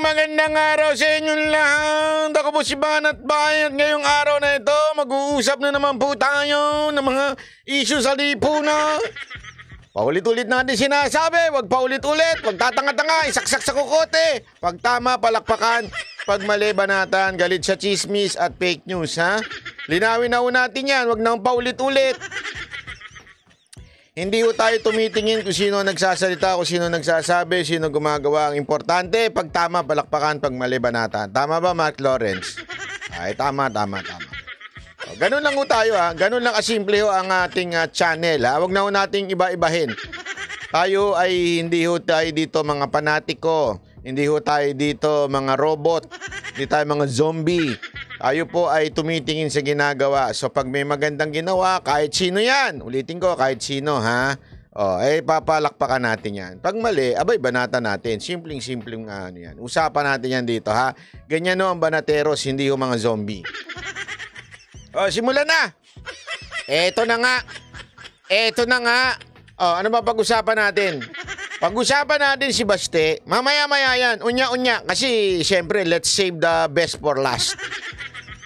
Magandang araw sa inyong lahat. Ako po si Banat Bayat. Ngayong araw na ito, mag-uusap na naman po tayo ng mga isyu sa lipunan. Paulit-ulit natin sinasabi, wag paulit-ulit, wag tatanga-tanga, isaksak sa kukote, Pag tama palakpakan, pag mali banatan, galit sa chismis at fake news, ha? Linawin na ho natin yan, wag nang paulit-ulit. Hindi ho tayo tumitingin kung sino nagsasalita, kung sino nagsasabi, sino gumagawa. Ang importante, pag tama, palakpakan, pag mali, banatan. Tama ba, Mark Lawrence? Ay, tama, tama, tama. O, oh, ganun lang ho tayo ha. Ah. Ganun lang kasimple ho ang ating uh, channel ha. Ah. Huwag na ho nating iba-ibahin. Tayo ay hindi ho tayo dito mga panatiko. Hindi ho tayo dito mga robot. Hindi tayo mga zombie ayo po ay tumitingin sa ginagawa. So pag may magandang ginawa, kahit sino yan. Ulitin ko, kahit sino ha. O, oh, eh papalakpakan natin yan. Pag mali, abay banata natin. Simpleng-simpleng ah, ano yan. Usapan natin yan dito ha. Ganyan no ang banateros, hindi yung mga zombie. oh, simulan na! Eto na nga. Eto na nga. Oh, ano ba pag-usapan natin? Pag-usapan natin si Baste, mamaya-maya yan, unya-unya. Kasi, syempre, let's save the best for last.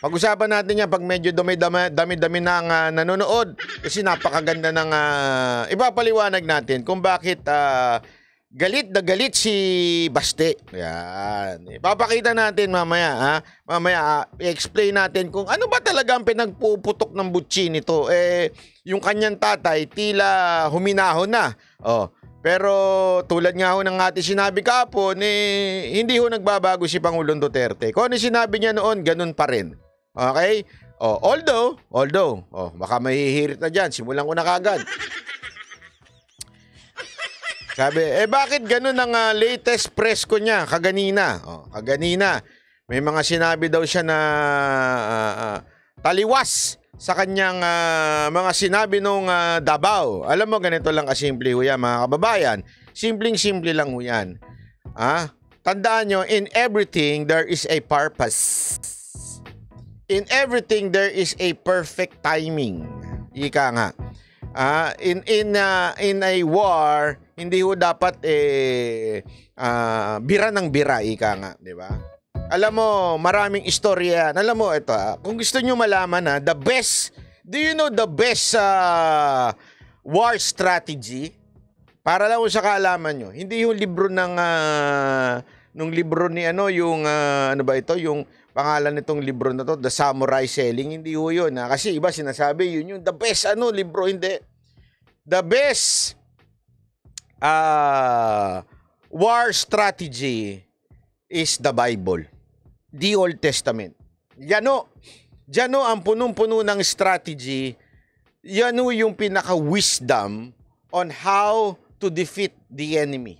Pag-usapan natin yan pag medyo dami-dami na uh, nanonood kasi napakaganda ng uh, ipapaliwanag natin kung bakit uh, galit na galit si Baste. Yan. Ipapakita natin mamaya ha. Mamaya uh, i-explain natin kung ano ba talaga ang pinagpuputok ng butchi nito. Eh, yung kanyang tatay tila huminahon na. Oh, pero tulad nga ho ng ating sinabi kahapon, eh, hindi ho nagbabago si Pangulong Duterte. Kung ano sinabi niya noon, ganun pa rin. Okay? Oh, although, although, oh, baka mahihirit na dyan. Simulan ko na kagad. Sabi, eh bakit ganun ang uh, latest press ko niya kaganina? Oh, kaganina. May mga sinabi daw siya na uh, uh, taliwas sa kanyang uh, mga sinabi nung uh, Davao. Alam mo, ganito lang kasimple ho yan, mga kababayan. Simpleng-simple lang ho yan. Ah, tandaan nyo, in everything, there is a purpose in everything there is a perfect timing. Ika nga. Uh, in in uh, in a war, hindi ho dapat eh uh, bira ng bira ika nga, 'di ba? Alam mo, maraming istorya. Alam mo ito, ah, kung gusto niyo malaman na ah, the best, do you know the best uh, war strategy? Para lang sa kaalaman nyo, hindi yung libro ng uh, nung libro ni ano yung uh, ano ba ito yung pangalan nitong libro na to, The Samurai Selling. Hindi ho yun. Ha? Kasi iba sinasabi, yun yung the best ano, libro. Hindi. The best uh, war strategy is the Bible. The Old Testament. Yano, yano ang punong-puno ng strategy. yano yung pinaka-wisdom on how to defeat the enemy.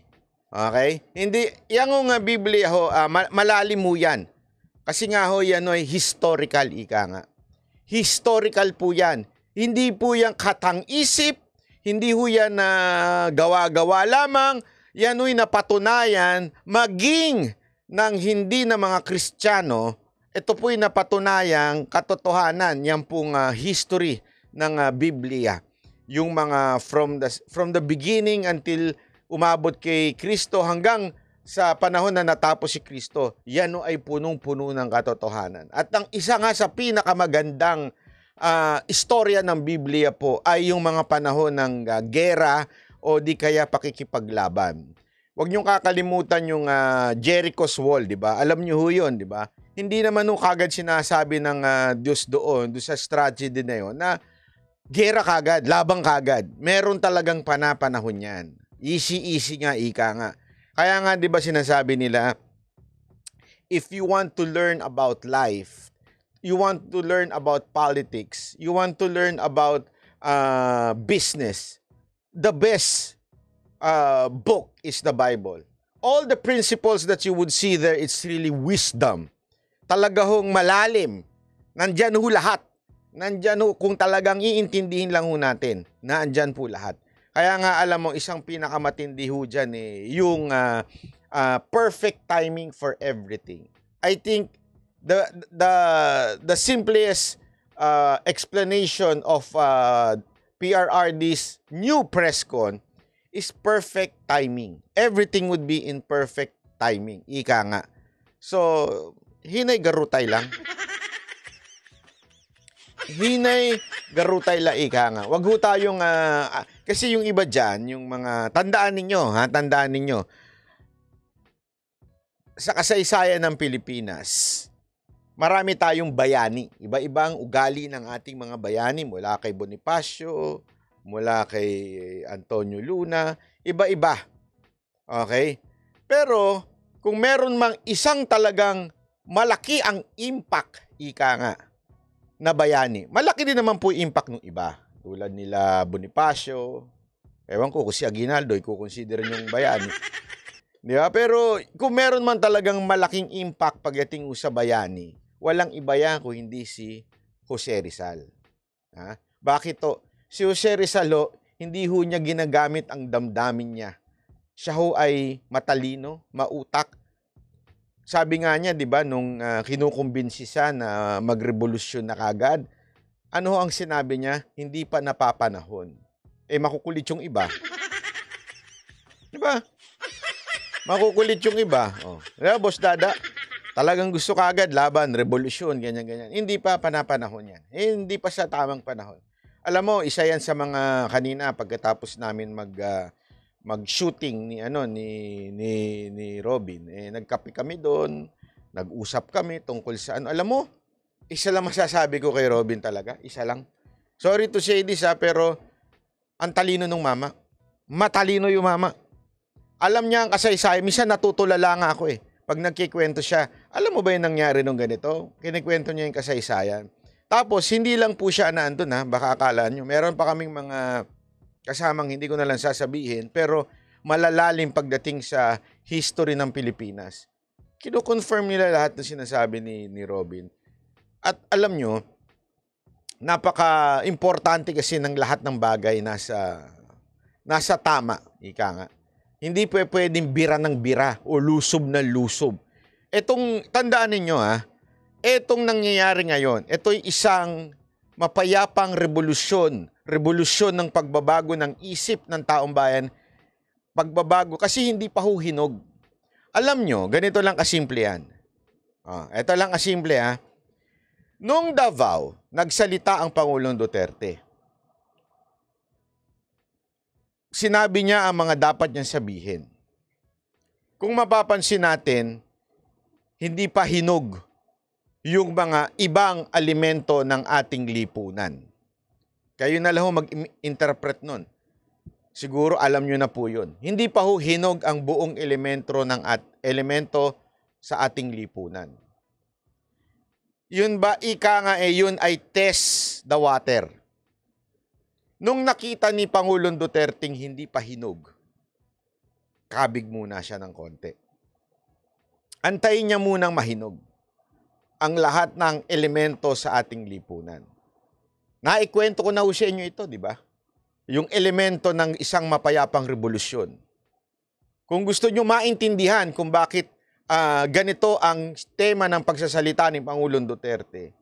Okay? Hindi, yan nga Biblia ho, uh, malalim ho yan kasi nga ho, yan ay historical, ika nga. Historical po yan. Hindi po yan katang-isip, hindi ho yan na gawa-gawa lamang, yan ho'y napatunayan maging ng hindi na mga Kristiyano, ito po po'y napatunayang katotohanan, yan pong uh, history ng uh, Biblia. Yung mga from the, from the beginning until umabot kay Kristo hanggang sa panahon na natapos si Kristo, yan o ay punong-puno ng katotohanan. At ang isa nga sa pinakamagandang uh, istorya ng Biblia po ay yung mga panahon ng uh, gera o di kaya pakikipaglaban. Huwag niyong kakalimutan yung uh, Jericho's Wall, di ba? Alam niyo ho yun, di ba? Hindi naman ho kagad sinasabi ng uh, Diyos doon, doon sa strategy na yun, na gera kagad, labang kagad. Meron talagang panapanahon yan. Easy-easy nga, ika nga. Kaya nga 'di ba sinasabi nila if you want to learn about life, you want to learn about politics, you want to learn about uh, business, the best uh, book is the Bible. All the principles that you would see there, it's really wisdom. Talaga hong malalim. Nandyan ho lahat. Nandyan ho, kung talagang iintindihin lang ho natin, naandyan po lahat. Kaya nga alam mo, isang pinakamatindi ho dyan eh, yung uh, uh, perfect timing for everything. I think the the the simplest uh, explanation of uh, PRRD's new press con is perfect timing. Everything would be in perfect timing. Ika nga. So, hinay garutay lang. hinay garutay la ika nga. Wag ho tayong uh, kasi yung iba dyan, yung mga, tandaan ninyo, ha, tandaan ninyo, sa kasaysayan ng Pilipinas, marami tayong bayani. Iba-ibang ugali ng ating mga bayani mula kay Bonifacio, mula kay Antonio Luna, iba-iba. Okay? Pero kung meron mang isang talagang malaki ang impact, ika nga, na bayani, malaki din naman po impact ng iba. Tulad nila Bonifacio. Ewan ko, si Aguinaldo, i-consider yung bayani. Di ba? Pero kung meron man talagang malaking impact pagdating sa bayani, walang iba yan kung hindi si Jose Rizal. Ha? Bakit to? Si Jose Rizal ho, hindi ho niya ginagamit ang damdamin niya. Siya ho ay matalino, mautak. Sabi nga niya, di ba, nung uh, kinukumbinsi siya na ah, magrevolusyon na kagad, ano ang sinabi niya? Hindi pa napapanahon. Eh, makukulit yung iba. Diba? Makukulit yung iba. Oh. Diba, boss dada? Talagang gusto ka laban, revolusyon, ganyan-ganyan. Hindi pa panapanahon yan. Eh, hindi pa sa tamang panahon. Alam mo, isa yan sa mga kanina pagkatapos namin mag... Uh, mag-shooting ni ano ni ni ni Robin eh nagkape kami doon nag-usap kami tungkol sa ano alam mo isa lang masasabi ko kay Robin talaga. Isa lang. Sorry to say this ha, ah, pero ang talino nung mama. Matalino yung mama. Alam niya ang kasaysayan. Misa natutulala nga ako eh. Pag nagkikwento siya, alam mo ba yung nangyari nung ganito? Kinikwento niya yung kasaysayan. Tapos, hindi lang po siya naandun ha. Ah, baka akala niyo. Meron pa kaming mga kasamang hindi ko na lang sasabihin. Pero malalalim pagdating sa history ng Pilipinas. Kino-confirm nila lahat ng sinasabi ni, ni Robin. At alam nyo, napaka-importante kasi ng lahat ng bagay nasa, nasa tama. Ika nga. Hindi po pwedeng bira ng bira o lusob na lusob. Etong, tandaan ninyo ha, etong nangyayari ngayon, ito'y isang mapayapang revolusyon, revolusyon ng pagbabago ng isip ng taong bayan, pagbabago, kasi hindi pa huhinog. Alam nyo, ganito lang kasimple yan. Ah, ito lang kasimple ha. Nung Davao, nagsalita ang Pangulong Duterte. Sinabi niya ang mga dapat niyang sabihin. Kung mapapansin natin, hindi pa hinog yung mga ibang alimento ng ating lipunan. Kayo na lang mag-interpret nun. Siguro alam nyo na po yun. Hindi pa ho hinog ang buong elemento, ng at, elemento sa ating lipunan. Yun ba, ika nga eh, yun ay test the water. Nung nakita ni Pangulong Duterte hindi pa hinog, kabig muna siya ng konti. Antayin niya munang mahinog ang lahat ng elemento sa ating lipunan. Naikwento ko na ho sa inyo ito, di ba? Yung elemento ng isang mapayapang revolusyon. Kung gusto nyo maintindihan kung bakit uh, ganito ang tema ng pagsasalita ni Pangulong Duterte,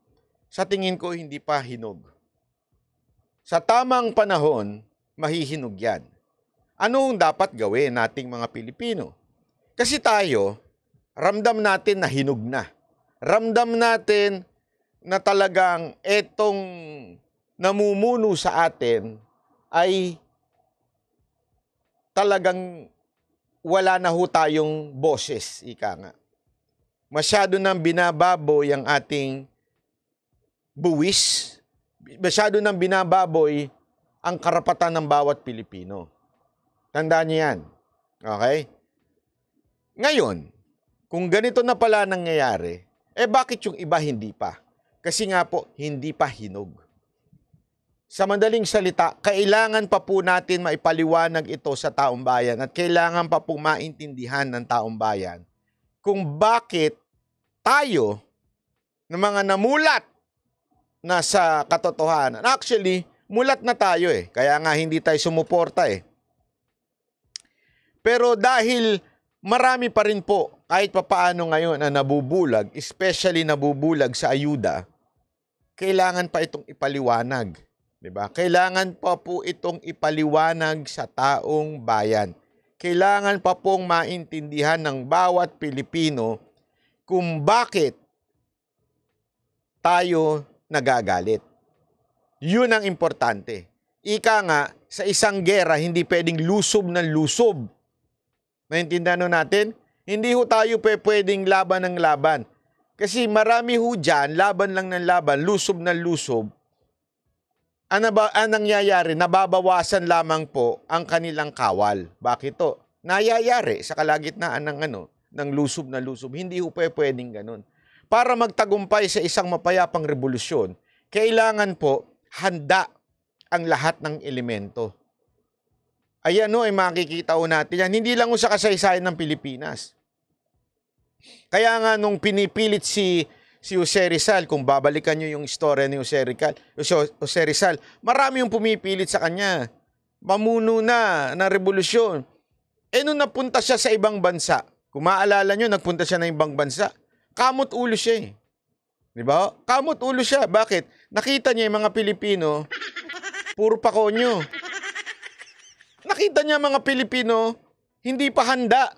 sa tingin ko hindi pa hinog. Sa tamang panahon, mahihinog yan. Anong dapat gawin nating mga Pilipino? Kasi tayo, ramdam natin na hinog na. Ramdam natin na talagang etong namumuno sa atin ay talagang wala na ho tayong boses, ika nga. Masyado nang binababoy ang ating buwis, masyado nang binababoy ang karapatan ng bawat Pilipino. Tandaan niyo yan. Okay? Ngayon, kung ganito na pala nangyayari, eh bakit yung iba hindi pa? Kasi nga po, hindi pa hinog. Sa madaling salita, kailangan pa po natin maipaliwanag ito sa taong bayan at kailangan pa po maintindihan ng taong bayan kung bakit tayo ng mga namulat na sa katotohanan. Actually, mulat na tayo eh. Kaya nga hindi tayo sumuporta eh. Pero dahil marami pa rin po kahit papaano ngayon na nabubulag, especially nabubulag sa ayuda, kailangan pa itong ipaliwanag. Diba? Kailangan pa po itong ipaliwanag sa taong bayan. Kailangan pa pong maintindihan ng bawat Pilipino kung bakit tayo nagagalit. Yun ang importante. Ika nga, sa isang gera, hindi pwedeng lusob ng lusob. Naintindihan natin? Hindi ho tayo pwedeng laban ng laban. Kasi marami ho dyan, laban lang ng laban, lusob ng lusob, ang, ah, naba, ang ah, nangyayari, nababawasan lamang po ang kanilang kawal. Bakit to? Nayayari sa kalagitnaan ng ano, ng lusob na lusob. Hindi ho pwedeng ganun. Para magtagumpay sa isang mapayapang revolusyon, kailangan po handa ang lahat ng elemento. Ayan no, ay eh, makikita ho natin yan. Hindi lang sa kasaysayan ng Pilipinas. Kaya nga nung pinipilit si si Jose Rizal, kung babalikan nyo yung story ni Jose Rizal, Jose Rizal, marami yung pumipilit sa kanya. Mamuno na ng revolusyon. Eh nung napunta siya sa ibang bansa, kung maaalala nyo, nagpunta siya na ibang bansa, kamot ulo siya eh. Di ba? Kamot ulo siya. Bakit? Nakita niya yung mga Pilipino, puro pakonyo. Nakita niya mga Pilipino, hindi pa handa.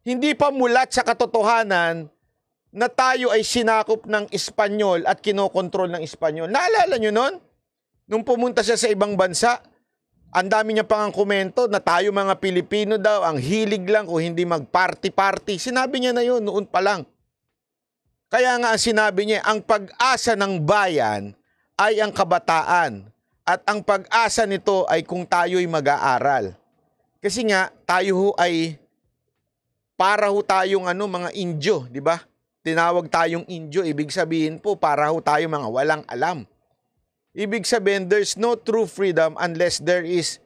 Hindi pa mulat sa katotohanan na tayo ay sinakop ng Espanyol at kinokontrol ng Espanyol. Naalala nyo nun? Nung pumunta siya sa ibang bansa, ang dami niya pang komento na tayo mga Pilipino daw, ang hilig lang kung hindi mag-party-party. Sinabi niya na yun noon pa lang. Kaya nga ang sinabi niya, ang pag-asa ng bayan ay ang kabataan. At ang pag-asa nito ay kung tayo'y mag-aaral. Kasi nga, tayo ho ay para ho tayong ano, mga Indyo, di ba? tinawag tayong Indio, ibig sabihin po para ho tayo mga walang alam. Ibig sabihin, there's no true freedom unless there is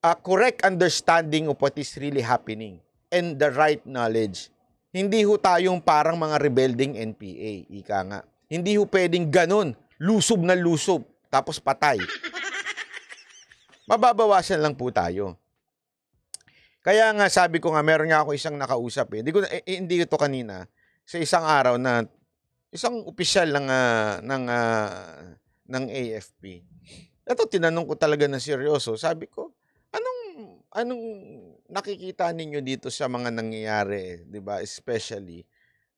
a correct understanding of what is really happening and the right knowledge. Hindi ho tayong parang mga rebelding NPA, ika nga. Hindi ho pwedeng ganun, lusob na lusob, tapos patay. Mababawasan lang po tayo. Kaya nga sabi ko nga, meron nga ako isang nakausap eh. Hindi ko, eh, hindi ito kanina sa isang araw na isang opisyal ng uh, ng uh, ng AFP. Ito tinanong ko talaga na seryoso. Sabi ko, anong anong nakikita ninyo dito sa mga nangyayari, 'di ba? Especially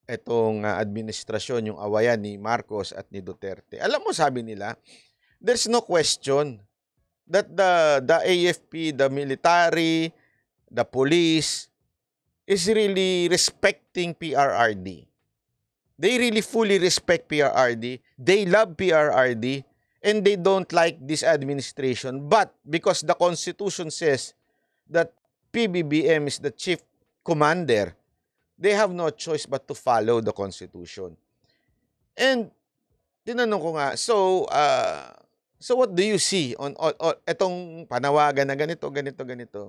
itong uh, ah, administrasyon, yung awayan ni Marcos at ni Duterte. Alam mo sabi nila, there's no question that the the AFP, the military, the police, is really respecting PRRD. They really fully respect PRRD. They love PRRD and they don't like this administration. But because the Constitution says that PBBM is the chief commander, they have no choice but to follow the Constitution. And tinanong ko nga, so, uh, so what do you see on, on, on itong panawagan na ganito, ganito, ganito?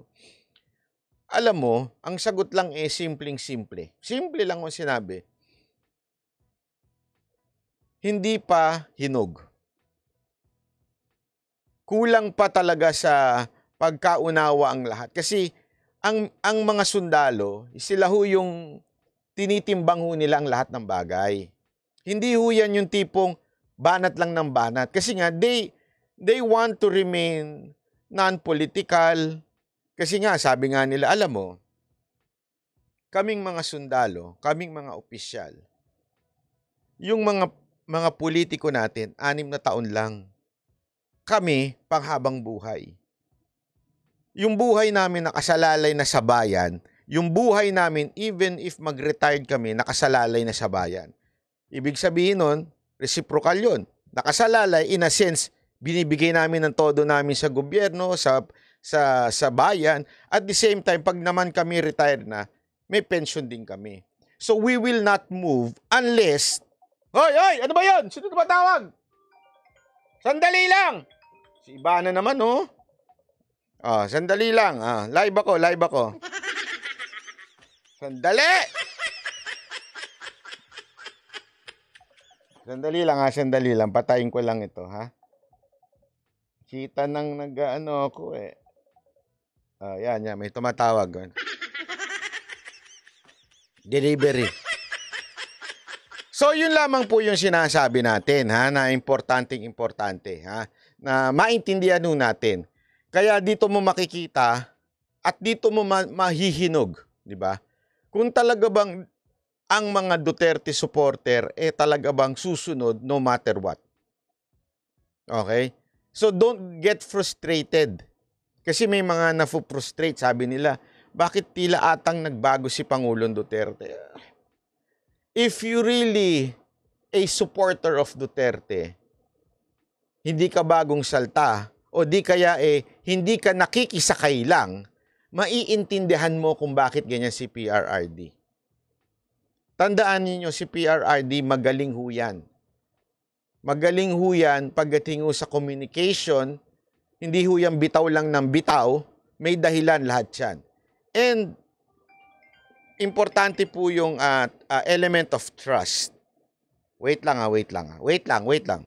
alam mo, ang sagot lang eh simpleng-simple. Simple lang ang sinabi. Hindi pa hinog. Kulang pa talaga sa pagkaunawa ang lahat. Kasi ang, ang mga sundalo, sila ho yung tinitimbang ho nila ang lahat ng bagay. Hindi ho yan yung tipong banat lang ng banat. Kasi nga, they, they want to remain non-political, kasi nga, sabi nga nila, alam mo, kaming mga sundalo, kaming mga opisyal, yung mga mga politiko natin, anim na taon lang, kami panghabang buhay. Yung buhay namin nakasalalay na sa bayan, yung buhay namin, even if mag-retired kami, nakasalalay na sa bayan. Ibig sabihin nun, reciprocal yun. Nakasalalay, in a sense, binibigay namin ng todo namin sa gobyerno, sa sa sa bayan at the same time pag naman kami retired na may pension din kami so we will not move unless hoy hoy ano ba yon sino tumatawag sandali lang si Ivana naman no oh. ah oh, sandali lang ah live ako live ako sandali sandali lang ha ah, sandali lang patayin ko lang ito ha kita nang nag-ano ako eh Uh, yan, yan. May tumatawag. Delivery. So, yun lamang po yung sinasabi natin, ha, na importanteng importante, ha, na maintindihan nun natin. Kaya dito mo makikita at dito mo ma- mahihinog, di ba? Kung talaga bang ang mga Duterte supporter eh talaga bang susunod no matter what. Okay? So don't get frustrated kasi may mga nafuprostrate, sabi nila, bakit tila atang nagbago si Pangulong Duterte? If you really a supporter of Duterte, hindi ka bagong salta, o di kaya eh, hindi ka nakikisakay lang, maiintindihan mo kung bakit ganyan si PRRD. Tandaan niyo si PRRD, magaling huyan. Magaling huyan pagdating sa communication, hindi ho yung bitaw lang ng bitaw, may dahilan lahat yan. And importante po yung uh, uh, element of trust. Wait lang ha, ah, wait lang ha. Wait lang, wait lang.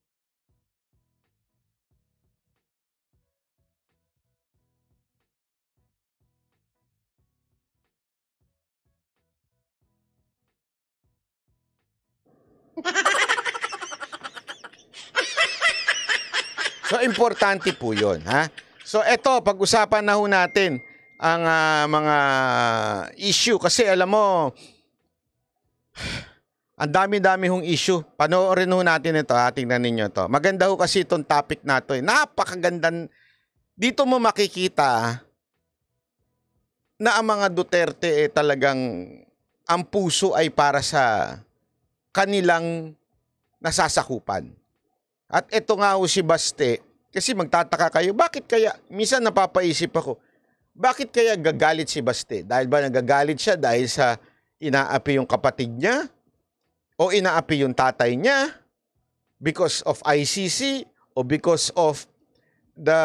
Ha ha ha! So, importante po 'yon, Ha? So, eto, pag-usapan na ho natin ang uh, mga issue. Kasi alam mo, ang dami-dami hong issue. Panoorin ho natin ito. Ha? Tingnan ninyo ito. Maganda ho kasi itong topic nato, Eh. Napakaganda. Dito mo makikita na ang mga Duterte eh, talagang ang puso ay para sa kanilang nasasakupan. At ito nga ho si Baste, kasi magtataka kayo, bakit kaya, minsan napapaisip ako, bakit kaya gagalit si Baste? Dahil ba nagagalit siya dahil sa inaapi yung kapatid niya? O inaapi yung tatay niya? Because of ICC? O because of the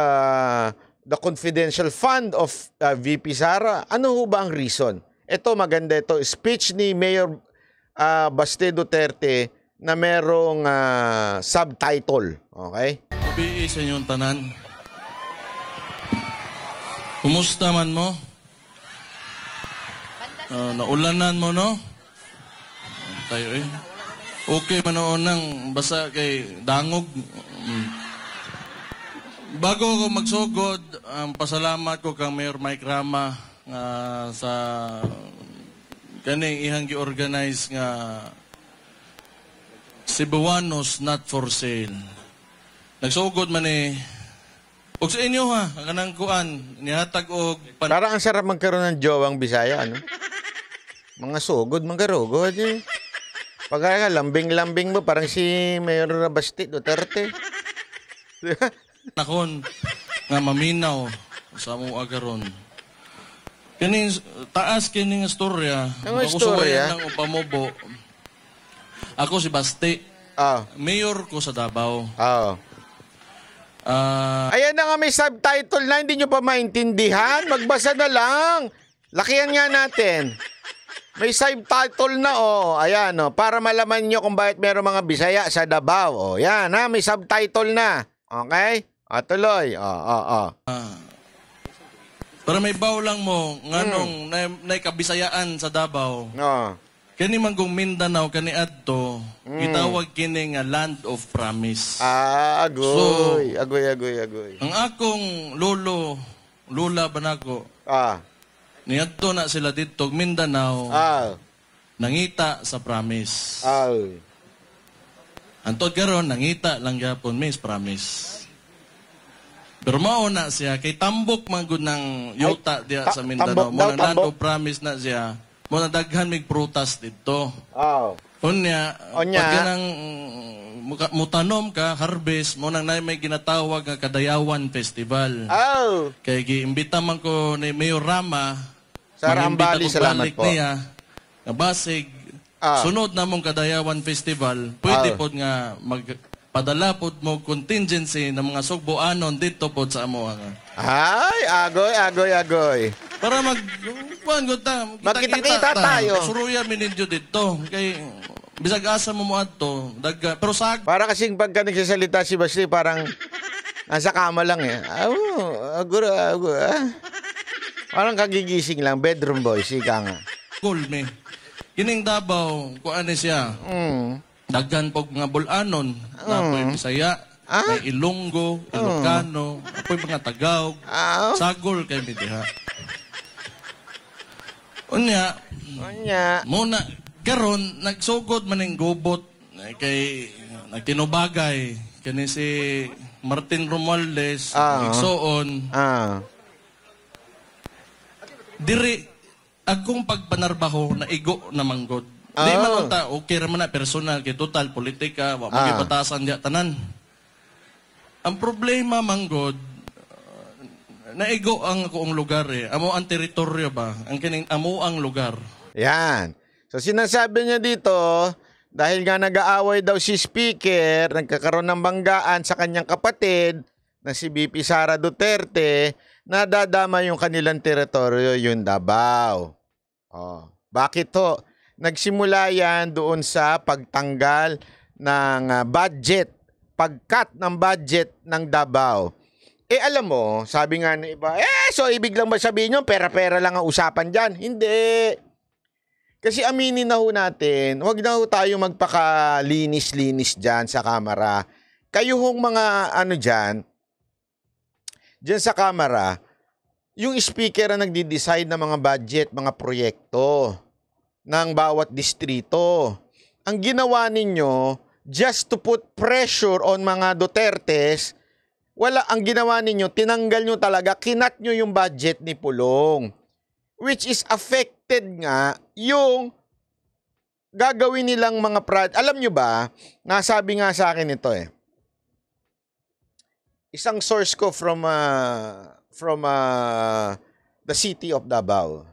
the confidential fund of uh, VP Sara? Ano ho ba ang reason? Ito maganda ito, speech ni Mayor uh, Baste Duterte na merong uh, subtitle. Okay? Ubii sa inyong tanan. Kumusta man mo? Uh, naulanan mo, no? Tayo eh. Okay man noon nang basa kay dangog. Hmm. Bago ako magsugod, ang um, pasalamat ko kang Mayor Mike Rama uh, sa kaning ihang gi-organize nga Cebuanos not for sale. Nagsugod man eh. Og sa inyo ha, kanang kuan, nihatag og... Pan- Parang ang sarap magkaroon ng jowang Bisaya, ano? Mga sugod, mga rugod eh. Pagkaya lambing-lambing mo, parang si Mayor Basti Duterte. Nakon, nga maminaw sa mo agaron. Kini taas kini nga storya. Ang storya? Ang upamobo. Ako si Basti. Ah. Mayor ko sa Davao. Ah. Ah, Ayan na nga may subtitle na, hindi nyo pa maintindihan. Magbasa na lang. Lakihan nga natin. May subtitle na oh. Ayan oh. Para malaman nyo kung bakit meron mga Bisaya sa Davao. Oh, yan ha. May subtitle na. Okay? O, ah, tuloy. O, o, o. para may lang mo nganong hmm. nay, nay kabisayaan sa Davao. O. Ah. Kani manggong Mindanao kani adto mm. gitawag kini nga land of promise. Ah, agoy, so, agoy, agoy, agoy. Ang akong lolo, lula banako. Ah. Niadto na sila dito Mindanao. Ah. Nangita sa promise. Ah. Antod garon nangita lang gyapon miss promise. Pero mao na siya kay tambok manggo gud ng yuta diya sa Mindanao. Mo na promise na siya mo na daghan mig prutas didto. Oh. Unya, Unya. pagka nang mutanom ka, harvest, mo nang may ginatawag nga Kadayawan Festival. Oh! Kay giimbita man ko ni Mayor Rama, sa Rambali, salamat po. Niya, na basig, ah. sunod na mong Kadayawan Festival, pwede oh. po nga mag padala po mo contingency ng mga sugbuanon dito po sa amo. Ay, agoy, agoy, agoy. Para mag... Kuhan, ta. Magkita-kita tayo. Suruya minindyo dito. Kay... Bisag asa mo mo ato. Dagga. Pero sa... Para kasing pagka nagsasalita si Basli, parang... Nasa kama lang eh. Oh, agura, agura. Ah. Parang kagigising lang. Bedroom boy, sika nga. Cool, me. Kining Dabaw, kuan siya. Mm. Daghan pog nga bulanon. Mm. Napoy Bisaya, ah? may Ilonggo, hmm. Ilocano, mm. apoy mga Tagaw. Ah? Sagol kay mi diha. Unya. Unya. Muna, karon nagsugod man ng gubot eh, kay nagtinubagay kani si Martin Romualdez ah, nagsuon. Ah. Diri akong pagpanarbaho na igo na manggod. Oh. Di ah. man ta okay ra man na personal kay total politika wa ah. patasan diya tanan. Ang problema manggod naigo ang akong lugar eh. Amo ang teritoryo ba? Ang kining amo ang lugar. Yan. So sinasabi niya dito, dahil nga nag-aaway daw si Speaker, nagkakaroon ng banggaan sa kanyang kapatid na si BP Sara Duterte, nadadama yung kanilang teritoryo, yung Davao. Oh, bakit to? Nagsimula yan doon sa pagtanggal ng ah, budget, pagkat ng budget ng Davao eh alam mo, sabi nga ng iba, eh so ibig lang ba sabihin yun, pera-pera lang ang usapan dyan? Hindi. Kasi aminin na ho natin, huwag na ho tayo magpakalinis-linis dyan sa kamera. Kayo hong mga ano dyan, dyan sa kamera, yung speaker na nagde decide ng mga budget, mga proyekto ng bawat distrito. Ang ginawa ninyo, just to put pressure on mga Dutertes, wala ang ginawa ninyo, tinanggal nyo talaga, kinat nyo yung budget ni Pulong. Which is affected nga yung gagawin nilang mga project. Alam nyo ba, nasabi nga sa akin ito eh. Isang source ko from uh, from uh, the city of Davao.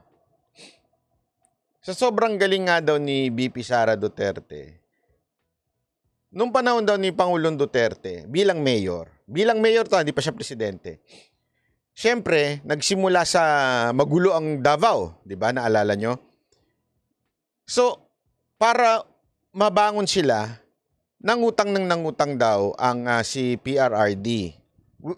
Sa sobrang galing nga daw ni BP Sara Duterte, nung panahon daw ni Pangulong Duterte bilang mayor, Bilang mayor to, hindi pa siya presidente. Siyempre, nagsimula sa magulo ang Davao, 'di ba? Naalala nyo? So, para mabangon sila, nangutang ng nangutang daw ang uh, si PRRD,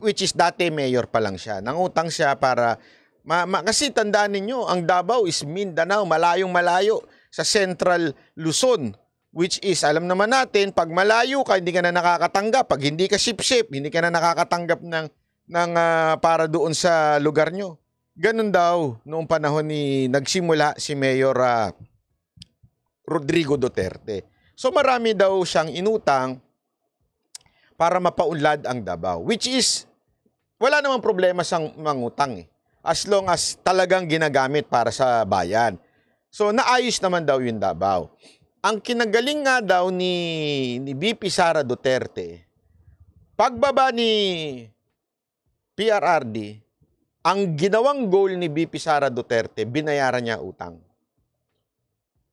which is dati mayor pa lang siya. Nangutang siya para ma, ma, kasi tandaan niyo, ang Davao is Mindanao, malayong malayo sa Central Luzon. Which is, alam naman natin, pag malayo ka, hindi ka na nakakatanggap. Pag hindi ka ship-ship, hindi ka na nakakatanggap ng, ng uh, para doon sa lugar nyo. Ganun daw noong panahon ni nagsimula si Mayor uh, Rodrigo Duterte. So marami daw siyang inutang para mapaunlad ang Davao. Which is, wala namang problema sa mangutang eh. As long as talagang ginagamit para sa bayan. So naayos naman daw yung Davao ang kinagaling nga daw ni, ni VP Sara Duterte, pagbaba ni PRRD, ang ginawang goal ni VP Sara Duterte, binayaran niya utang.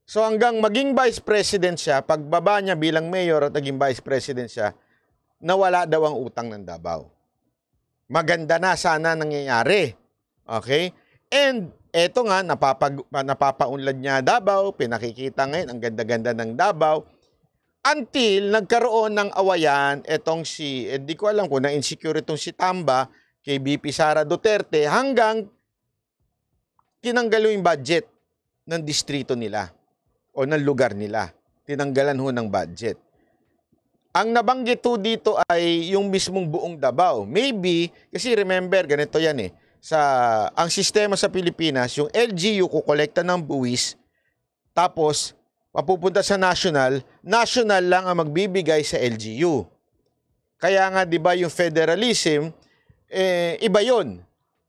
So hanggang maging vice president siya, pagbaba niya bilang mayor at naging vice president siya, nawala daw ang utang ng Davao. Maganda na sana nangyayari. Okay? And Eto nga, napapag, napapaunlad niya Davao, pinakikita ngayon ang ganda-ganda ng Davao. Until nagkaroon ng awayan, etong si, hindi eh, ko alam kung na-insecure itong si Tamba kay BP Sara Duterte hanggang tinanggalo yung budget ng distrito nila o ng lugar nila. Tinanggalan ho ng budget. Ang nabanggit ho dito ay yung mismong buong Davao. Maybe, kasi remember, ganito yan eh sa ang sistema sa Pilipinas, yung LGU kukolekta ng buwis tapos papupunta sa national, national lang ang magbibigay sa LGU. Kaya nga 'di ba yung federalism eh, iba 'yon.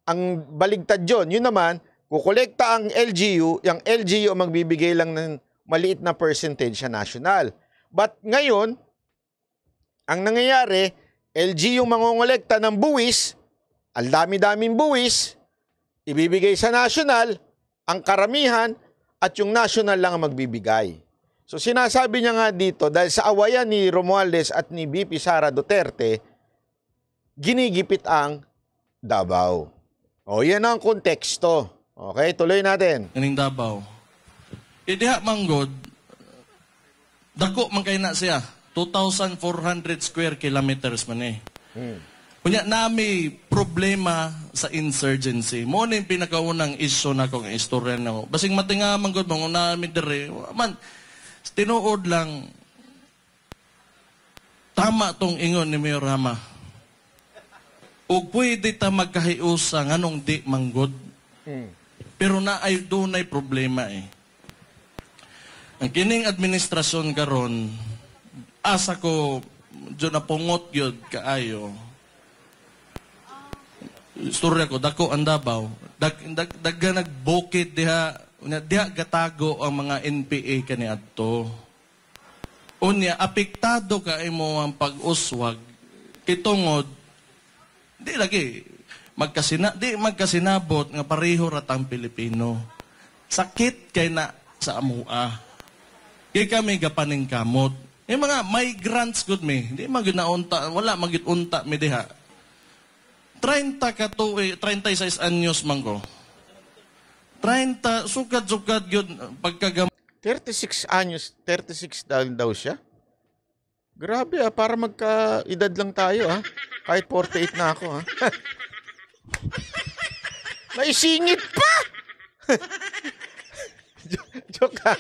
Ang baligtad 'yon. Yun naman, kukolekta ang LGU, yung LGU ang magbibigay lang ng maliit na percentage sa national. But ngayon, ang nangyayari, LGU mangongolekta ng buwis, ang dami-daming buwis, ibibigay sa national, ang karamihan, at yung national lang ang magbibigay. So sinasabi niya nga dito, dahil sa awayan ni Romualdez at ni BP Sara Duterte, ginigipit ang Davao. O yan ang konteksto. Okay, tuloy natin. Kaning Davao. Idiha manggod, dako man kay na siya. 2,400 square kilometers man eh. Hmm. Kunya nami problema sa insurgency. Mo na yung pinakaunang isyo na kong istorya na ko. Basing matinga man gud mo nami dire. Man tinuod lang tama tong ingon ni Mayor Rama. Ug pwede ta magkahiusa nganong di manggod. Hmm. Pero na ay dunay problema eh. Ang kining administrasyon karon asa ko dyan na pungot yun kaayo storya ko, dako ang Davao, dag, dag, daga nagbukid diha, diha gatago ang mga NPA kani adto. Unya, apektado ka imo ang pag-uswag, kitungod, di lagi, magkasina, di magkasinabot nga pareho ratang Pilipino. Sakit kay na sa amua. Kay kami gapaning kamot. Yung mga migrants good me, di magunaunta, wala magitunta me diha 30 kato, eh, 36 anyos man ko. 30, sukat-sukat yun, pagkagam... 36 anyos, 36 daw, daw siya? Grabe ah, para magka-edad lang tayo ah. Kahit 48 na ako ah. May singit pa! Joke ah.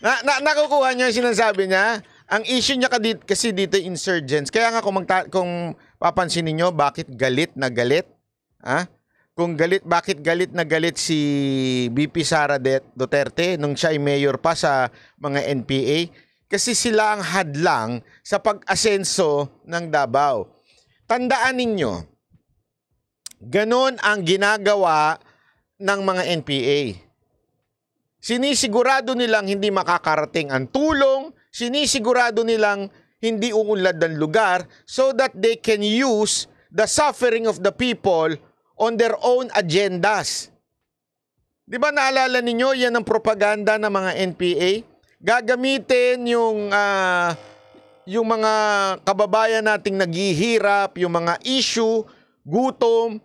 Na, na, nakukuha niya yung sinasabi niya? Ang issue niya kasi dito insurgents. Kaya nga kung, magta- kung Papansin niyo bakit galit na galit? Ha? Kung galit, bakit galit na galit si BP Sara Duterte nung siya ay mayor pa sa mga NPA? Kasi sila ang hadlang sa pag-asenso ng Davao. Tandaan ninyo, ganun ang ginagawa ng mga NPA. Sinisigurado nilang hindi makakarating ang tulong, sinisigurado nilang hindi uunlad ng lugar so that they can use the suffering of the people on their own agendas. Di ba naalala ninyo yan ang propaganda ng mga NPA? Gagamitin yung uh, yung mga kababayan nating naghihirap, yung mga issue, gutom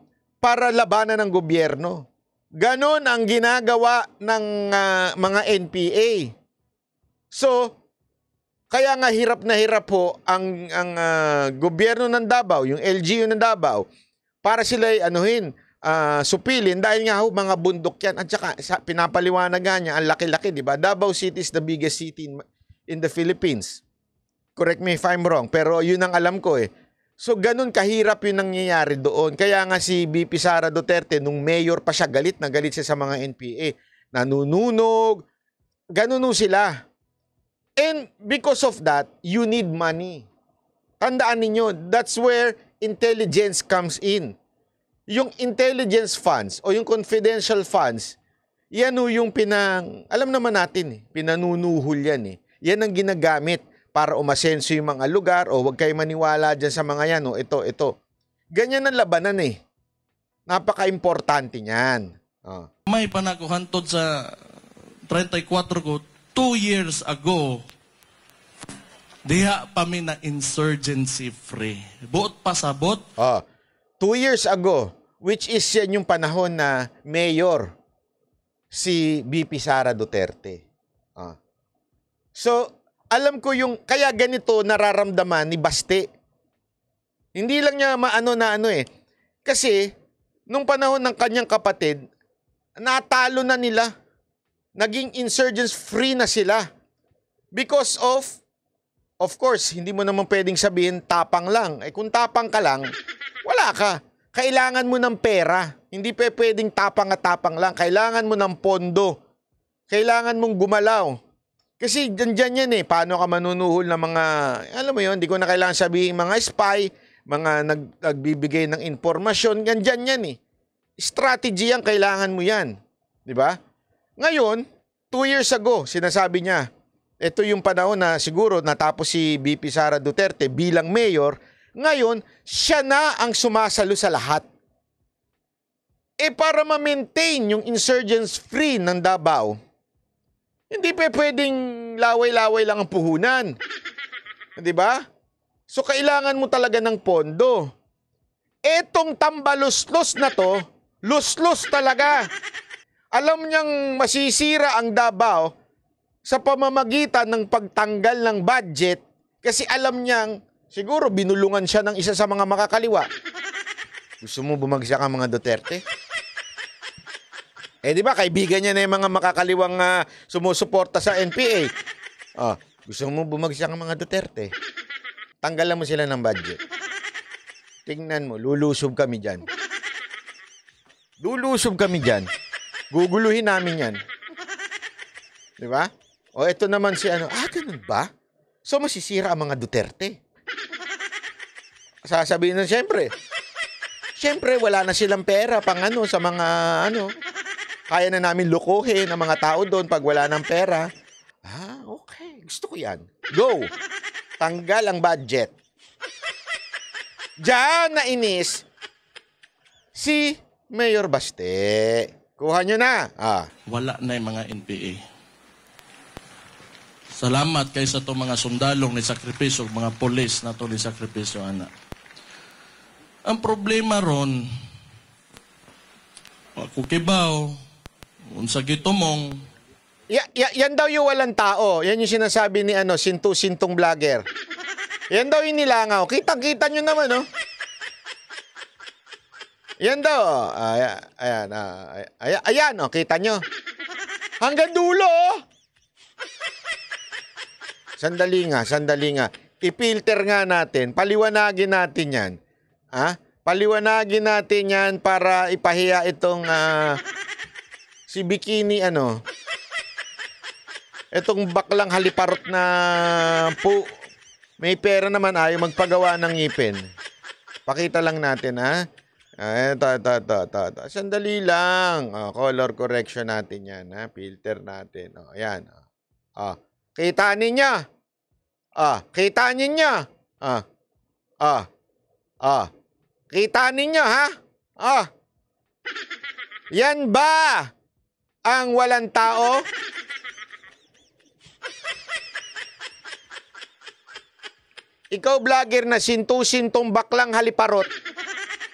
para labanan ng gobyerno. Ganon ang ginagawa ng uh, mga NPA. So, kaya nga hirap na hirap po ang ang uh, gobyerno ng Davao, yung LGU ng Davao para sila ay anuhin uh, supilin dahil nga ho mga bundok yan at saka sa, pinapaliwanag niya ang laki-laki, di ba? Davao City is the biggest city in, in the Philippines. Correct me if I'm wrong, pero yun ang alam ko eh. So ganun kahirap yung nangyayari doon. Kaya nga si BP Sara Duterte nung mayor pa siya galit nagalit siya sa mga NPA. Nanununog. Ganun sila. And because of that, you need money. Tandaan ninyo, that's where intelligence comes in. Yung intelligence funds o yung confidential funds, yan o yung pinang, alam naman natin, eh, pinanunuhol yan eh. Yan ang ginagamit para umasenso yung mga lugar o huwag kayo maniwala dyan sa mga yan o ito, ito. Ganyan ang labanan eh. Napaka-importante niyan. Oh. May panakuhan sa 34 ko two years ago, diha pami na insurgency free. Buot pasabot. Oh, ah, two years ago, which is yan yung panahon na mayor si BP Sara Duterte. Oh. So, alam ko yung, kaya ganito nararamdaman ni Baste. Hindi lang niya maano na ano eh. Kasi, nung panahon ng kanyang kapatid, natalo na nila naging insurgents-free na sila because of, of course, hindi mo naman pwedeng sabihin tapang lang. Eh kung tapang ka lang, wala ka. Kailangan mo ng pera. Hindi pa pwedeng tapang at tapang lang. Kailangan mo ng pondo. Kailangan mong gumalaw. Kasi dyan yan eh. Paano ka manunuhol ng mga, alam mo yun hindi ko na kailangan sabihin mga spy, mga nag, nagbibigay ng impormasyon, ganyan yan eh. Strategy yan, kailangan mo yan. Di ba? Ngayon, two years ago, sinasabi niya, ito yung panahon na siguro natapos si BP Sara Duterte bilang mayor, ngayon, siya na ang sumasalo sa lahat. E para ma-maintain yung insurgents free ng Davao, hindi pa pwedeng laway-laway lang ang puhunan. 'Di ba? So kailangan mo talaga ng pondo. Etong tambaluslos na to, luslos talaga. Alam niyang masisira ang Davao sa pamamagitan ng pagtanggal ng budget kasi alam niyang siguro binulungan siya ng isa sa mga makakaliwa. Gusto mo bumagsak ang mga Duterte? Eh di ba kaibigan niya na yung mga makakaliwang uh, sumusuporta sa NPA. Oh, ah, gusto mo bumagsak ang mga Duterte? Tanggalan mo sila ng budget. Tingnan mo, lulusob kami diyan. Lulusob kami diyan. Guguluhin namin yan. Di ba? O ito naman si ano, ah, ganun ba? So masisira ang mga Duterte. Sasabihin na siyempre. Siyempre, wala na silang pera pang ano sa mga ano. Kaya na namin lukuhin ang mga tao doon pag wala ng pera. Ah, okay. Gusto ko yan. Go! Tanggal ang budget. Diyan inis si Mayor Baste. Kuha nyo na. Ah. Wala na yung mga NPA. Salamat kay sa itong mga sundalong ni sakripisyo, mga polis na ito ni sakripisyo, anak. Ang problema ron, ako kukibaw, unsa gitumong. Ya, ya, yan daw yung walang tao. Yan yung sinasabi ni ano, sintu-sintong vlogger. Yan daw yung nilangaw. Kitang-kita nyo naman, no? Oh. Yan daw. Oh. Ay, ayan, ah. Ay, ayan, oh, kita nyo. Hanggang dulo, oh. Sandali nga, sandali nga. I-filter nga natin. Paliwanagin natin yan. Ha? Ah, paliwanagin natin yan para ipahiya itong uh, si Bikini, ano. Itong baklang haliparot na po. May pera naman ayaw magpagawa ng ngipin. Pakita lang natin, ha? Ah, ito, ito, ito, ito, ito. Sandali lang. Oh, color correction natin yan. Ha? Filter natin. O, oh, yan. Oh. Ah, kita ninyo. Oh, kita ninyo. Oh. Oh. Oh. Kita ninyo, ha? Oh. Yan ba ang walang tao? Ikaw, vlogger na sintu-sintong baklang haliparot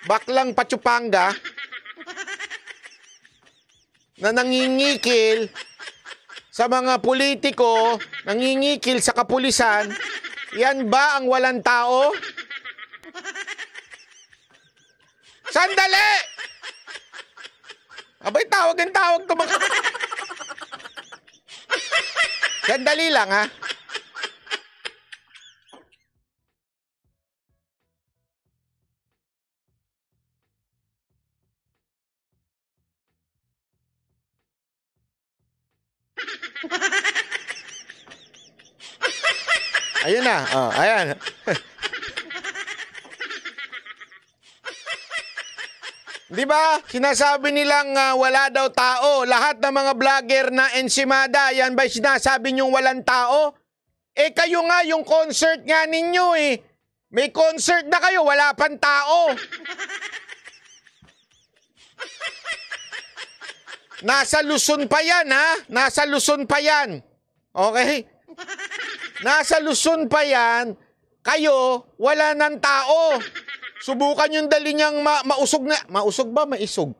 baklang patsupanga na nangingikil sa mga politiko, nangingikil sa kapulisan, yan ba ang walang tao? Sandali! Abay, tawag ang tawag to Sandali lang, ha? na. Oh, ayan. Di ba? Sinasabi nilang uh, wala daw tao. Lahat ng mga vlogger na ensimada, yan ba sinasabi niyong walang tao? Eh kayo nga, yung concert nga ninyo eh. May concert na kayo, wala pang tao. Nasa Luzon pa yan ha? Nasa Luzon pa yan. Okay? Nasa Luzon pa yan, kayo, wala ng tao. Subukan yung dali niyang ma- mausog na, mausog ba? Maisog.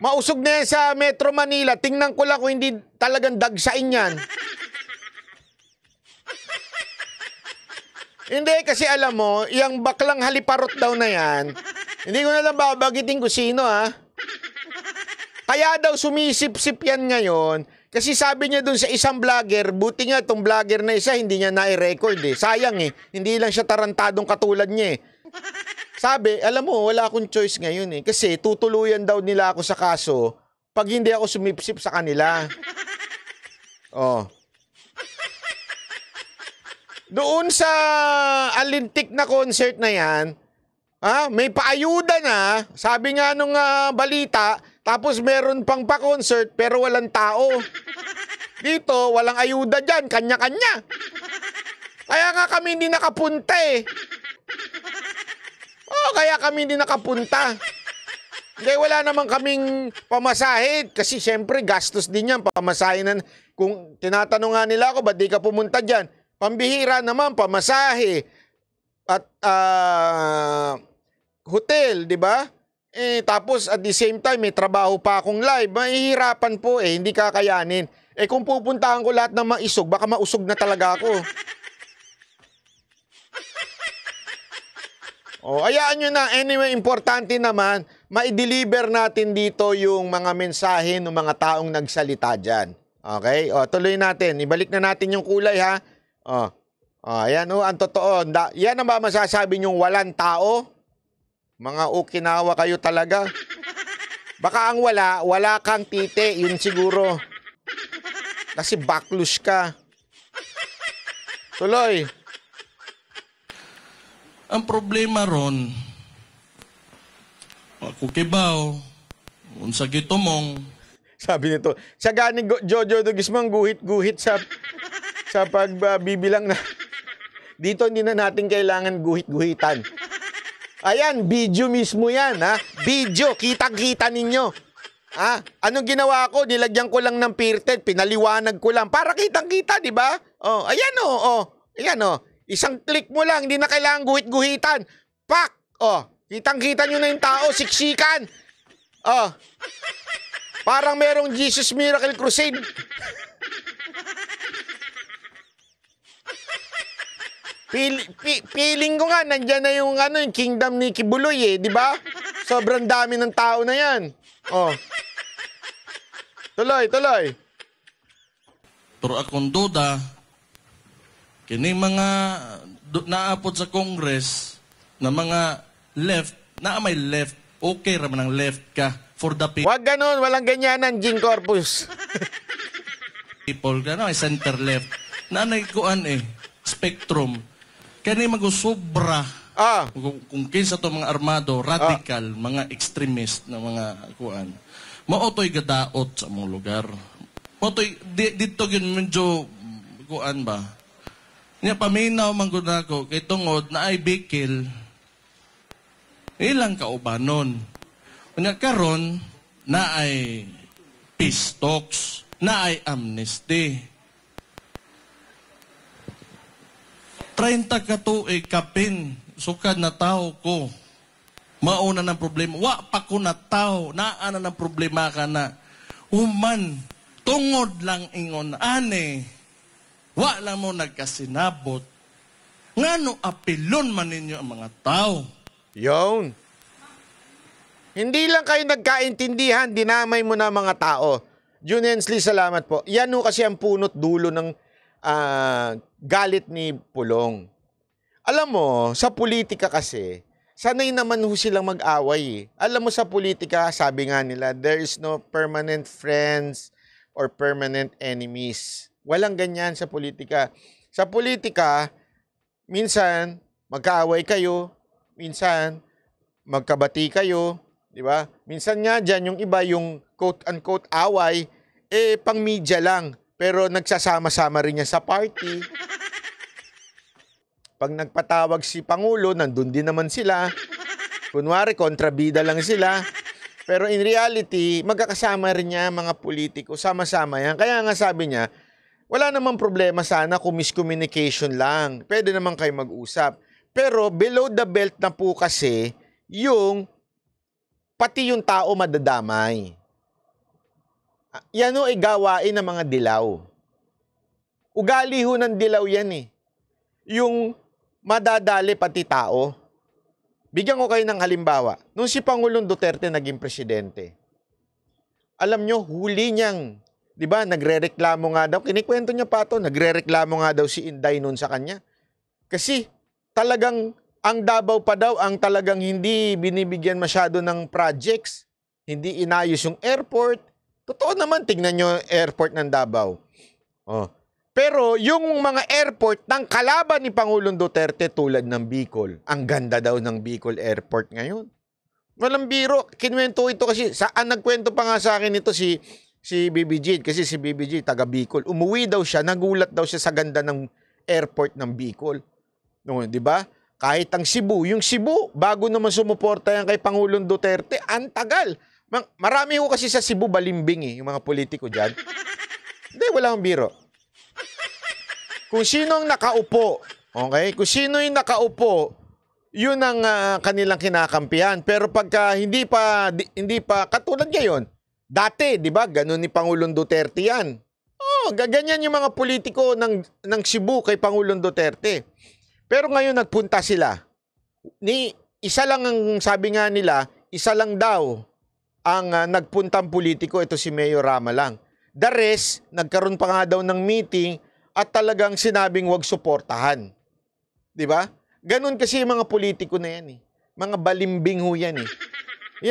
Mausog na yan sa Metro Manila. Tingnan ko lang kung hindi talagang dagsain yan. Hindi, kasi alam mo, yung baklang haliparot daw na yan, hindi ko na lang babagitin kung sino, ha? Ah. Kaya daw sumisip-sip yan ngayon kasi sabi niya doon sa isang vlogger, buti nga tong vlogger na isa, hindi niya na-record eh. Sayang eh, hindi lang siya tarantadong katulad niya eh. Sabi, alam mo, wala akong choice ngayon eh. Kasi tutuluyan daw nila ako sa kaso pag hindi ako sumipsip sa kanila. Oh. Doon sa alintik na concert na yan, ah, may paayuda na. Sabi nga nung uh, balita, tapos meron pang pa-concert pero walang tao. Dito, walang ayuda dyan. Kanya-kanya. Kaya nga kami hindi nakapunta eh. Oo, kaya kami hindi nakapunta. Hindi, wala naman kaming pamasahe. Kasi syempre, gastos din yan. Pamasahe na. Kung tinatanong nga nila ako, ba't di ka pumunta dyan? Pambihira naman, pamasahe. At uh, hotel, di ba? Eh, tapos at the same time, may trabaho pa akong live. Mahihirapan po eh, hindi kakayanin. Eh kung pupuntahan ko lahat ng maisog, baka mausog na talaga ako. oh, ayaan nyo na. Anyway, importante naman, ma-deliver natin dito yung mga mensahe ng mga taong nagsalita dyan. Okay? O, tuloy natin. Ibalik na natin yung kulay, ha? O, o ayan, o, ang totoo. yan ang ba masasabi nyong walang tao? Mga Okinawa kayo talaga. Baka ang wala, wala kang tite, yun siguro. Kasi backlus ka. Tuloy. Ang problema ron, kukibaw, unsa gitumong. Sabi nito, sa gani Jojo Dugis mang guhit-guhit sa sa pagbibilang na dito hindi na natin kailangan guhit-guhitan. Ayan, video mismo yan, ha? Video, kitang-kita ninyo. Ha? Anong ginawa ko? Nilagyan ko lang ng pirted, pinaliwanag ko lang. Para kitang-kita, di ba? Oh, ayan oh, oh. Ayan oh. Isang click mo lang, hindi na kailangan guhit-guhitan. Pak! Oh, kitang-kita nyo na yung tao, siksikan. Oh. Parang merong Jesus Miracle Crusade feeling ko nga, nandyan na yung, ano, yung kingdom ni Kibuloy eh, di ba? Sobrang dami ng tao na yan. Oh. Tuloy, tuloy. Pero akong duda, kini mga do, sa Congress na mga left, na may left, okay raman ang left ka for the people. Huwag ganun, walang ganyanan, Jing Corpus. people, gano'y center left. Nanay kuan eh, spectrum Kani magusobra ah. kung, kung kinsa to mga armado, ah. radical, ah. mga extremist na mga kuan. Maotoy gadaot sa mong lugar. Maotoy di, dito gyud medyo kuan ba. Nya paminaw man gud ako kay tungod na ay bikil. Ilang kaubanon. Unya karon na ay peace talks, na ay amnesty 30 ka katuig eh, kapin sukad na tao ko mauna ng problema wa pa ko na tao naa na ng problema ka na human tungod lang ingon ane wa lang mo nagkasinabot ngano apilon man ninyo ang mga tao yon hindi lang kayo nagkaintindihan dinamay mo na mga tao June salamat po. Yan ho kasi ang punot dulo ng uh, galit ni Pulong. Alam mo, sa politika kasi, sanay naman ho silang mag-away. Eh. Alam mo sa politika, sabi nga nila, there is no permanent friends or permanent enemies. Walang ganyan sa politika. Sa politika, minsan magkaaway kayo, minsan magkabati kayo, di ba? Minsan nga diyan yung iba yung quote unquote away eh pang media lang. Pero nagsasama-sama rin yan sa party. Pag nagpatawag si Pangulo, nandun din naman sila. Kunwari, kontrabida lang sila. Pero in reality, magkakasama rin niya mga politiko. Sama-sama yan. Kaya nga sabi niya, wala namang problema sana kung miscommunication lang. Pwede naman kayo mag-usap. Pero below the belt na po kasi yung pati yung tao madadamay. Yan ay gawain ng mga dilaw. Ugali ho ng dilaw yan eh. Yung madadali pati tao. Bigyan ko kayo ng halimbawa. Nung si Pangulong Duterte naging presidente, alam nyo, huli niyang, di ba, nagre-reklamo nga daw. Kinikwento niya pa ito, nagre-reklamo nga daw si Inday noon sa kanya. Kasi talagang ang Davao pa daw ang talagang hindi binibigyan masyado ng projects. Hindi inayos yung airport, Totoo naman, tingnan nyo airport ng Davao. Oh. Pero yung mga airport ng kalaban ni Pangulong Duterte tulad ng Bicol, ang ganda daw ng Bicol Airport ngayon. Walang biro, kinwento ito kasi saan nagkwento pa nga sa akin ito si si BBG kasi si BBG taga Bicol. Umuwi daw siya, nagulat daw siya sa ganda ng airport ng Bicol. No, 'di ba? Kahit ang Cebu, yung Cebu, bago naman sumuporta yan kay Pangulong Duterte, ang tagal. Marami ko kasi sa Cebu balimbing eh, yung mga politiko dyan. Hindi, wala akong biro. Kung sino ang nakaupo, okay? Kung sino yung nakaupo, yun ang uh, kanilang kinakampihan. Pero pagka hindi pa, di, hindi pa, katulad ngayon, dati, di ba, ganun ni Pangulong Duterte yan. Oh, gaganyan yung mga politiko ng, ng Cebu kay Pangulong Duterte. Pero ngayon nagpunta sila. Ni, isa lang ang sabi nga nila, isa lang daw ang uh, nagpuntang politiko, ito si Mayor Rama lang. The rest, nagkaroon pa nga daw ng meeting at talagang sinabing wag suportahan. 'Di ba? Ganun kasi yung mga politiko na yan eh. Mga balimbing ho yan eh.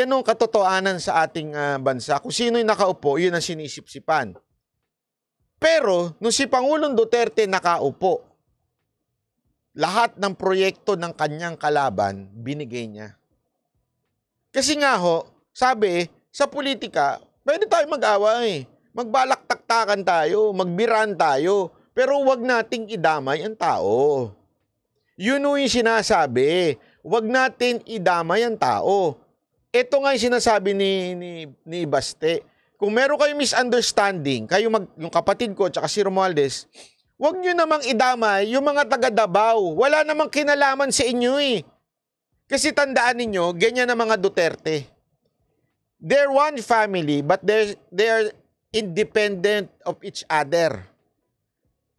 Yan ang katotoanan sa ating uh, bansa. Kung sino'y nakaupo, yun ang sinisipsipan. Pero, nung si Pangulong Duterte nakaupo, lahat ng proyekto ng kanyang kalaban, binigay niya. Kasi nga ho, sabi, sa politika, pwede tayo mag-away. Eh. Magbalaktaktakan tayo, magbiran tayo. Pero wag nating idamay ang tao. Yun o yung sinasabi. Wag natin idamay ang tao. Ito nga yung sinasabi ni, ni, ni Baste. Kung meron kayong misunderstanding, kayo mag, yung kapatid ko at si Romualdez, wag nyo namang idamay yung mga taga-Dabaw. Wala namang kinalaman sa si inyo eh. Kasi tandaan ninyo, ganyan ang mga Duterte they're one family but they're they're independent of each other.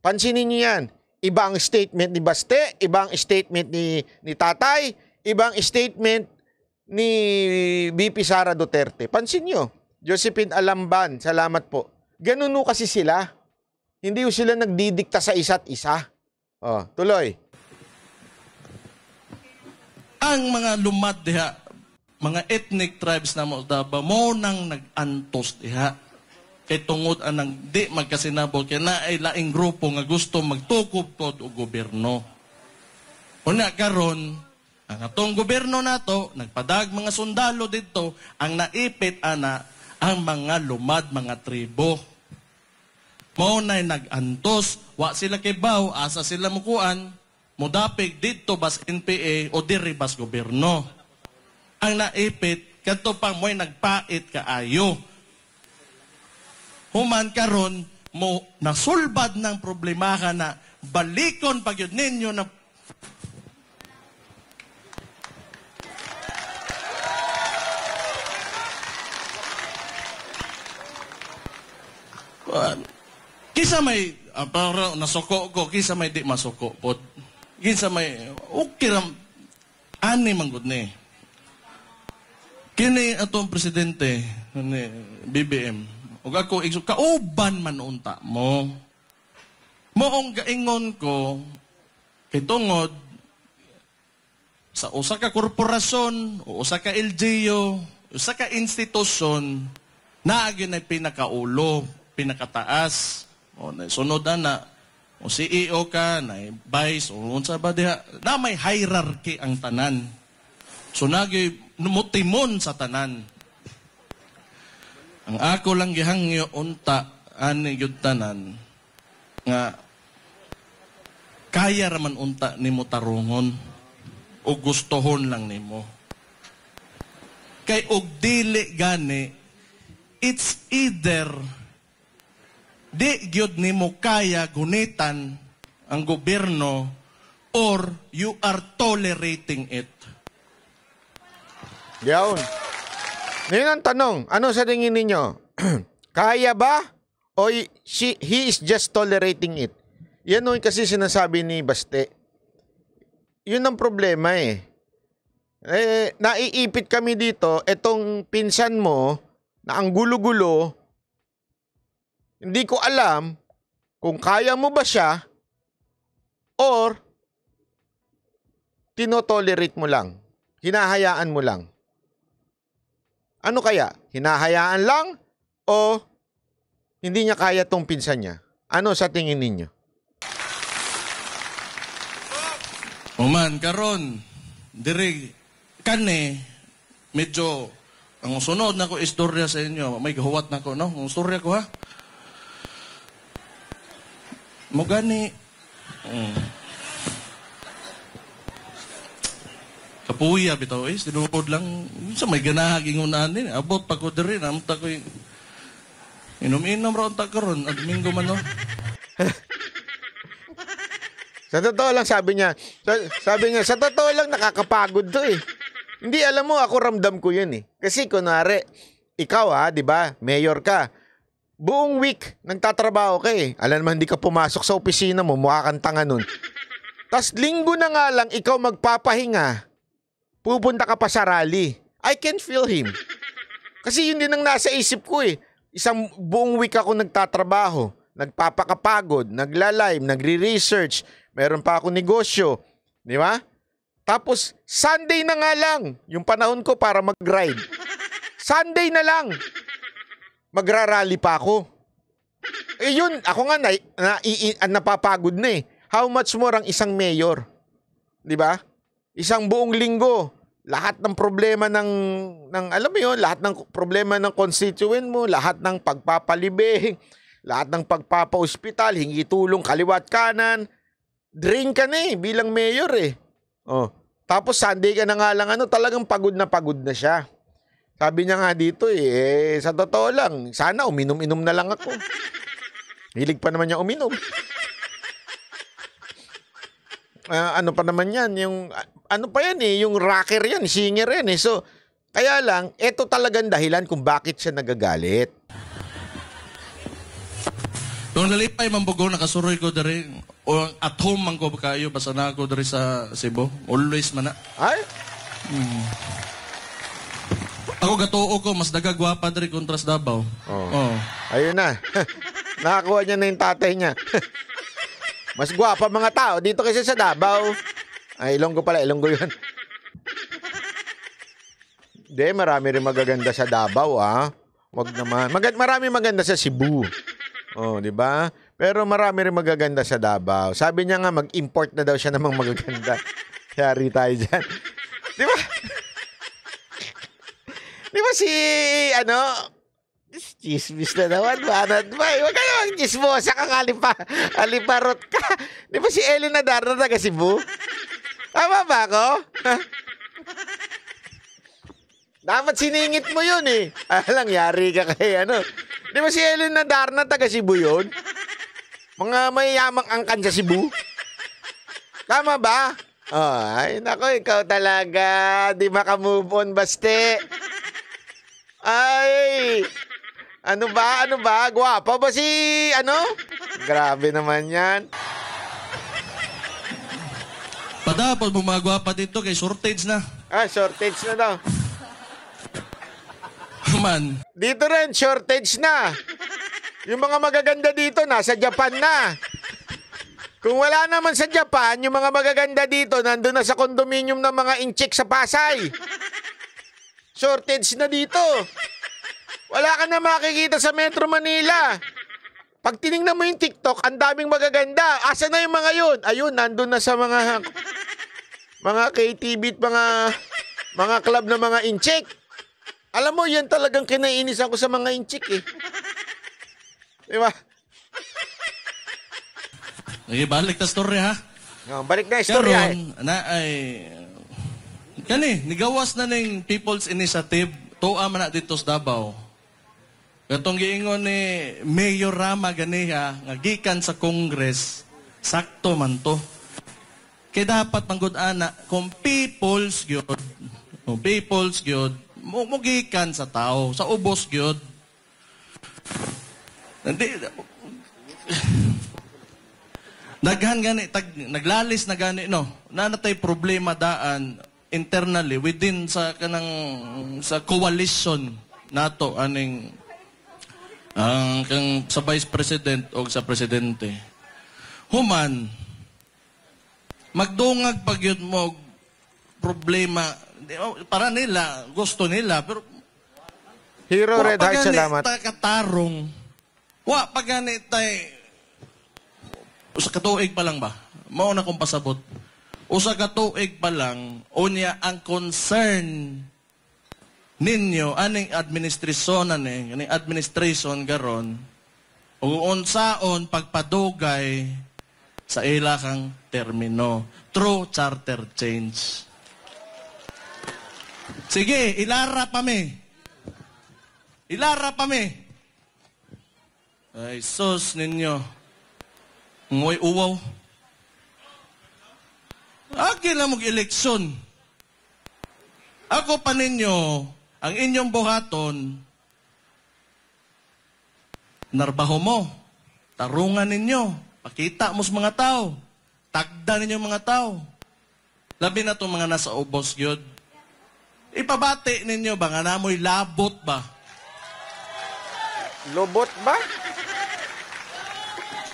Pansinin niyo 'yan. Iba ang statement ni Baste, ibang statement ni ni Tatay, ibang statement ni BP Sara Duterte. Pansin niyo, Josephine Alamban, salamat po. Ganun no kasi sila. Hindi sila nagdidikta sa isa't isa. Oh, tuloy. Ang mga lumad lumadya mga ethnic tribes na Moldova mo nang nag-antos diha. Kay tungod anang di magkasinabot kay naay laing grupo nga gusto magtukop pod og gobyerno. Una karon ang atong gobyerno nato nagpadag mga sundalo didto ang naipit ana ang mga lumad mga tribo. Mao nay nagantos wa sila kay baw asa sila mukuan mudapig didto bas NPA o diri bas gobyerno ang naipit, kanto pang mo'y nagpait kaayo. Human karon mo nasulbad ng problema ka na balikon pag yun ninyo na Uh, kisa may uh, para nasuko ko kisa may di masuko pod kisa may okay ram ani mangud ni Kini atong presidente ni BBM, og ako kauban man unta mo. mo ang gaingon ko kay sa usa ka korporasyon, o usa ka LGU, usa ka institusyon na agin ay pinakaulo, pinakataas, o sunod na o CEO ka, na vice, o unsa ba diha, na may hierarchy ang tanan. So nagi motimon sa tanan. Ang ako lang gihangyo unta ani gyud tanan nga kaya raman unta nimo tarungon o gustohon lang nimo. Kay og dili gani it's either di gyud nimo kaya gunitan ang gobyerno or you are tolerating it. Yawn. Ngayon ang tanong, ano sa tingin ninyo? Kaya ba? O she, he is just tolerating it? Yan nun kasi sinasabi ni Baste. Yun ang problema eh. Eh, naiipit kami dito, etong pinsan mo, na ang gulo-gulo, hindi ko alam kung kaya mo ba siya or tinotolerate mo lang, hinahayaan mo lang. Ano kaya? Hinahayaan lang o hindi niya kaya tong pinsan niya? Ano sa tingin ninyo? Oman, karon diri kane medyo ang sunod na ko istorya sa inyo. May gahuwat na ko, no? Ang istorya ko, ha? Mo gani. Mm. Kapuya bitaw is, eh, tinukod lang, sa may ganaha gingunahan din. Abot pa ko diri, namta ko yung... Inom-inom ron ta karon, at minggo man no. sa totoo lang sabi niya, sa, sabi niya, sa totoo lang nakakapagod to eh. Hindi alam mo, ako ramdam ko yun eh. Kasi kunare ikaw ha, di ba, mayor ka, buong week nagtatrabaho ka eh. Alam naman, hindi ka pumasok sa opisina mo, mukha kang tanga nun. tas linggo na nga lang, ikaw magpapahinga pupunta ka pa sa rally. I can feel him. Kasi yun din ang nasa isip ko eh. Isang buong week ako nagtatrabaho, nagpapakapagod, nagla-live, nagre-research, meron pa ako negosyo, di ba? Tapos Sunday na nga lang yung panahon ko para mag-ride. Sunday na lang. Magrarally pa ako. Eh yun, ako nga na, na, i, napapagod na eh. How much more ang isang mayor? 'Di ba? Isang buong linggo, lahat ng problema ng, ng alam mo yon lahat ng problema ng constituent mo, lahat ng pagpapalibing, lahat ng pagpapa-hospital, hingi tulong kaliwat kanan, drink ka na eh, bilang mayor eh. Oh. Tapos Sunday ka na nga lang, ano, talagang pagod na pagod na siya. Sabi niya nga dito eh, eh sa totoo lang, sana uminom-inom na lang ako. Hilig pa naman niya uminom. Uh, ano pa naman yan, yung ano pa yan eh, yung rocker yan, singer yan eh. So, kaya lang, ito talagang dahilan kung bakit siya nagagalit. Nung nalipay man bugo, nakasuroy ko dari. O at home man ko kayo, basta na ako dari sa Cebu. Always man na. Ay? Hmm. Ako gatoo ko, mas dagagwapa dari sa Davao. Oh. oh. Ayun na. Nakakuha niya na yung tatay niya. mas gwapa mga tao dito kasi sa Davao. Ay, Ilonggo pala. Ilonggo yun. Hindi, marami rin magaganda sa Davao, ah. Wag naman. Mag marami maganda sa Cebu. Oh, di ba? Pero marami rin magaganda sa Davao. Sabi niya nga, mag-import na daw siya namang magaganda. Yari tayo dyan. Di ba? Di ba si, ano, chismis na naman, banat ba? Huwag ka namang chismosa ka, alipa, aliparot ka. Di ba si Elena Darna taga Cebu? Tama ba ako? Dapat siningit mo yun eh. Alang, ah, yari ka kay ano. Di ba si Helen na Darna taga Cebu yun? Mga mayamang angkan sa Cebu? Tama ba? Oh, ay, nako, ikaw talaga. Di makamove on, baste. Ay, ano ba, ano ba? Gwapa ba si, ano? Grabe naman yan dapat bumagawa pa dito kay shortage na. Ah, shortage na daw. Man. Dito rin, shortage na. Yung mga magaganda dito, nasa Japan na. Kung wala naman sa Japan, yung mga magaganda dito, nandun na sa kondominium ng mga incheck sa Pasay. Shortage na dito. Wala ka na makikita sa Metro Manila. Pag tinignan mo yung TikTok, ang daming magaganda. Asa na yung mga yun? Ayun, nandun na sa mga mga KTV at mga, mga club na mga incheck. Alam mo, yan talagang kinainis ako sa mga inchik eh. Di ba? Okay, balik na story ha. No, oh, balik na story ha. Eh. na ay... Kani, eh, nigawas na ning People's Initiative. Tuwa man na dito sa Davao. Katong giingon ni Mayor Rama ganiha, nga gikan sa Congress, sakto man to. Kaya dapat manggod ana, kung people's gyud, o people's gyud, mugikan sa tao, sa ubos gyud. Hindi, daghan gani, tag, naglalis na gani, no? Nanatay problema daan internally within sa kanang sa coalition nato aning ang kang sa vice president o sa presidente. Human, Magdungag pag mo problema. Oh, para nila, gusto nila. Pero Hero Red Heart, salamat. Wa katarong. Wa pagani tay eh. sa katuig pa lang ba? Mao na kong pasabot. Usa ka tuig pa lang unya ang concern ninyo aning administrasyon ani aning administration garon ug unsaon pagpadugay sa ila kang termino. True charter change. Sige, ilara pa me. Ilara pa me. Ay, sus ninyo. Ngoy uwaw. Akin lang mong eleksyon. Ako pa ninyo, ang inyong buhaton, narbaho mo, tarungan ninyo, Pakita mo sa mga tao. Tagda ninyo mga tao. Labi na itong mga nasa ubos yun. Ipabati ninyo ba nga namoy labot ba? Lobot ba?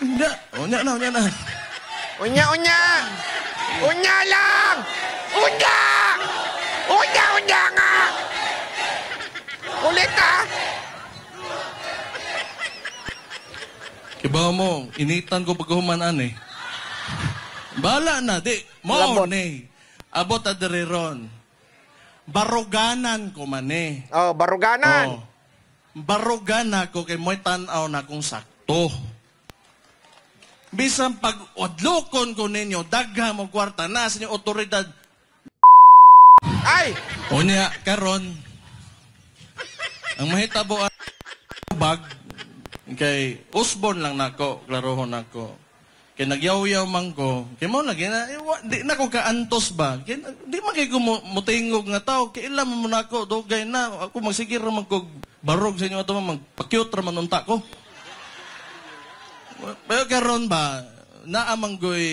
Unya, unya na, unya na. Unya, unya! Unya lang! Unya! Unya, unya nga! Ulit ah! Iba mo, initan ko paghumanan eh. Bala na, di. Mo, ne. Abot adreron. Baruganan ko man eh. Oh, baruganan. Oh. Barugana ko kay mo'y tanaw na kung sakto. Bisan pag odlokon ko ninyo, dagha mo kwarta na sa otoridad. Ay! O karon. Ang mahitabo ang ah, bag, Kay Osborne lang nako, klarohon nako. Kay nagyaw-yaw man ko, kay mo lagi na, iwa, eh, di na ko kaantos ba? Kay, di man kay mutingog nga tao, kay ilam mo na ako, dugay na, ako magsigir man ko, barog sa inyo ato, magpakyot man unta ko. Pero karon ba, naamang go'y,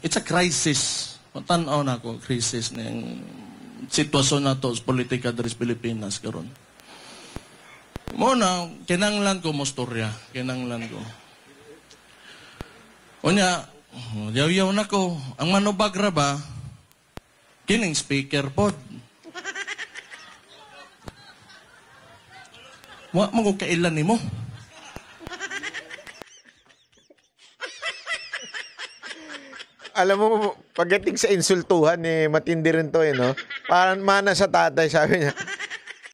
it's a crisis. Matanaw na ako, crisis ng sitwasyon na to sa politika dari Pilipinas karon. Muna, kinanglan ko mo storya. Kinanglan ko. Unya, yaw-yaw na ko. Ang manubagra ba, kining speaker pod. Wa mo ko kailan ni mo. Alam mo, pagdating sa insultuhan, eh, matindi rin to eh, no? Parang mana sa tatay, sabi niya.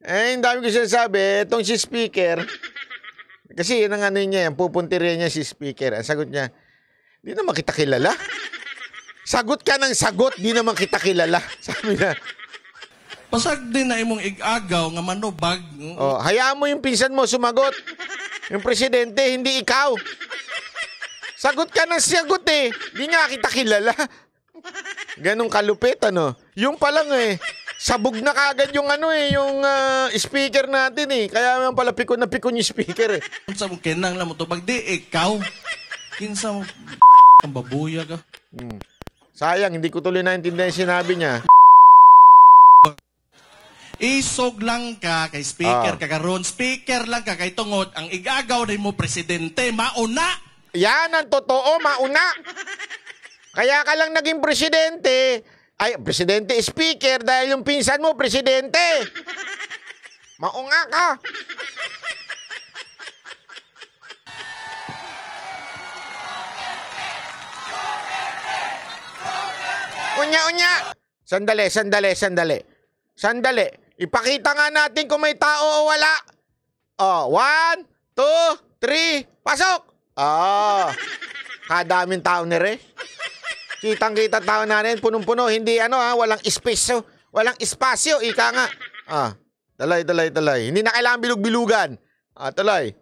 Eh, ang dami ko sinasabi, itong si speaker, kasi yun ang ano niya, ang pupuntirya niya si speaker. Ang sagot niya, di naman kita kilala. Sagot ka ng sagot, di naman kita kilala. Sabi niya. Pasag din na imong igagaw nga manubag. Oh, hayaan mo yung pinsan mo sumagot. Yung presidente, hindi ikaw. Sagot ka ng sagot eh. Di nga kita kilala. Ganong kalupit ano. Yung pa lang eh sabog na kagad yung ano eh, yung ah, speaker natin eh. Kaya naman pala pikon na pikon yung speaker eh. Unsa mo kinang lang mo to pag di ikaw. Kinsa mo ang babuya ka. Ah. Hmm. Sayang, hindi ko tuloy naintindihan yung sinabi niya. Isog lang ka kay speaker Ah. ka speaker lang ka kay tungod ang igagaw na mo presidente mauna. Yan ang totoo, mauna. Kaya ka lang naging presidente ay, presidente speaker dahil yung pinsan mo, presidente. Maunga ka. Unya-unya. Sandali, sandali, sandali. Sandali. Ipakita nga natin kung may tao o wala. Oh, one, two, three, pasok! Oh, kadaming tao ni Re. Kitang-kita tao na natin, punong-puno. Hindi ano ha, ah, walang espasyo. Walang espasyo, ika nga. Ah, talay, talay, talay. Hindi na kailangan bilog-bilugan. Ah, talay.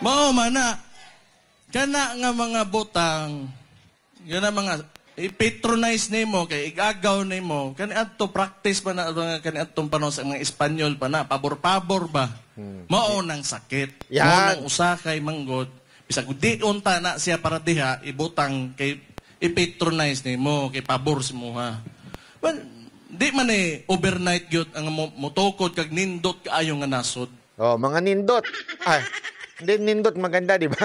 Mao mana. Kana nga mga butang, yun ang mga i-patronize nimo kay igagaw nimo. mo, kani adto practice pa na, kani adtong panon sa mga Espanyol pa na, pabor-pabor ba? Hmm. nang sakit, Yan. usa kay manggod, bisag di unta na siya para diha, ibutang kay i-patronize ni mo, kay pabor si mo ha. Well, di man eh, overnight yun ang motokod kag nindot kaayo nga nasod. Oh, mga nindot. Ay, hindi nindot maganda, di ba?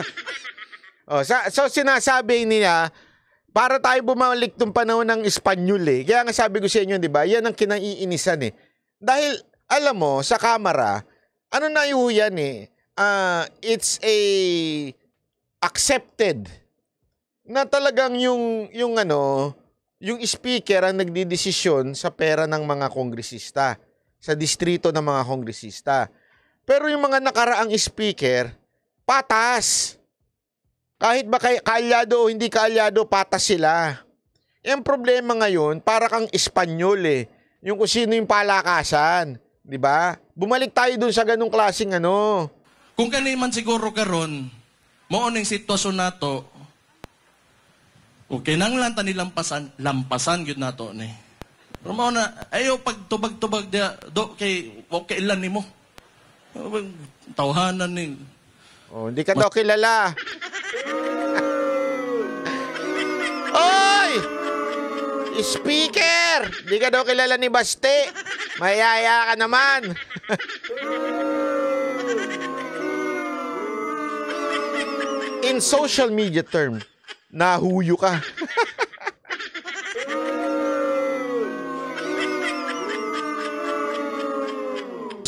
Oh, sa, so sinasabi niya, para tayo bumalik tong panahon ng Espanyol eh. Kaya nga sabi ko sa inyo, di ba? Yan ang kinaiinisan eh. Dahil, alam mo, sa camera, ano na yun yan eh? Uh, it's a accepted na talagang yung yung ano, yung speaker ang nagdedesisyon sa pera ng mga kongresista, sa distrito ng mga kongresista. Pero yung mga nakaraang speaker, patas. Kahit ba kay kaalyado o hindi kaalyado, patas sila. Yung problema ngayon, para kang Espanyol eh. Yung kung sino yung palakasan. Di ba? Bumalik tayo dun sa ganung klaseng ano. Kung kani man siguro karon, mao ning sitwasyon nato Okay, nang lang tani lampasan, lampasan gyud nato ni. Pero mo na, ayo pagtubag-tubag dia, do, kay, okay ilan ni Tawhanan ni. Oh, hindi ka daw kilala. Oy! Speaker! Hindi ka daw kilala ni Basti. Mayaya ka naman. In social media term, nahuyo ka.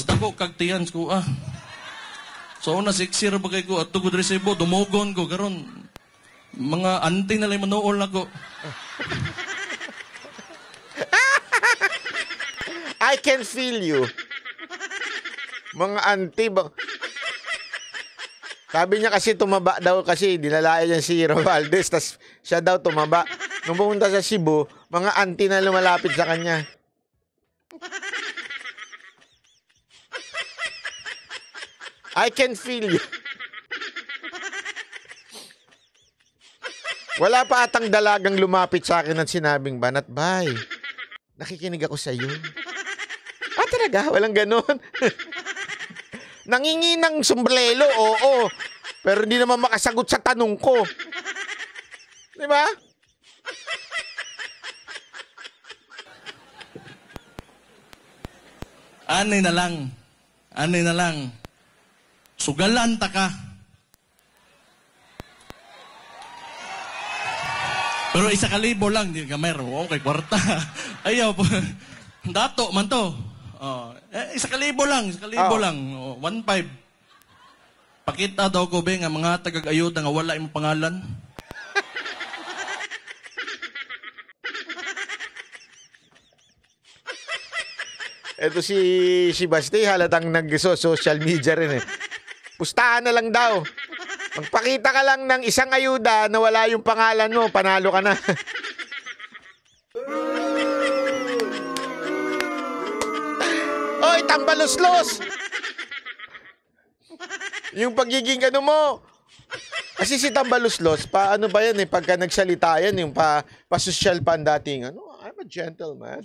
Tako kagtiyan ko ah. So una siksir ba ko at tugod resibo dumugon ko karon mga anti na lang manuol nako. I can feel you. Mga anti ba? Sabi niya kasi tumaba daw kasi dinalayan niya si Rovaldes tas siya daw tumaba. Nung pumunta sa Cebu, mga auntie na lumalapit sa kanya. I can feel you. Wala pa atang dalagang lumapit sa akin at sinabing, Banat, bay, nakikinig ako sa iyo. Ah, talaga? Walang ganon. Nangingi ng sumbrelo, oo. Pero hindi naman makasagot sa tanong ko. Di ba? Anay na lang. Anay na lang. Sugalan ta ka. Pero isa kalibo lang, di ka meron. Okay, oh, kwarta. Ayaw po. Dato man to. Oh, eh, isa kalibo lang, isa kalibo oh. Ah. lang. Oh, one five. Pakita daw ko be nga mga tagagayod na wala imong pangalan. Ito si si Basti halatang nag-social media rin eh. Pustahan na lang daw. Magpakita ka lang ng isang ayuda na wala yung pangalan mo, panalo ka na. Oy, tambalos-los! yung pagiging ano mo. Kasi si Tambaluslos, pa ano ba yan eh, pagka nagsalita yan, yung pa, pa social pan dating, ano, I'm a gentleman.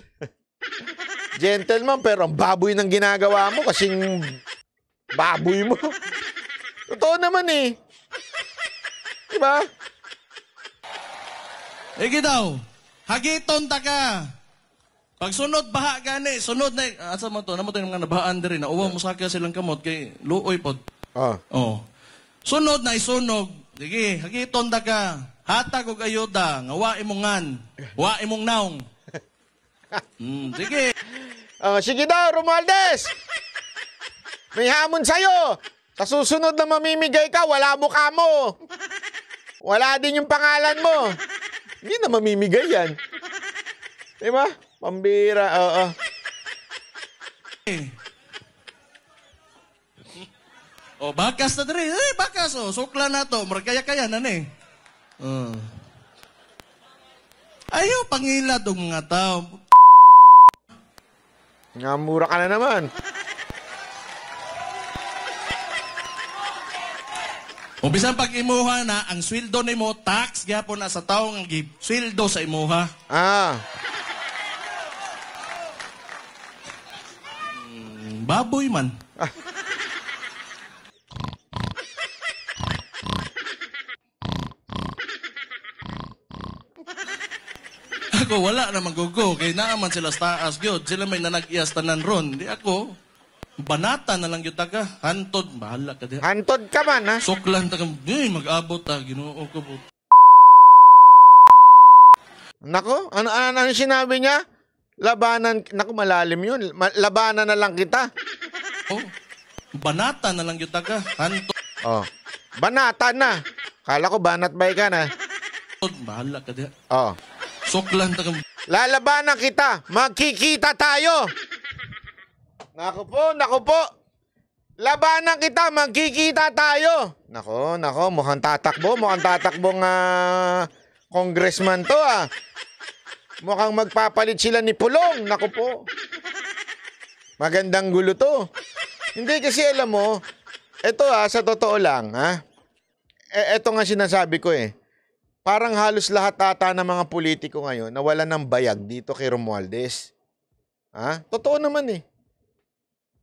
gentleman, pero ang baboy ng ginagawa mo kasing baboy mo. Totoo naman eh. Diba? Igi daw, hagiton ta ka. Pag sunod baha gani, sunod na, asa mo to, namo to yung mga nabahaan diri na, uwa mo sa akin silang kamot kay luoy pod. Ah. Oh. Sunod na isunog. Sige, hagiton da ka. Hatag og ayuda, nga wa imong ngan, wa imong naong. Mm, sige. Uh, sige daw, Romualdez! May hamon sa'yo! Sa susunod na mamimigay ka, wala mukha mo! Wala din yung pangalan mo! Hindi na mamimigay yan. Diba? Pambira, oo. Uh, uh. O, oh, bakas na diri. Eh, bakas. oh. sukla na to. Markaya-kaya na ni. Uh. Ayaw, pangila dong mga tao. Nga mura ka na naman. Umbisan pag imuha na, ang sweldo ni mo, tax gapon na sa taong ang sweldo sa imuha. Ah. Mm, baboy man. Ah. ko, wala na magugo. Kaya naaman sila sa taas, yun. Sila may nanag-iyas tanan ron. Di ako, banata na lang yun taga. Hantod, bahala ka di. Hantod ka man, ha? Soklan, taga, di, mag-abot ta, ah. ginoo ko po. Nako, ano, ano, ano sinabi niya? Labanan, nako malalim yun. labanan na lang kita. Oh, banata na lang yun taga. Hantod. Oh, banata na. Kala ko banat bay ka na. Hantod, ka di. Oh. Sok lang takang... Lalabanan kita. Magkikita tayo. Nako po, nako po. Labanan kita, magkikita tayo. Nako, nako, mukhang tatakbo. Mukhang tatakbong uh, congressman to ah. Mukhang magpapalit sila ni Pulong. Nako po. Magandang gulo to. Hindi kasi alam mo, ito ah, sa totoo lang ha. Ah, e, ito nga sinasabi ko eh parang halos lahat ata ng mga politiko ngayon na wala ng bayag dito kay Romualdez. Ha? Totoo naman eh.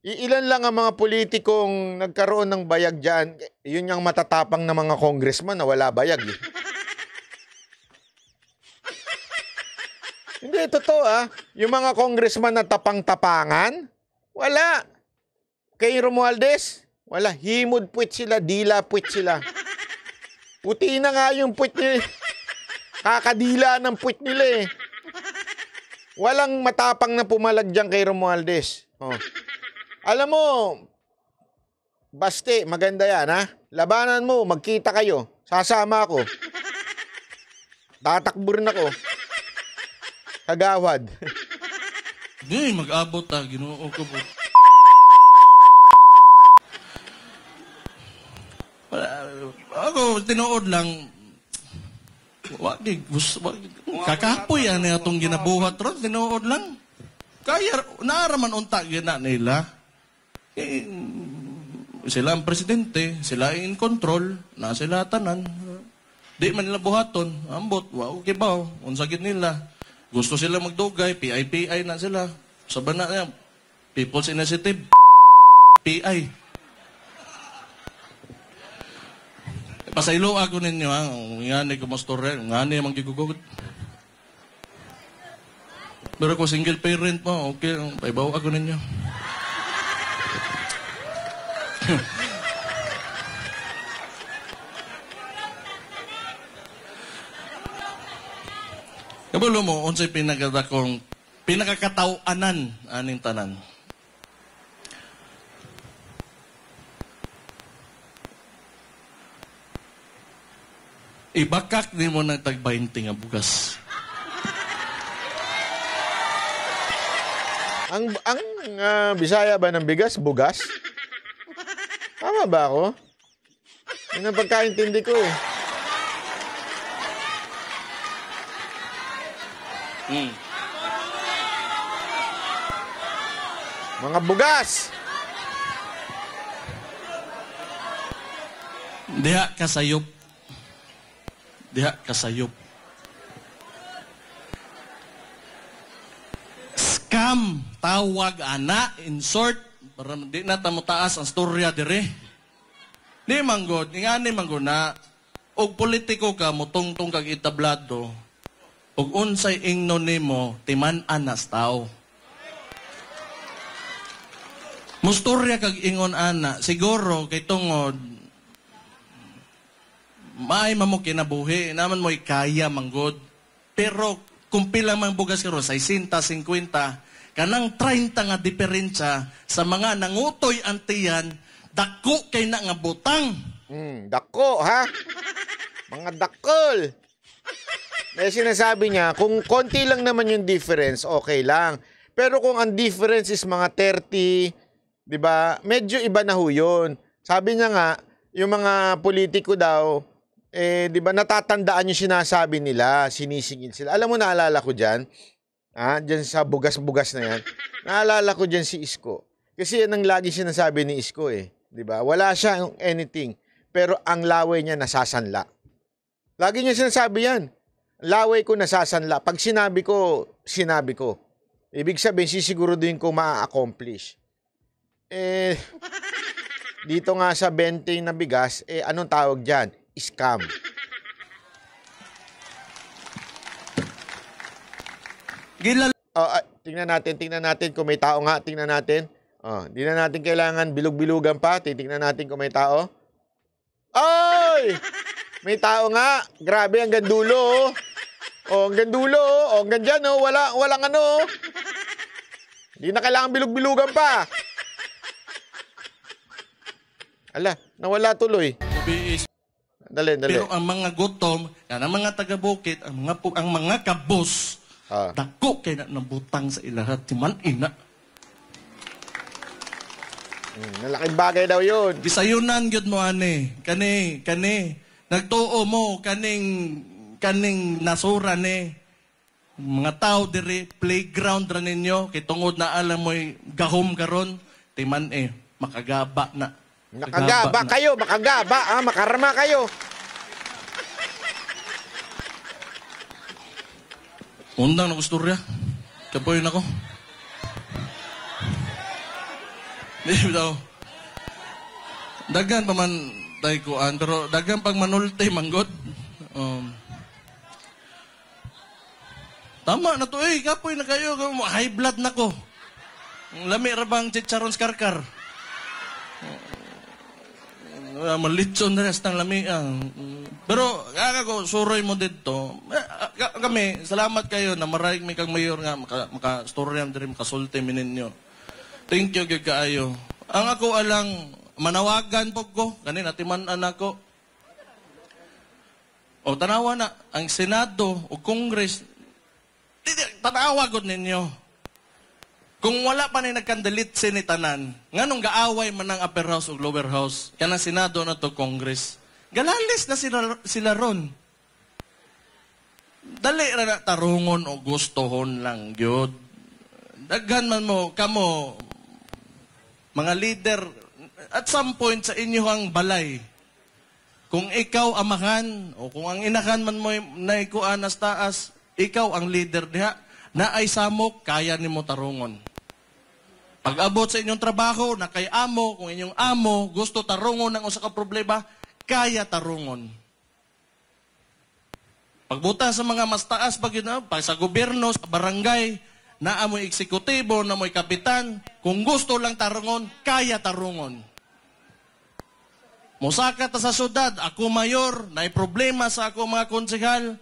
Iilan lang ang mga politikong nagkaroon ng bayag dyan. Yun yung matatapang na mga congressman na wala bayag eh. Hindi, totoo ah. Yung mga congressman na tapang-tapangan, wala. Kay Romualdez, wala. Himod puwit sila, dila puwit sila. Puti na nga yung puwit nila. Kakadila ng puwit nila eh. Walang matapang na pumalag dyan kay Romualdez. Oh. Alam mo, baste, maganda yan ha. Labanan mo, magkita kayo. Sasama ako. Tatakbo rin ako. Kagawad. Di, mag-abot ah, ginoo ko po. Wala, ako, tinuod lang, Wagi, gusto, wagi. Kakapoy yan ah, na itong ginabuhat ron, tinuod lang. Kaya, naaraman unta gina nila. Eh, sila ang presidente, sila in control, na sila tanan. Di man nila buhaton, ambot, wow, kibaw, unsagin nila. Gusto sila magdugay, PIPI na sila. Saban na People's Initiative, PI. Pasaylo ako ninyo ha. Nga ni kumastore. Nga ni mang gigugot. Pero kung single parent mo, okay. Paibaw ako ninyo. Kabulo mo, unsay pinagatakong pinakakatauanan aning tanan. Ibakak ni mo ng tag nga bugas. Ang ang uh, Bisaya ba ng bigas? Bugas? Tama ba ako? Yun ang pagkaintindi ko eh. Mm. Mga bugas! Diha kasayop diha kasayop. Scam, tawag ana, in short, para di na tamo taas ang storya dire. Di manggod, nga ni manggod na, og politiko ka, mutungtong kag itablado, og unsay ingno nimo, timan anas tao. Mustorya kag ingon ana, siguro kay tungod, maay man kinabuhi, naman mo'y kaya manggod. Pero kung pila man bugas karon 60, 50, kanang 30 nga diferensya sa mga nangutoy antiyan, dako kay na nga butang. Mm, dako ha. mga dakol. Eh sinasabi niya, kung konti lang naman yung difference, okay lang. Pero kung ang difference is mga 30, 'di ba? Medyo iba na ho 'yun. Sabi niya nga, yung mga politiko daw eh, di ba, natatandaan yung sinasabi nila, sinisingil sila. Alam mo, naalala ko dyan, ah, dyan sa bugas-bugas na yan, naalala ko dyan si Isko. Kasi yan ang lagi sinasabi ni Isko eh. Di ba? Wala siya anything. Pero ang laway niya nasasanla. Lagi niya sinasabi yan. Laway ko nasasanla. Pag sinabi ko, sinabi ko. Ibig sabihin, sisiguruduhin ko ma-accomplish. Eh, dito nga sa 20 na bigas, eh anong tawag dyan? scam. Gilal oh, uh, tingnan natin, tingnan natin kung may tao nga, tingnan natin. Oh, hindi na natin kailangan bilog-bilugan pa. Titingnan natin kung may tao. Oy! May tao nga. Grabe, ang gandulo. Oh. oh, ang gandulo. Oh. oh, ang ganyan, oh. Wala, walang ano. Hindi oh. na kailangan bilog-bilugan pa. Ala, nawala tuloy. To Dali, dali. Pero ang mga gutom, yan ang mga taga-bukid, ang mga, ang mga kabos, ah. dako kay na nabutang sa ilahat, timan ina. Hmm, nalaking bagay daw yun. Bisayunan, yun mo, ane. Kani, kani. Nagtuo mo, kaning, kaning nasura, ne. Mga tao, diri, playground ra ninyo, kitungod na alam mo, gahom karon timan eh, makagaba na. Nakagaba kayo, makagaba, ah, makarma kayo. Undang na kusturya. Kapoy nako. ko. Hindi daw. Dagan pa man tayo kuan, pero dagan pag manulte, manggot. Um, Tama na to eh, kapoy na kayo. High blood na ko. Lami rabang chicharons karkar. Uh, ah, malitson na rest ng lamiang. Ah. Pero kaka ko, suroy mo dito. Eh, ah, kami, salamat kayo na maraming may kang mayor nga, maka-story maka, maka makasulti mi ninyo. Thank you, gyud kaayo. Ang ako alang, manawagan po ko, kanina timanan ako. O tanawa na, ang Senado o Congress, tanawa ko ninyo. Kung wala pa na nagkandalit sa ni tanan, nganong gaaway man ang upper house o lower house, yan ang Senado na to Congress. Galalis na sila, sila ron. Dali na tarungon o gustohon lang, Diyod. Daghan man mo, kamo, mga leader, at some point sa inyo ang balay, kung ikaw amahan, o kung ang inahan man mo naikuan as taas, ikaw ang leader diha, na ay samok, kaya ni mo tarungon. Pag-abot sa inyong trabaho na kay amo, kung inyong amo gusto tarungon ng usa ka problema, kaya tarungon. Pagbuta sa mga mas taas pag yun, pag sa gobyerno, sa barangay, na amoy eksekutibo, na amoy kapitan, kung gusto lang tarungon, kaya tarungon. Musaka ta sa syudad, ako mayor, na problema sa ako mga konsehal,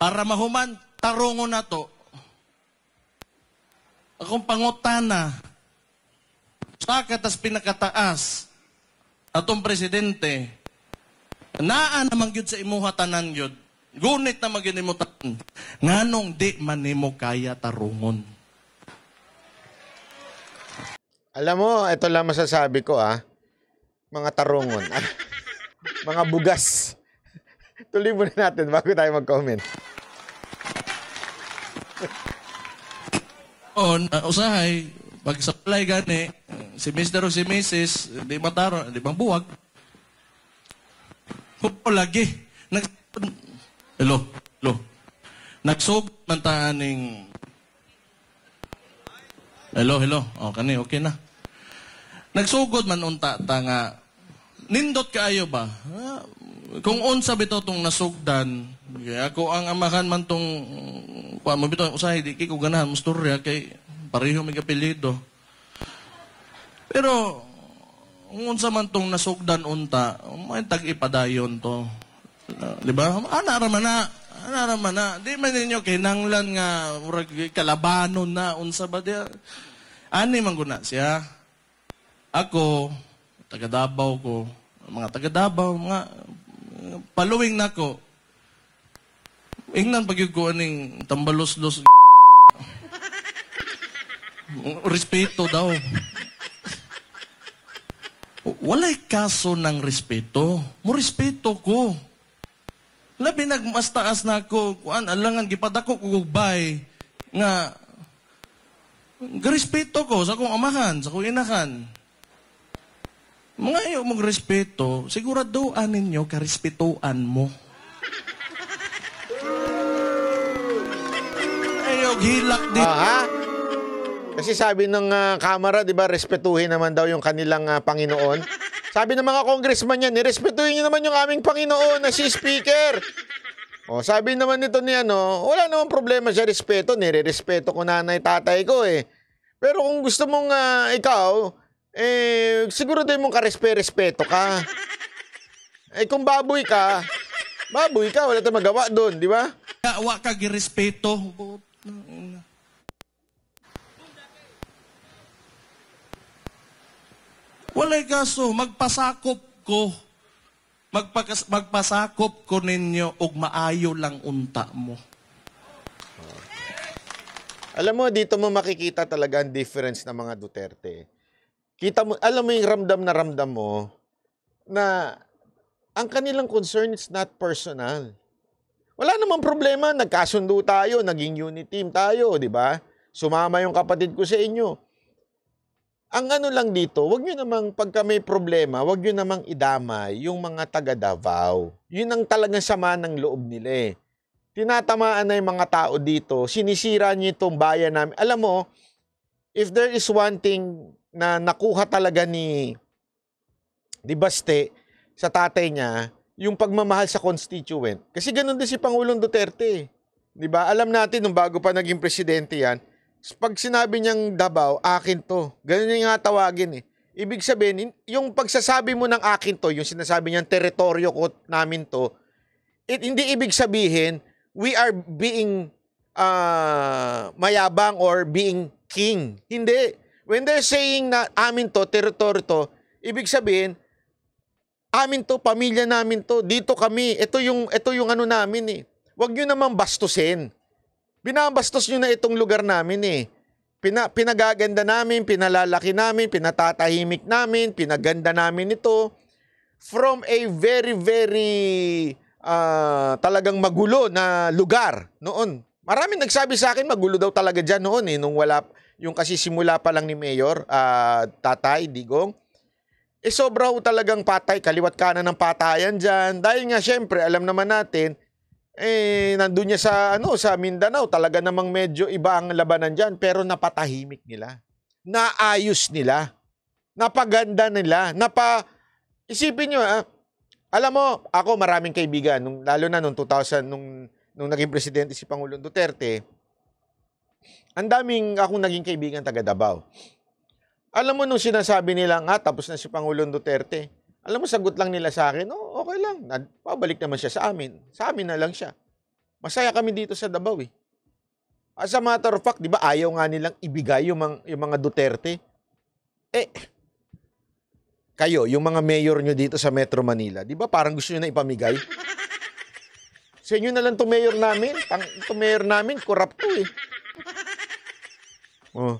para mahuman, tarungon na to. Akong pangutana, sa katas pinakataas atong presidente naa namang gyud sa imuha tanan gyud gunit na maginimutan nganong di man nimo kaya tarungon alam mo ito lang masasabi ko ah mga tarungon ah. mga bugas tuloy muna natin bago tayo mag-comment on uh, usahay pag supply gani si Mr. o si Mrs., di mataro, di bang buwag. Hupo lagi. Nag hello, hello. Nagsog man taaning... Hello, hello. O, oh, kani, okay na. Nagsugod man unta tanga. nindot kaayo ba? Ah, kung unsa bito tong nasugdan, kaya ako ang amahan man tong, kuha mo usahay, di ko ganahan, musturya, kay pareho may kapilido. Pero, kung sa man tong nasugdan unta, may tag-ipadayon to. Uh, di ba? Ana raman na. Ana raman na. Di man ninyo kinanglan nga kalabanon na unsa ba di. Ani man guna siya. Ako, taga Davao ko, mga taga Davao, mga paluwing nako. Ingnan pagyud ko aning tambalos-los. Respeto daw. Walay kaso ng respeto. Mo respeto ko. Labi nagmas taas na ako, kuan alangan gipadako ko bay nga Grespeto ko sa akong amahan, sa akong inahan. Mga iyo mong respeto, siguraduan ninyo karespetuan mo. Ayaw, hilak din. Uh, ha? Kasi sabi ng uh, Kamara, di ba, respetuhin naman daw yung kanilang uh, Panginoon. Sabi ng mga congressman yan, nirespetuhin niyo naman yung aming Panginoon na si Speaker. O, sabi naman nito ni ano, wala namang problema sa respeto, nire-respeto ko nanay tatay ko eh. Pero kung gusto mong uh, ikaw, eh, siguro din mong karespe-respeto ka. Eh, kung baboy ka, baboy ka, wala tayong magawa doon, di ba? Wala ka girespeto. Walay kaso, magpasakop ko. Magpakas, magpasakop ko ninyo og maayo lang unta mo. Alam mo, dito mo makikita talaga ang difference ng mga Duterte. Kita mo, alam mo yung ramdam na ramdam mo na ang kanilang concern is not personal. Wala namang problema, nagkasundo tayo, naging unit team tayo, di ba? Sumama yung kapatid ko sa inyo. Ang ano lang dito, wag nyo namang pagka may problema, wag nyo namang idamay yung mga taga Davao. Yun ang talagang sama ng loob nila eh. Tinatamaan na yung mga tao dito, sinisira nyo itong bayan namin. Alam mo, if there is one thing na nakuha talaga ni Di Baste sa tatay niya, yung pagmamahal sa constituent. Kasi ganun din si Pangulong Duterte. 'Di ba? Alam natin nung bago pa naging presidente 'yan, pag sinabi niyang Davao, akin to. Ganun niya nga tawagin eh. Ibig sabihin, yung pagsasabi mo ng akin to, yung sinasabi niyang teritoryo ko namin to, it, hindi ibig sabihin, we are being uh, mayabang or being king. Hindi. When they're saying na amin to, teritoryo to, ibig sabihin, amin to, pamilya namin to, dito kami, ito yung, ito yung ano namin eh. Huwag nyo naman bastusin. Binabastos nyo na itong lugar namin eh. Pina, pinagaganda namin, pinalalaki namin, pinatatahimik namin, pinaganda namin ito. From a very, very uh, talagang magulo na lugar noon. Maraming nagsabi sa akin magulo daw talaga dyan noon eh, nung wala, yung kasi simula pa lang ni Mayor, uh, Tatay Digong. Eh sobra ho talagang patay, kaliwat kanan ng patayan dyan. Dahil nga syempre, alam naman natin, eh nandun niya sa ano sa Mindanao talaga namang medyo iba ang labanan diyan pero napatahimik nila naayos nila napaganda nila napa isipin niyo ah, alam mo ako maraming kaibigan nung lalo na nung 2000 nung nung naging presidente si Pangulong Duterte ang daming akong naging kaibigan taga Davao alam mo nung sinasabi nila nga ah, tapos na si Pangulong Duterte alam mo, sagot lang nila sa akin, oh, okay lang, pabalik naman siya sa amin. Sa amin na lang siya. Masaya kami dito sa Davao eh. As a matter of fact, di ba ayaw nga nilang ibigay yung, mga, yung mga Duterte? Eh, kayo, yung mga mayor nyo dito sa Metro Manila, di ba parang gusto nyo na ipamigay? Sa inyo na lang to mayor namin. Pang, mayor namin, korapto eh. Oh.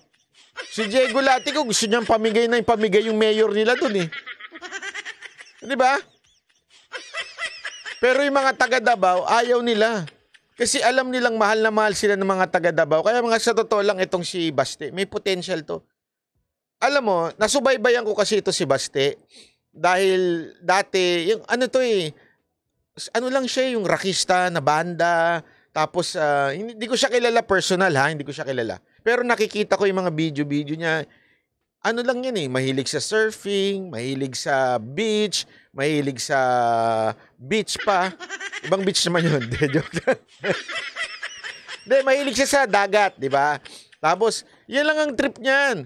Si Diego Latico, gusto niyang pamigay na ipamigay yung mayor nila doon eh. Di ba? Pero yung mga taga Davao, ayaw nila. Kasi alam nilang mahal na mahal sila ng mga taga Davao. Kaya mga sa totoo lang itong si Baste, may potential to. Alam mo, nasubaybayan ko kasi ito si Baste dahil dati yung ano to eh ano lang siya eh, yung rakista na banda tapos uh, hindi ko siya kilala personal ha, hindi ko siya kilala. Pero nakikita ko yung mga video-video niya, ano lang yan eh, mahilig sa surfing, mahilig sa beach, mahilig sa beach pa. Ibang beach naman yun. De, joke lang. De, mahilig siya sa dagat, di ba? Tapos, yan lang ang trip niyan.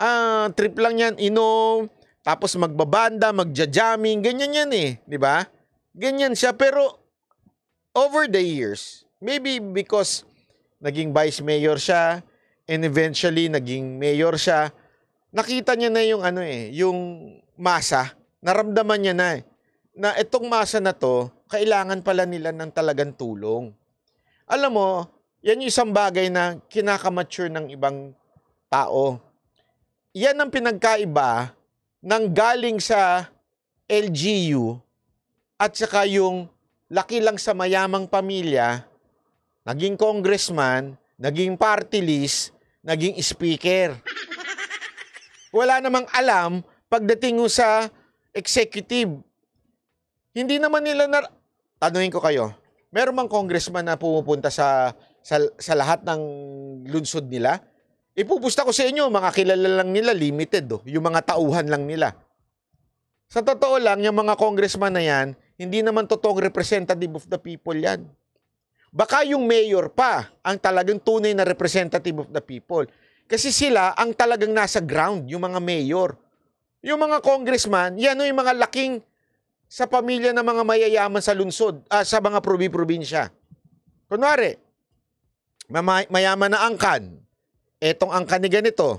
Uh, trip lang yan, inom, tapos magbabanda, magja-jamming, ganyan yan eh, di ba? Ganyan siya, pero over the years, maybe because naging vice mayor siya, and eventually naging mayor siya, nakita niya na yung ano eh, yung masa, naramdaman niya na eh, na itong masa na to, kailangan pala nila ng talagang tulong. Alam mo, yan yung isang bagay na kinakamature ng ibang tao. Yan ang pinagkaiba ng galing sa LGU at saka yung laki lang sa mayamang pamilya, naging congressman, naging party list, naging speaker wala namang alam pagdating sa executive. Hindi naman nila na... Tanungin ko kayo, meron mang congressman na pumupunta sa, sa, sa lahat ng lunsod nila? Ipupusta ko sa inyo, mga kilala lang nila, limited. Oh, yung mga tauhan lang nila. Sa totoo lang, yung mga congressman na yan, hindi naman totoong representative of the people yan. Baka yung mayor pa ang talagang tunay na representative of the people. Kasi sila ang talagang nasa ground, yung mga mayor. Yung mga congressman, yan yung mga laking sa pamilya ng mga mayayaman sa lungsod, uh, sa mga probi-probinsya. Kunwari, mayaman na angkan, etong angkan ni ganito,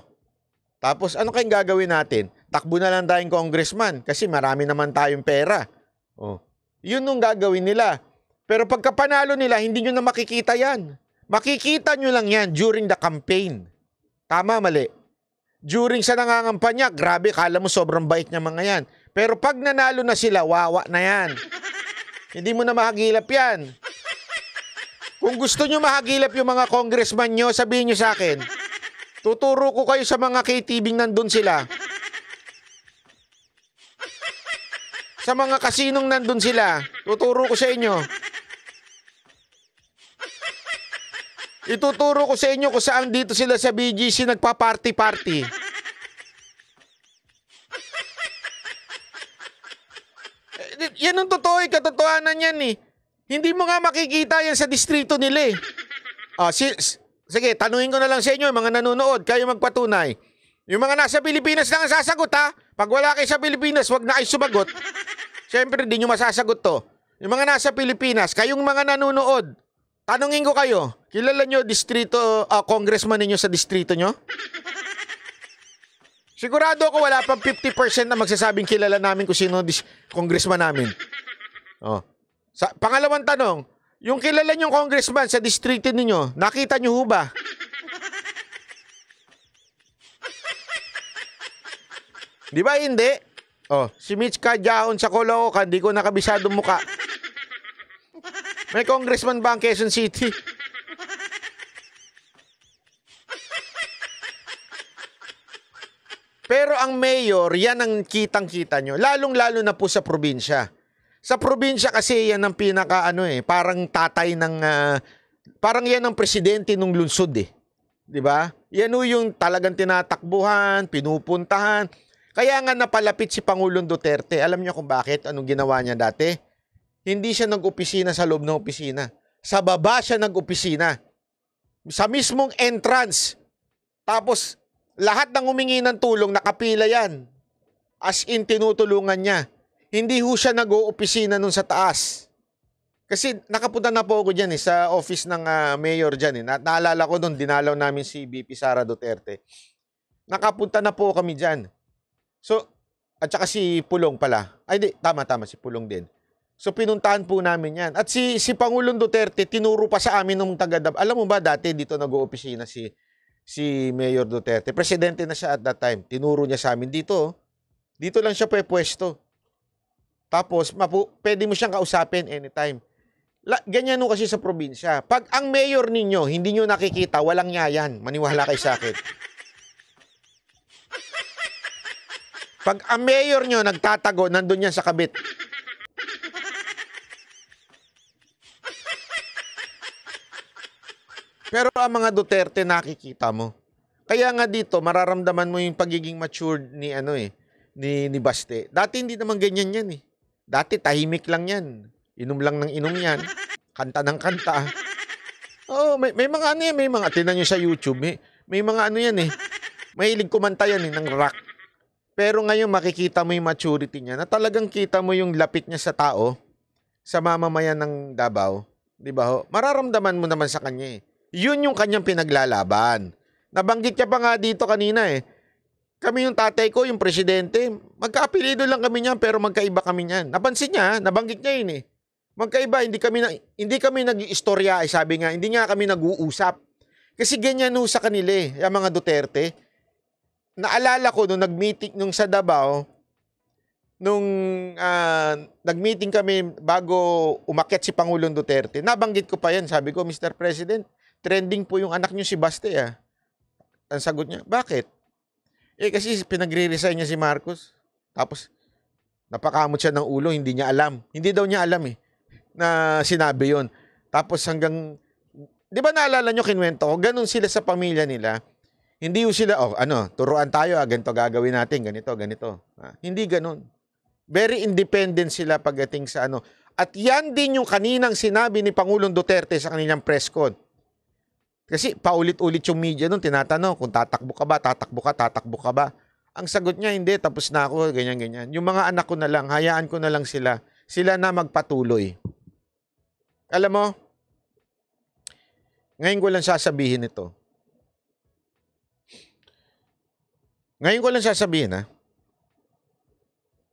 tapos ano kayong gagawin natin? Takbo na lang tayong congressman kasi marami naman tayong pera. Oh. Yun yung gagawin nila. Pero pagka panalo nila, hindi nyo na makikita yan. Makikita nyo lang yan during the campaign. Tama, mali. During sa nangangampanya, grabe, kala mo sobrang bait niya mga yan. Pero pag nanalo na sila, wawa na yan. Hindi mo na mahagilap yan. Kung gusto nyo mahagilap yung mga congressman nyo, sabihin nyo sa akin. Tuturo ko kayo sa mga KTV nandun sila. Sa mga kasinong nandun sila, tuturo ko sa inyo. Ituturo ko sa inyo kung saan dito sila sa BGC nagpa-party-party. Eh, yan ang totoo eh, katotohanan yan eh. Hindi mo nga makikita yan sa distrito nila eh. Ah, si, sige, tanungin ko na lang sa inyo, mga nanonood, kayo magpatunay. Yung mga nasa Pilipinas lang ang sasagot ha. Pag wala kayo sa Pilipinas, wag na kayo sumagot. Siyempre, hindi nyo masasagot to. Yung mga nasa Pilipinas, kayong mga nanonood, Tanungin ko kayo, kilala nyo distrito, uh, congressman ninyo sa distrito nyo? Sigurado ako wala pang 50% na magsasabing kilala namin kung sino dis- congressman namin. Oh. Sa, pangalawang tanong, yung kilala nyo congressman sa distrito ninyo, nakita nyo ho ba? Di ba hindi? Oh, si Mitch Kadyaon sa Caloocan, hindi ko nakabisado mukha. May congressman ba ang Quezon City? Pero ang mayor, yan ang kitang-kita nyo. Lalong-lalo na po sa probinsya. Sa probinsya kasi yan ang pinaka ano eh, parang tatay ng uh, parang yan ang presidente ng lungsod eh. 'Di ba? Yan yung talagang tinatakbuhan, pinupuntahan. Kaya nga napalapit si Pangulong Duterte. Alam niyo kung bakit? Anong ginawa niya dati? hindi siya nag-opisina sa loob ng opisina. Sa baba siya nag-opisina. Sa mismong entrance. Tapos, lahat ng humingi ng tulong, nakapila yan. As in, tinutulungan niya. Hindi ho siya nag-oopisina nun sa taas. Kasi nakapunta na po ako dyan eh, sa office ng uh, mayor dyan. Eh. Na naalala ko nun, dinalaw namin si BP Sara Duterte. Nakapunta na po kami dyan. So, at saka si Pulong pala. Ay, di, tama, tama, si Pulong din. So pinuntahan po namin yan. At si, si Pangulong Duterte, tinuro pa sa amin nung tagadab. Alam mo ba, dati dito nag-oopisina si, si Mayor Duterte. Presidente na siya at that time. Tinuro niya sa amin dito. Oh. Dito lang siya pwesto. Tapos, mapu, pwede mo siyang kausapin anytime. La, ganyan 'no kasi sa probinsya. Pag ang mayor ninyo, hindi niyo nakikita, walang yayan. Maniwala kay sa akin. Pag ang mayor niyo nagtatago, nandoon yan sa kabit. Pero ang mga Duterte nakikita mo. Kaya nga dito mararamdaman mo yung pagiging matured ni ano eh ni ni Baste. Dati hindi naman ganyan 'yan eh. Dati tahimik lang 'yan. Inom lang ng inom 'yan. Kanta ng kanta. Oh, may, may mga ano eh, may mga tinan niyo sa YouTube eh. May mga ano 'yan eh. Mahilig kumanta 'yan eh ng rock. Pero ngayon makikita mo yung maturity niya na talagang kita mo yung lapit niya sa tao sa mamamayan ng Davao, 'di ba ho? Mararamdaman mo naman sa kanya eh. Yun yung kanyang pinaglalaban. Nabanggit niya pa nga dito kanina eh. Kami yung tatay ko, yung presidente, magkaapelido lang kami niyan pero magkaiba kami niyan. Napansin niya, nabanggit niya yun eh. Magkaiba, hindi kami na, hindi kami nag-istorya, eh, sabi nga, hindi nga kami nag-uusap. Kasi ganyan sa kanila eh, yung mga Duterte. Naalala ko nung nag-meeting nung sa Davao, nung uh, nag-meeting kami bago umakyat si Pangulong Duterte, nabanggit ko pa yan. Sabi ko, Mr. President, trending po yung anak niyo si Baste ah. Ang sagot niya, bakit? Eh kasi pinagre-resign niya si Marcos. Tapos napakamot siya ng ulo, hindi niya alam. Hindi daw niya alam eh na sinabi yon. Tapos hanggang, di ba naalala niyo kinwento ko, ganun sila sa pamilya nila. Hindi yung sila, oh ano, turuan tayo, ah, ganito gagawin natin, ganito, ganito. Ah, hindi ganun. Very independent sila pagdating sa ano. At yan din yung kaninang sinabi ni Pangulong Duterte sa kanilang press con. Kasi paulit-ulit yung media nun, tinatanong kung tatakbo ka ba, tatakbo ka, tatakbo ka ba. Ang sagot niya, hindi, tapos na ako, ganyan-ganyan. Yung mga anak ko na lang, hayaan ko na lang sila. Sila na magpatuloy. Alam mo, ngayon ko lang sasabihin ito. Ngayon ko lang sasabihin, ha?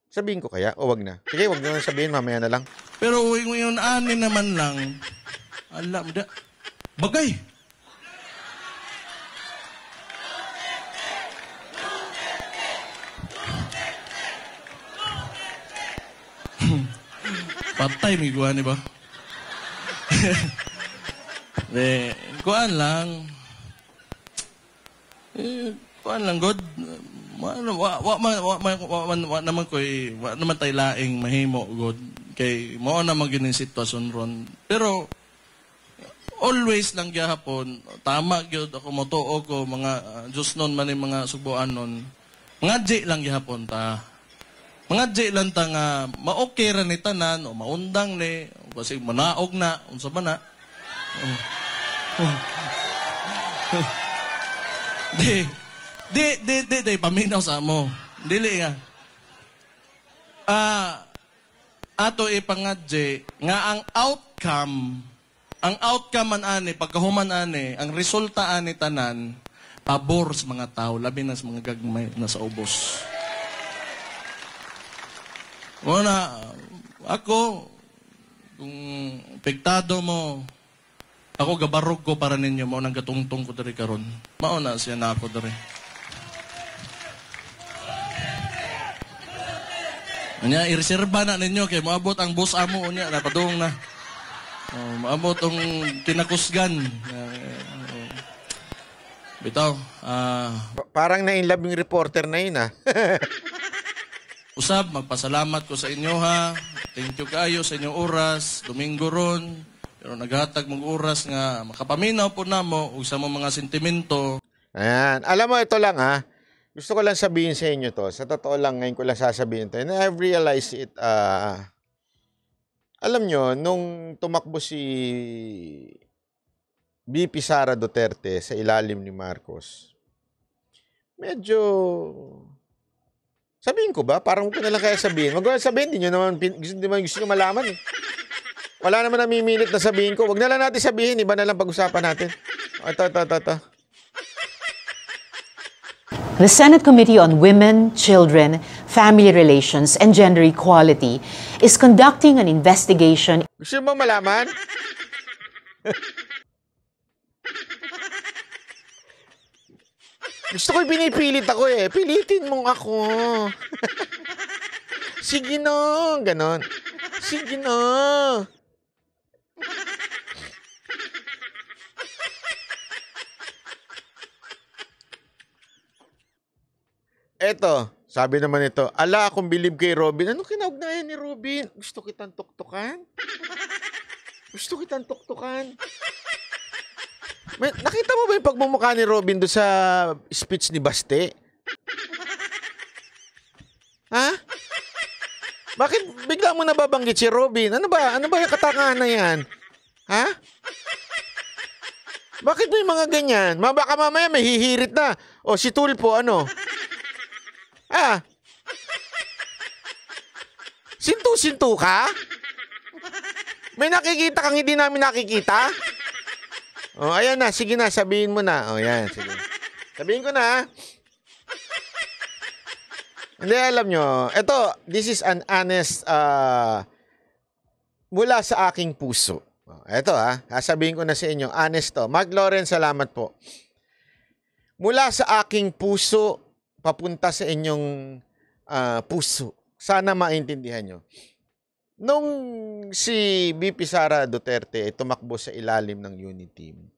Sabihin ko kaya o wag na? Sige, wag na lang sabihin, mamaya na lang. Pero uwi mo yun, ani naman lang. Alam, da, bagay. Patay, may kuhan, di ba? De, kuan lang. Eh, kuhan lang, God. Wa, wa, wa, wa, wa, wa, wa, naman ko eh, wa naman tayo laing mahimo, God. Kay, mo naman ganyan sitwasyon ron. Pero, always lang gihapon, tama gyud ako motuo ko mga uh, Diyos nun man mga subuan nun. Mga J lang gihapon ta. Mga di lang ta nga, maokay ra ni tanan, o maundang ni, kasi manaog na, unsa ba na. Oh. Oh. di, di, di, di, di, paminaw sa mo. Dili nga. Ah, ato ipangadje nga ang outcome ang outcome man ani pagkahuman ani ang resulta ani tanan pabor sa mga tao labi na sa mga gagmay na sa ubos Una, ako, kung pektado mo, ako gabarog ko para ninyo mo nang katungtong ko diri karon. Mauna siya na ako diri. Anya irserba na ninyo kay moabot ang bus amo unya napadung na. Oh, maabot ang tinakusgan. Eh, oh. bitaw, ah uh, parang na-inlove yung reporter na ina. Usab, magpasalamat ko sa inyo ha. Thank you kayo sa inyong oras. Domingo ron. Pero naghatag mong oras nga makapaminaw po namo ug sa mga sentimento. Ayan. Alam mo, ito lang ha. Gusto ko lang sabihin sa inyo to. Sa totoo lang, ngayon ko lang sasabihin to. And I've realized it. Uh, alam nyo, nung tumakbo si BP Sara Duterte sa ilalim ni Marcos, medyo Sabihin ko ba? Parang huwag ko na kaya sabihin. Huwag ko na sabihin, hindi naman, gusto, naman gusto nyo malaman eh. Wala naman namimilit na sabihin ko. Huwag na lang natin sabihin, iba na lang pag-usapan natin. Ito, ah, ito, ito, ito. The Senate Committee on Women, Children, Family Relations, and Gender Equality is conducting an investigation. Gusto mo malaman? Gusto ko binipilit ako eh. Pilitin mo ako. Sige na. Ganon. Sige na. Eto, sabi naman ito, ala, akong bilib kay Robin. Ano kinaugnayan ni Robin? Gusto kitang tuktukan? Gusto kitang tuktukan? May, Nakita mo ba yung pagmumukha ni Robin do sa speech ni Baste? Ha? Bakit bigla mo nababanggit si Robin? Ano ba? Ano ba yung katangahan na yan? Ha? Bakit may mga ganyan? Baka mamaya may hihirit na. O si Tulpo, ano? Ah. Sintu-sintu ka? May nakikita kang hindi namin nakikita? Oh, ayan na. Sige na, sabihin mo na. Oh, ayan, Sige. Sabihin ko na. Ah. Hindi, alam nyo. Ito, this is an honest uh, mula sa aking puso. Ito oh, ha, ah. sasabihin ko na sa inyo, honest to. Mark Lawrence, salamat po. Mula sa aking puso, papunta sa inyong uh, puso. Sana maintindihan nyo. Nung si BP Sara Duterte ay tumakbo sa ilalim ng unity team,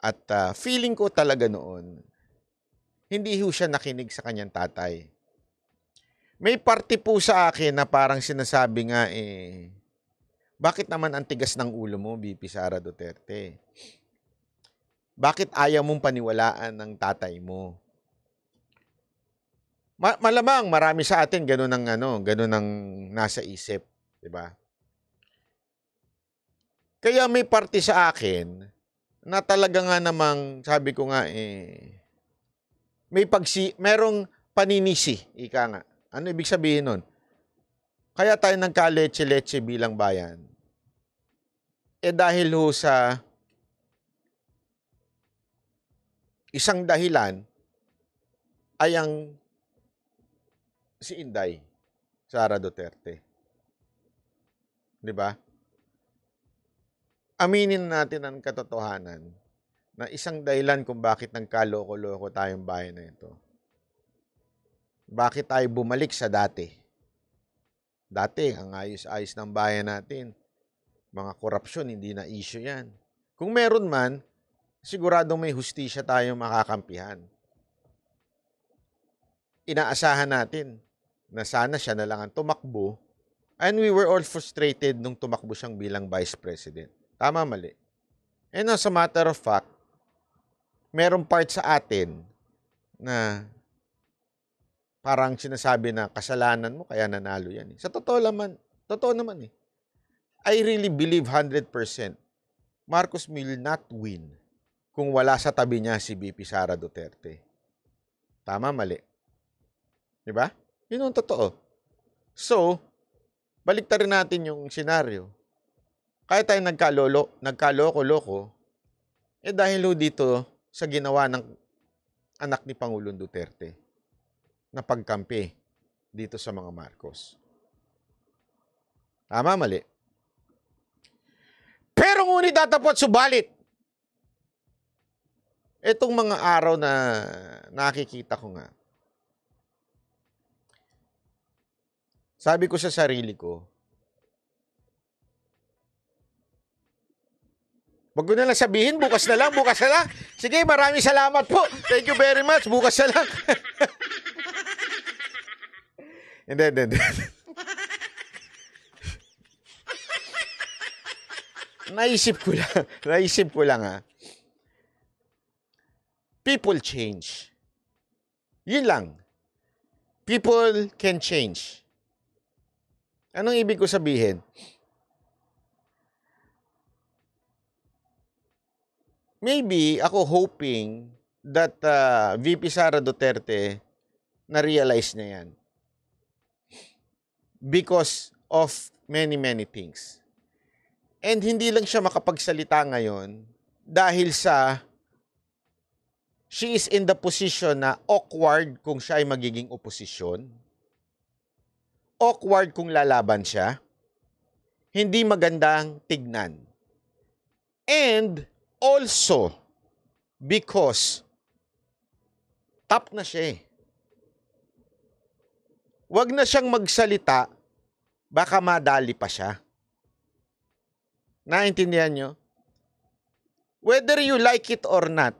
at uh, feeling ko talaga noon, hindi ho siya nakinig sa kanyang tatay. May party po sa akin na parang sinasabi nga eh, bakit naman ang tigas ng ulo mo, BP Sara Duterte? Bakit ayaw mong paniwalaan ng tatay mo? Ma- malamang marami sa atin ganun ang ano, ganun ang nasa isip. 'Di ba? Kaya may parte sa akin na talaga nga namang sabi ko nga eh may pagsi merong paninisi, ika nga. Ano ibig sabihin nun? Kaya tayo ng kaletse-letse bilang bayan. Eh dahil ho sa isang dahilan ay ang si Inday, Sara Duterte. 'Di ba? Aminin natin ang katotohanan na isang dahilan kung bakit nang kaloko-loko tayong bayan na ito. Bakit tayo bumalik sa dati? Dati, ang ayos-ayos ng bayan natin. Mga korupsyon, hindi na issue yan. Kung meron man, siguradong may hustisya tayong makakampihan. Inaasahan natin na sana siya na lang ang tumakbo And we were all frustrated nung tumakbo siyang bilang vice president. Tama mali. And as a matter of fact, merong part sa atin na parang sinasabi na kasalanan mo kaya nanalo yan. Eh. Sa totoo naman, totoo naman eh. I really believe 100% Marcos will not win kung wala sa tabi niya si BP Sara Duterte. Tama, mali. Di ba? Yun ang totoo. So, baliktarin natin yung senaryo. Kahit tayo nagkalolo, nagkaloko-loko, eh dahil ho dito sa ginawa ng anak ni Pangulong Duterte na pagkampi dito sa mga Marcos. Tama, mali. Pero ngunit datapat subalit, itong mga araw na nakikita ko nga, Sabi ko sa sarili ko, Wag ko na lang sabihin, bukas na lang, bukas na lang. Sige, maraming salamat po. Thank you very much. Bukas na lang. Hindi, hindi, hindi. Naisip ko lang, naisip ko lang ha. People change. Yun lang. People can change. Anong ibig ko sabihin? Maybe ako hoping that uh, ah, VP Sara Duterte na-realize niya yan. Because of many, many things. And hindi lang siya makapagsalita ngayon dahil sa she is in the position na awkward kung siya ay magiging oposisyon awkward kung lalaban siya. Hindi magandang tignan. And also, because top na siya eh. Huwag na siyang magsalita, baka madali pa siya. Naintindihan niyo? Whether you like it or not,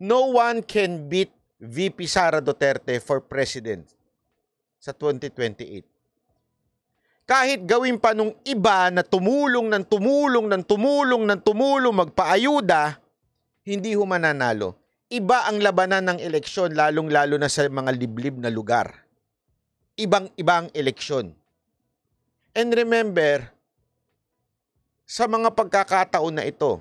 no one can beat VP Sara Duterte for president sa 2028. Kahit gawin pa nung iba na tumulong ng tumulong ng tumulong ng tumulong magpaayuda, hindi ho mananalo. Iba ang labanan ng eleksyon lalong-lalo na sa mga liblib na lugar. Ibang-ibang eleksyon. And remember, sa mga pagkakataon na ito,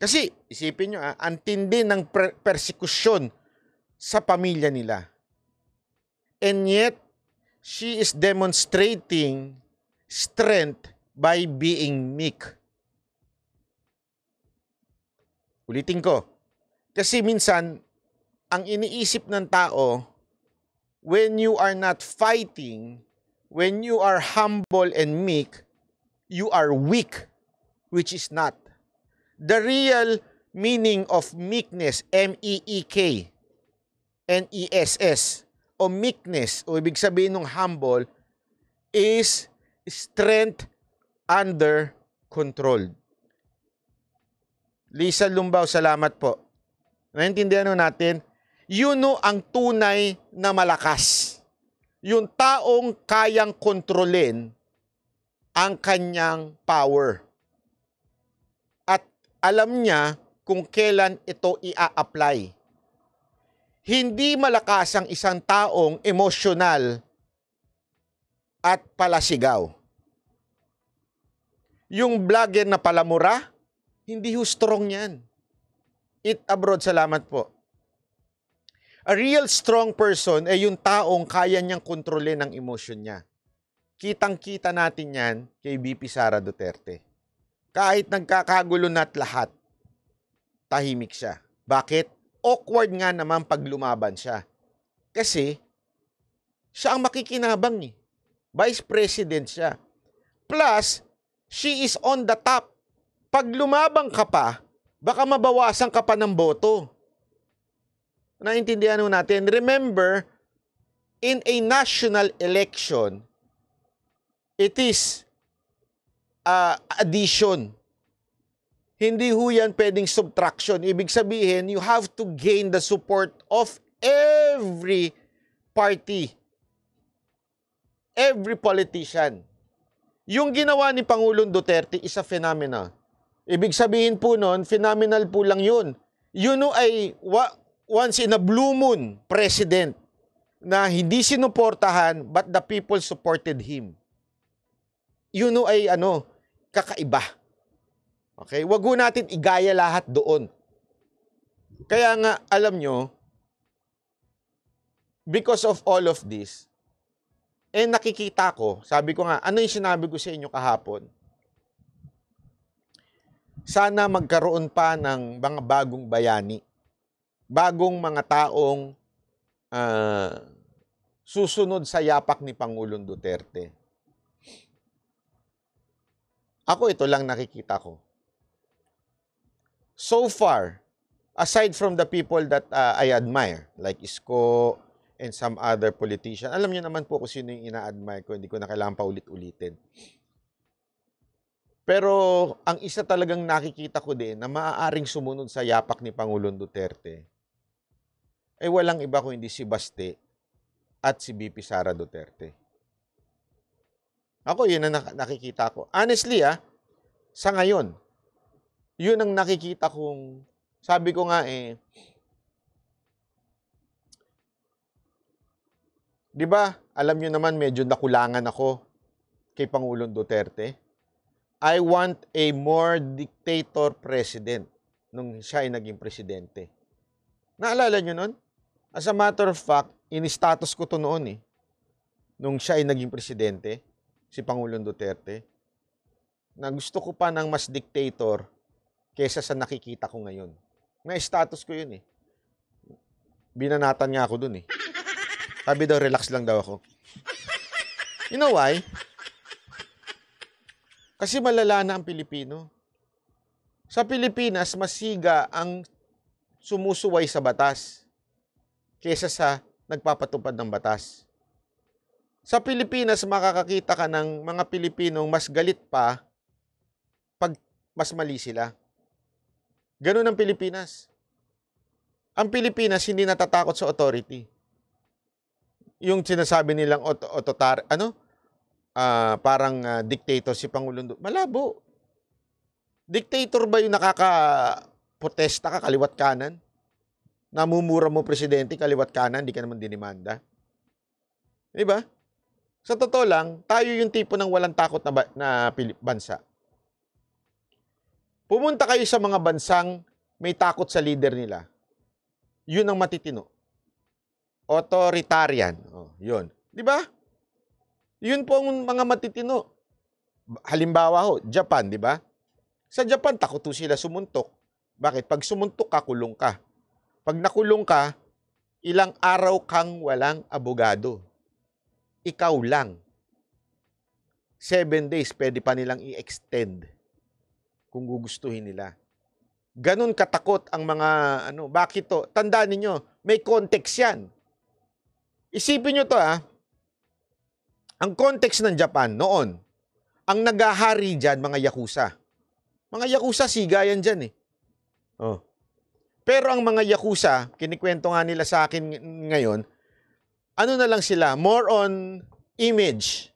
kasi isipin nyo, ah, ang tindi ng persekusyon sa pamilya nila. And yet, she is demonstrating strength by being meek. Ulitin ko. Kasi minsan, ang iniisip ng tao, when you are not fighting, when you are humble and meek, you are weak, which is not. The real meaning of meekness, M-E-E-K, N-E-S-S, o meekness o ibig sabihin ng humble is strength under control. Lisa Lumbao, salamat po. Naintindihan natin? Yun know ang tunay na malakas. Yung taong kayang kontrolin ang kanyang power. At alam niya kung kailan ito ia-apply hindi malakas ang isang taong emosyonal at palasigaw. Yung vlogger na palamura, hindi ho strong yan. It abroad, salamat po. A real strong person ay yung taong kaya niyang kontrolin ang emosyon niya. Kitang-kita natin yan kay BP Sara Duterte. Kahit nagkakagulo na't lahat, tahimik siya. Bakit? awkward nga naman pag lumaban siya. Kasi, siya ang makikinabang eh. Vice President siya. Plus, she is on the top. Pag lumabang ka pa, baka mabawasan ka pa ng boto. Naintindihan ho natin. Remember, in a national election, it is uh, addition hindi ho yan pwedeng subtraction. Ibig sabihin, you have to gain the support of every party. Every politician. Yung ginawa ni Pangulong Duterte is a phenomena. Ibig sabihin po noon, phenomenal po lang yun. Yun know, ay once in a blue moon president na hindi sinuportahan but the people supported him. Yun know, ay ano, kakaiba. Okay? Huwag ho natin igaya lahat doon. Kaya nga, alam nyo, because of all of this, eh nakikita ko, sabi ko nga, ano yung sinabi ko sa inyo kahapon? Sana magkaroon pa ng mga bagong bayani, bagong mga taong uh, susunod sa yapak ni Pangulong Duterte. Ako ito lang nakikita ko so far, aside from the people that uh, I admire, like Isko and some other politician, alam niyo naman po kung sino yung ina-admire ko, hindi ko na kailangan pa ulit-ulitin. Pero ang isa talagang nakikita ko din na maaaring sumunod sa yapak ni Pangulong Duterte ay walang iba kung hindi si Baste at si BP Sara Duterte. Ako, yun ang nakikita ko. Honestly, ah, sa ngayon, yun ang nakikita kong, sabi ko nga eh, di ba, alam nyo naman medyo nakulangan ako kay Pangulong Duterte. I want a more dictator president nung siya ay naging presidente. Naalala nyo nun? As a matter of fact, in-status ko to noon eh. Nung siya ay naging presidente, si Pangulong Duterte, na gusto ko pa ng mas dictator kesa sa nakikita ko ngayon. Na-status ko yun eh. Binanatan nga ako dun eh. Sabi daw, relax lang daw ako. You know why? Kasi malala na ang Pilipino. Sa Pilipinas, masiga ang sumusuway sa batas kesa sa nagpapatupad ng batas. Sa Pilipinas, makakakita ka ng mga Pilipinong mas galit pa pag mas mali sila. Ganun ang Pilipinas. Ang Pilipinas hindi natatakot sa authority. Yung sinasabi nilang ot ototar, ano? Uh, parang uh, dictator si Pangulong Duque. Malabo. Dictator ba yung nakaka-protesta ka kaliwat kanan? Namumura mo presidente kaliwat kanan, di ka naman dinimanda. Di ba? Sa totoo lang, tayo yung tipo ng walang takot na, ba- na bansa. Pumunta kayo sa mga bansang may takot sa leader nila. Yun ang matitino. Authoritarian. Oh, yun. Di ba? Yun po ang mga matitino. Halimbawa ho, Japan, di ba? Sa Japan, takot sila sumuntok. Bakit? Pag sumuntok ka, kulong ka. Pag nakulong ka, ilang araw kang walang abogado. Ikaw lang. Seven days, pwede pa nilang i-extend kung gugustuhin nila. Ganun katakot ang mga ano, bakit to? Tandaan niyo, may context 'yan. Isipin niyo to ah. Ang context ng Japan noon, ang nagahari diyan mga yakuza. Mga yakuza siga yan diyan eh. Oh. Pero ang mga yakuza, kinikwento nga nila sa akin ngayon, ano na lang sila, more on image.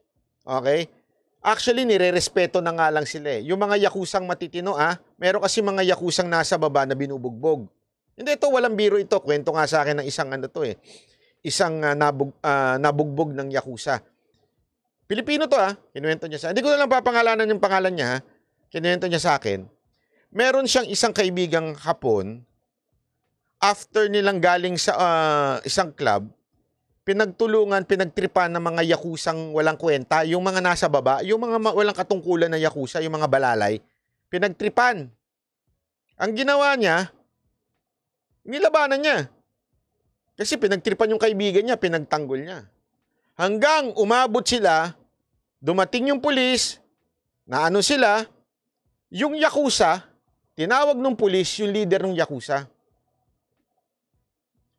Okay? Actually, nire-respeto na nga lang sila eh. Yung mga yakusang matitino ah, meron kasi mga yakusang nasa baba na binubugbog. Hindi ito, walang biro ito. Kwento nga sa akin ng isang ano to eh. Isang uh, nabug, uh, nabugbog ng yakusa. Pilipino to ah. Kinuwento niya sa Hindi ko na lang papangalanan yung pangalan niya ha. Ah. Kinuwento niya sa akin. Meron siyang isang kaibigang Hapon after nilang galing sa uh, isang club, pinagtulungan, pinagtripan ng mga yakusang walang kwenta, yung mga nasa baba, yung mga walang katungkulan na yakusa, yung mga balalay, pinagtripan. Ang ginawa niya, nilabanan niya. Kasi pinagtripan yung kaibigan niya, pinagtanggol niya. Hanggang umabot sila, dumating yung pulis, na ano sila, yung yakusa, tinawag ng pulis yung leader ng yakusa.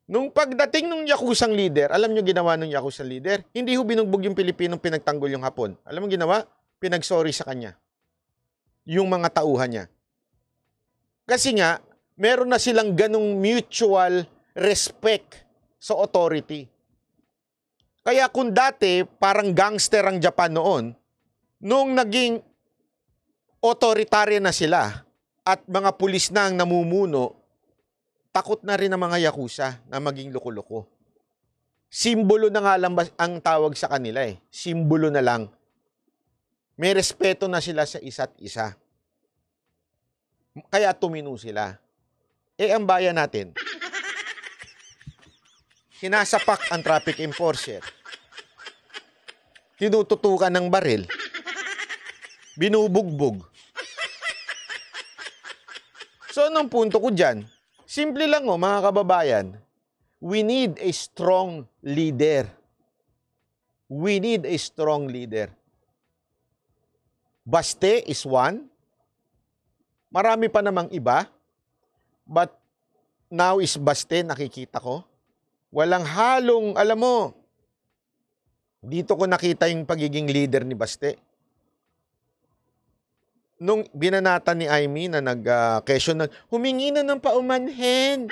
Nung pagdating nung Yakusang leader, alam nyo ginawa nung Yakusang leader? Hindi ho binugbog yung Pilipinong pinagtanggol yung Hapon. Alam mo ginawa? Pinagsorry sa kanya. Yung mga tauhan niya. Kasi nga, meron na silang ganong mutual respect sa authority. Kaya kung dati parang gangster ang Japan noon, nung naging authoritarian na sila at mga pulis na ang namumuno, takot na rin ang mga Yakuza na maging loko-loko. Simbolo na nga lang ang tawag sa kanila eh. Simbolo na lang. May respeto na sila sa isa't isa. Kaya tumino sila. Eh ang bayan natin, sinasapak ang traffic enforcer. Tinututukan ng baril. Binubugbog. So, anong punto ko dyan? Simple lang oh, mga kababayan. We need a strong leader. We need a strong leader. Baste is one. Marami pa namang iba. But now is Baste, nakikita ko. Walang halong, alam mo, dito ko nakita yung pagiging leader ni Baste nung binanatan ni Aimee na nag-question ah, uh, na, humingi na ng paumanhin.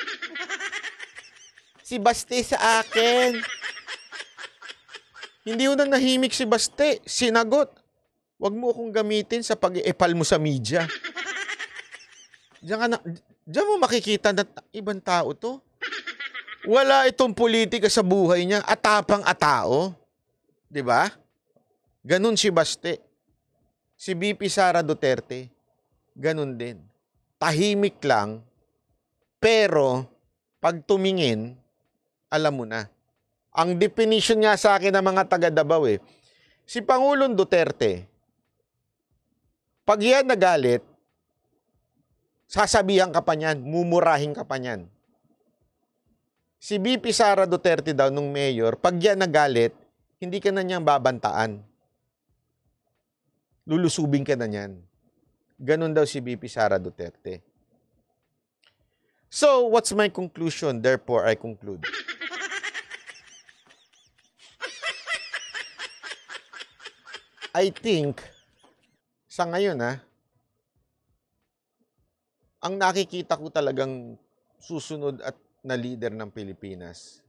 si Basti sa akin. Hindi ko na nahimik si Basti. Sinagot. Huwag mo akong gamitin sa pag-epal mo sa media. Diyan, ka na, diyan mo makikita na ibang tao to. Wala itong politika sa buhay niya. Atapang atao. ba? Diba? Ganun si Basti. Si BP Sara Duterte, ganun din. Tahimik lang, pero pag tumingin, alam mo na. Ang definition nga sa akin ng mga taga-Dabaw eh, si Pangulong Duterte, pag yan nagalit, sasabihan ka pa niyan, mumurahin ka pa niyan. Si BP Sara Duterte daw nung mayor, pag yan nagalit, hindi ka na niyang babantaan. Lulusubing ka na niyan. Ganon daw si BP Sara Duterte. So, what's my conclusion? Therefore, I conclude. I think, sa ngayon ha, ah, ang nakikita ko talagang susunod at na leader ng Pilipinas,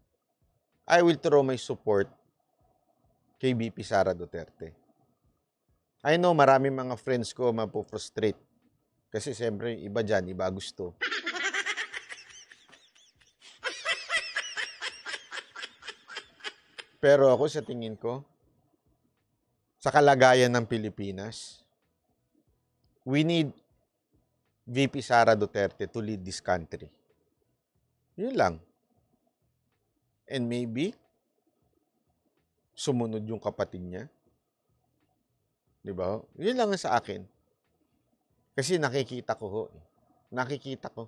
I will throw my support kay BP Sara Duterte. I know marami mga friends ko mapo-frustrate. Kasi siyempre iba dyan, iba gusto. Pero ako sa tingin ko, sa kalagayan ng Pilipinas, we need VP Sara Duterte to lead this country. Yun lang. And maybe, sumunod yung kapatid niya. 'Di ba? 'Yun lang sa akin. Kasi nakikita ko ho. Eh. Nakikita ko.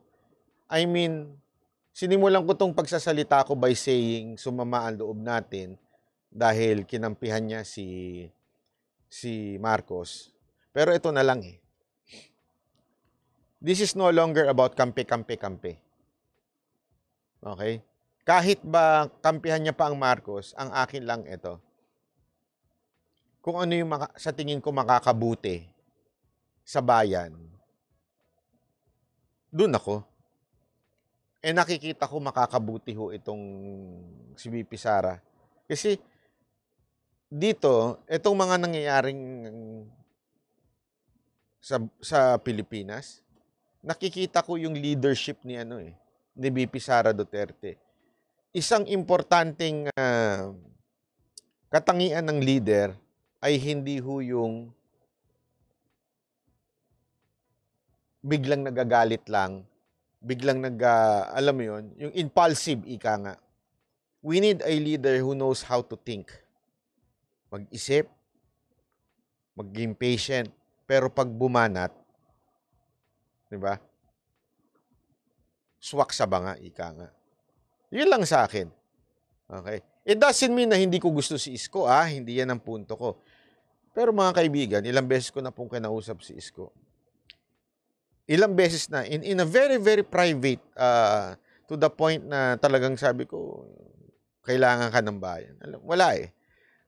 I mean, sinimulan ko tong pagsasalita ko by saying sumama ang loob natin dahil kinampihan niya si si Marcos. Pero ito na lang eh. This is no longer about kampi kampi kampi. Okay? Kahit ba kampihan niya pa ang Marcos, ang akin lang ito kung ano yung maka, sa tingin ko makakabuti sa bayan, doon ako. Eh nakikita ko makakabuti ho itong si BP Sara. Kasi dito, itong mga nangyayaring sa sa Pilipinas, nakikita ko yung leadership ni ano eh, ni BP Sara Duterte. Isang importanteng uh, katangian ng leader ay hindi ho yung biglang nagagalit lang, biglang nag, uh, alam mo yun, yung impulsive, ika nga. We need a leader who knows how to think. Mag-isip, maging patient, pero pag bumanat, di ba? Swak sa banga, ika nga. Yun lang sa akin. Okay. It doesn't mean na hindi ko gusto si Isko, ah. Hindi yan ang punto ko. Pero mga kaibigan, ilang beses ko na pong kinausap si Isko. Ilang beses na, in, in a very, very private, uh, to the point na talagang sabi ko, kailangan ka ng bayan. wala eh.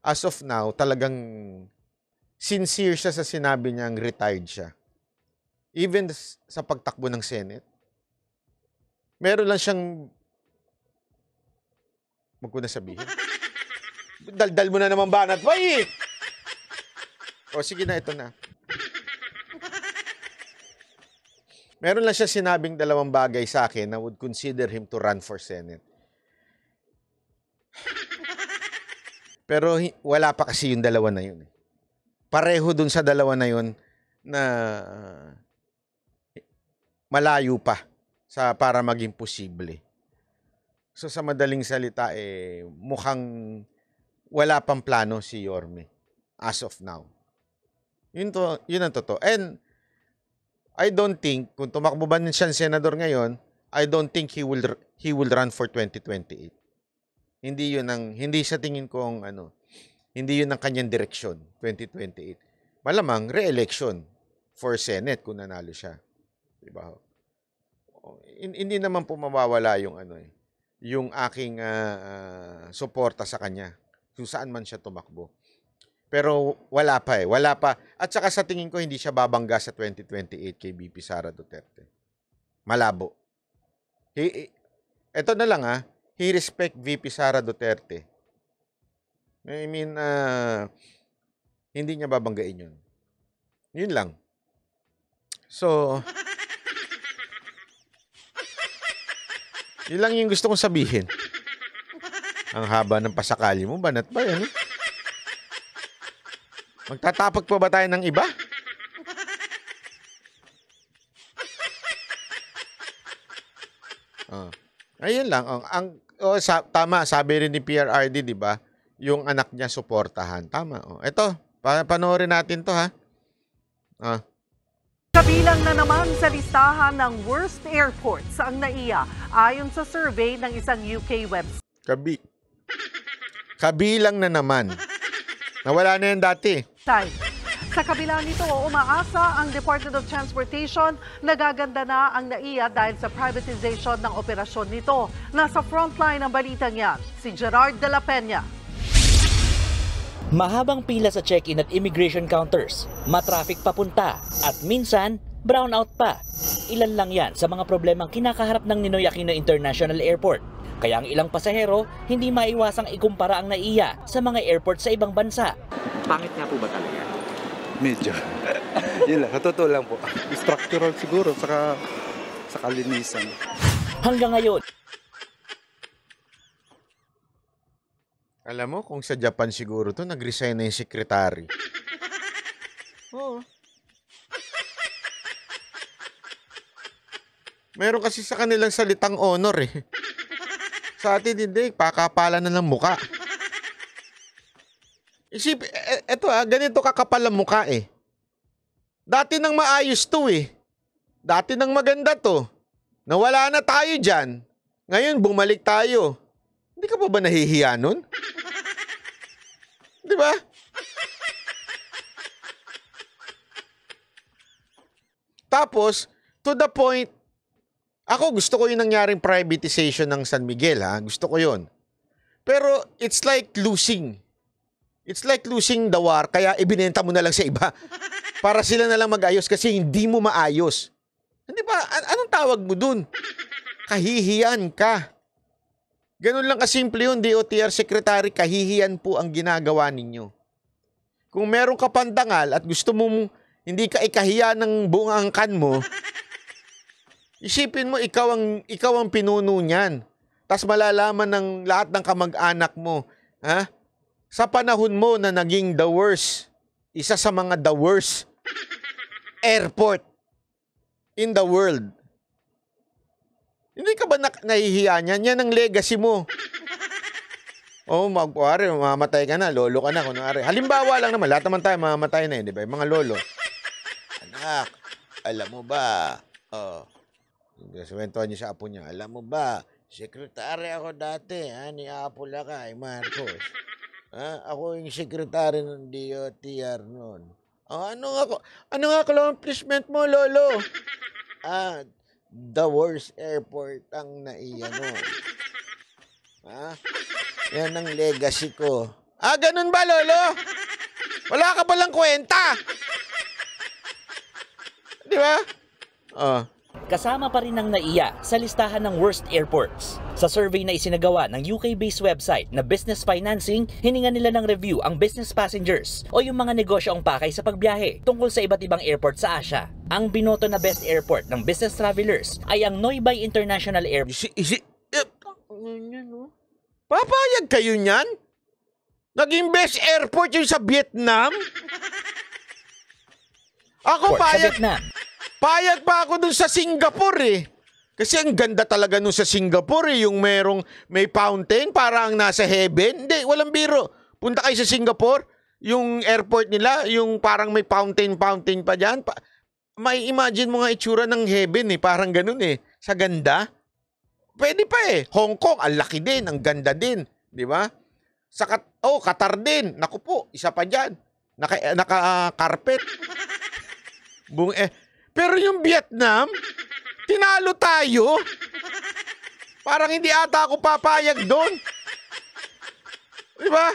As of now, talagang sincere siya sa sinabi niyang retired siya. Even sa pagtakbo ng Senate. Meron lang siyang, magkuna sabihin. Daldal mo na naman banat, wait! O sige na, ito na. Meron lang siya sinabing dalawang bagay sa akin na would consider him to run for Senate. Pero wala pa kasi yung dalawa na yun. Eh. Pareho dun sa dalawa na yun na uh, malayo pa sa para maging posible. So sa madaling salita eh mukhang wala pang plano si Yorme as of now. Yun, to, yun ang totoo. And I don't think, kung tumakbo ba siya senador ngayon, I don't think he will he will run for 2028. Hindi yun ang, hindi sa tingin ko ang ano, hindi yun ang kanyang direksyon, 2028. Malamang re-election for Senate kung nanalo siya. 'Di Diba? Hindi naman po mawawala yung ano eh, yung aking uh, uh, suporta sa kanya kung saan man siya tumakbo. Pero wala pa eh. Wala pa. At saka sa tingin ko, hindi siya babangga sa 2028 kay BP Sara Duterte. Malabo. He, eto na lang ah. He respect VP Sara Duterte. I mean, uh, hindi niya babanggain yun. Yun lang. So, yun lang yung gusto kong sabihin. Ang haba ng pasakali mo, banat ba yan? Eh? Magtatapag pa ba tayo ng iba? Oh. Ayun lang. Oh, ang oh, sa, tama, sabi rin ni PRRD, 'di ba? Yung anak niya suportahan. Tama. Oh. Ito, panoorin natin 'to ha. Ah. Kabilang na naman sa listahan ng worst airports ang NAIA ayon sa survey ng isang UK website. Kabi Kabilang na naman. Nawala na yan dati. Tay. Sa kabila nito, umaasa ang Department of Transportation na gaganda na ang NAIA dahil sa privatization ng operasyon nito. Nasa frontline ang balita yan, si Gerard de la Peña. Mahabang pila sa check-in at immigration counters, matraffic papunta at minsan brownout pa. Ilan lang yan sa mga problemang kinakaharap ng Ninoy Aquino International Airport kaya ang ilang pasahero, hindi maiwasang ikumpara ang naiya sa mga airport sa ibang bansa. Pangit nga po ba talaga? Medyo. Yun lang, totoo lang po. Structural siguro, saka sa kalinisan. Hanggang ngayon, Alam mo, kung sa Japan siguro to, nag-resign na yung sekretary. Oo. Meron kasi sa kanilang salitang honor eh. Sa atin hindi, pakapala na ng muka. Isip, e, eto ah, ganito kakapal ang muka eh. Dati nang maayos to eh. Dati nang maganda to. Nawala na tayo dyan. Ngayon bumalik tayo. Hindi ka pa ba nahihiya nun? Di ba? Tapos, to the point ako gusto ko yung nangyaring privatization ng San Miguel ha. Gusto ko yun. Pero it's like losing. It's like losing the war kaya ibinenta mo na lang sa iba. Para sila na lang mag-ayos kasi hindi mo maayos. Hindi ba? An- anong tawag mo dun? Kahihiyan ka. Ganun lang kasimple yun, DOTR Secretary, kahihiyan po ang ginagawa ninyo. Kung meron ka pandangal at gusto mong hindi ka ikahiya ng buong angkan mo, Isipin mo, ikaw ang, ikaw ang pinuno niyan. Tapos malalaman ng lahat ng kamag-anak mo. Ha? Sa panahon mo na naging the worst, isa sa mga the worst airport in the world. Hindi ka ba na- nahihiya niyan? Yan ang legacy mo. oh, magkuhari, mamatay ka na, lolo ka na, kunwari. Halimbawa lang naman, lahat naman tayo mamatay na yun, eh, di ba? mga lolo. Anak, alam mo ba, oh, Simentuhan niya sa apo niya. Alam mo ba, sekretary ako dati, ha, ni Apo Lakay, Marcos. ha, ako yung sekretary ng DOTR noon. Oh, ano nga ko? Ano nga accomplishment mo, Lolo? ah, the worst airport ang naiano. Ha? Yan ang legacy ko. Ah, ganun ba, Lolo? Wala ka lang kwenta. Di ba? Oh kasama pa rin ang NAIA sa listahan ng worst airports. Sa survey na isinagawa ng UK-based website na Business Financing, hininga nila ng review ang business passengers o yung mga negosyong pakay sa pagbiyahe tungkol sa iba't ibang airport sa Asia. Ang binoto na best airport ng business travelers ay ang Noibay International Airport. Isi, isi, uh, Papayag kayo niyan? Naging best airport yung sa Vietnam? Ako payag... Sa Vietnam. Payag pa ako dun sa Singapore eh. Kasi ang ganda talaga nun sa Singapore eh, yung merong may fountain parang nasa heaven. Hindi, walang biro. Punta kayo sa Singapore, yung airport nila, yung parang may fountain-fountain pa dyan. Pa- may imagine mo nga itsura ng heaven eh, parang ganun eh. Sa ganda. Pwede pa eh. Hong Kong, ang laki din, ang ganda din. Di ba? Sa kat oh, Qatar din. Naku po, isa pa dyan. Naka, eh, naka uh, carpet. Bung eh, pero yung Vietnam, tinalo tayo. Parang hindi ata ako papayag doon. Di ba?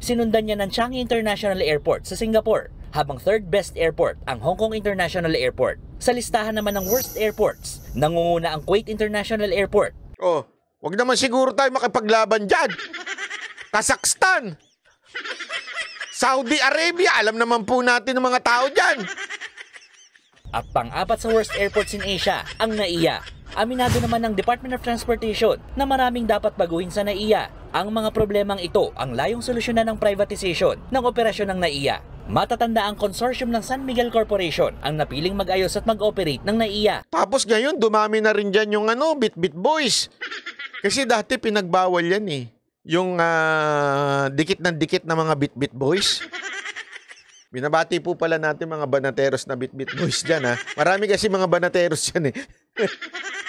Sinundan niya ng Changi International Airport sa Singapore, habang third best airport ang Hong Kong International Airport. Sa listahan naman ng worst airports, nangunguna ang Kuwait International Airport. Oh, wag naman siguro tayo makipaglaban dyan. Kazakhstan! Saudi Arabia, alam naman po natin ng mga tao dyan at pang-apat sa worst airports in Asia, ang NAIA. Aminado naman ng Department of Transportation na maraming dapat baguhin sa NAIA. Ang mga problemang ito ang layong solusyonan ng privatization ng operasyon ng NAIA. Matatanda ang konsorsyum ng San Miguel Corporation ang napiling mag-ayos at mag-operate ng NAIA. Tapos ngayon dumami na rin dyan yung ano, Bitbit Boys. Kasi dati pinagbawal yan eh. Yung uh, dikit ng dikit na mga Bitbit Boys. Binabati po pala natin mga banateros na bitbit boys dyan ha. Marami kasi mga banateros dyan eh.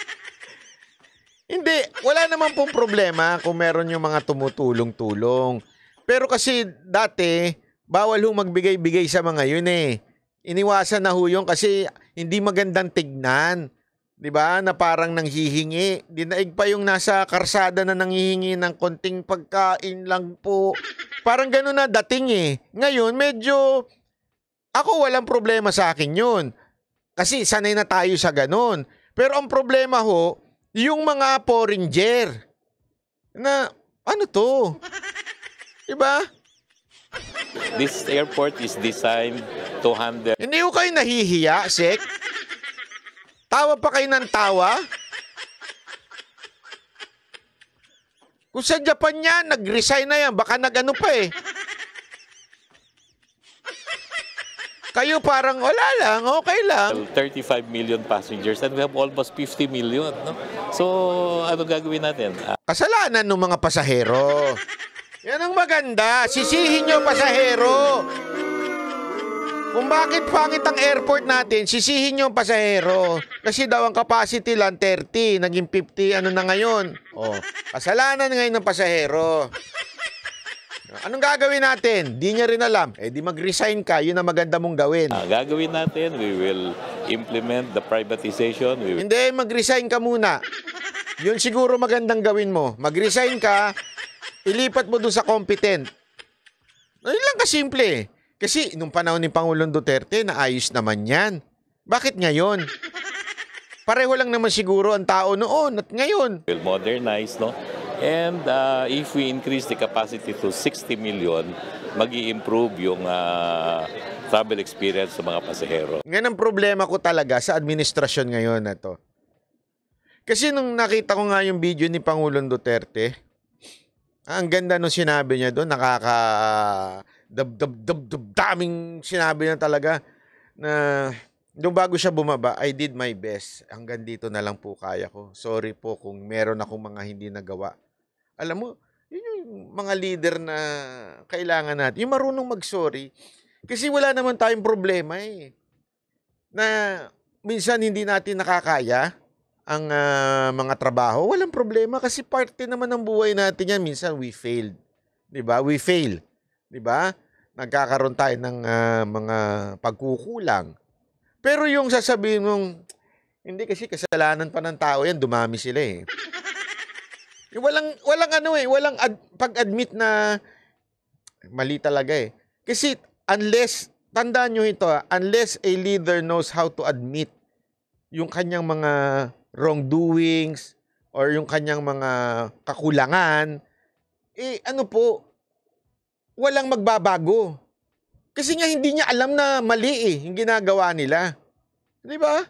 Hindi, wala naman pong problema kung meron yung mga tumutulong-tulong. Pero kasi dati, bawal ho magbigay-bigay sa mga yun eh. Iniwasan na ho yun kasi hindi magandang tignan. 'Di ba? Na parang nanghihingi. Dinaig pa yung nasa karsada na nanghihingi ng konting pagkain lang po. Parang ganoon na dating eh. Ngayon, medyo ako walang problema sa akin 'yun. Kasi sanay na tayo sa gano'n. Pero ang problema ho, yung mga foreigner na ano to? 'Di ba? This airport is designed to handle... Hindi ko kayo nahihiya, sick. Tawa pa kayo ng tawa? Kung sa Japan niya, nag-resign na yan. Baka nag-ano pa eh. Kayo parang wala lang, okay lang. 35 million passengers and we have almost 50 million. No? So, ano gagawin natin? Ah, Kasalanan ng mga pasahero. Yan ang maganda. Sisihin nyo, pasahero. Kung bakit pangit ang airport natin, sisihin nyo ang pasahero. Kasi daw ang capacity lang 30, naging 50, ano na ngayon. Oh, kasalanan ngayon ng pasahero. Anong gagawin natin? Di niya rin alam. Eh di mag-resign ka, yun ang maganda mong gawin. Uh, gagawin natin, we will implement the privatization. We will... Hindi, mag-resign ka muna. Yun siguro magandang gawin mo. Mag-resign ka, ilipat mo doon sa competent. Ayun lang kasimple eh. Kasi nung panahon ni Pangulong Duterte, naayos naman yan. Bakit ngayon? Pareho lang naman siguro ang tao noon at ngayon. We'll modernize, no? And uh, if we increase the capacity to 60 million, mag improve yung uh, travel experience ng mga pasahero. Ngayon ang problema ko talaga sa administrasyon ngayon na to. Kasi nung nakita ko nga yung video ni Pangulong Duterte, ang ganda nung sinabi niya doon, nakaka dab dab dab dab daming sinabi na talaga na nung bago siya bumaba, I did my best. Hanggang dito na lang po kaya ko. Sorry po kung meron akong mga hindi nagawa. Alam mo, yun yung mga leader na kailangan natin. Yung marunong mag-sorry. Kasi wala naman tayong problema eh. Na minsan hindi natin nakakaya ang uh, mga trabaho. Walang problema kasi parte naman ng buhay natin yan. Minsan we failed. 'Di ba? We fail. 'Di ba? nagkakaroon tayo ng uh, mga pagkukulang. Pero yung sasabihin mong, hindi kasi kasalanan pa ng tao yan, dumami sila eh. walang, walang ano eh, walang ad, pag-admit na mali talaga eh. Kasi unless, tandaan nyo ito ah, unless a leader knows how to admit yung kanyang mga wrongdoings or yung kanyang mga kakulangan, eh ano po, walang magbabago. Kasi nga hindi niya alam na mali eh, yung ginagawa nila. Di ba?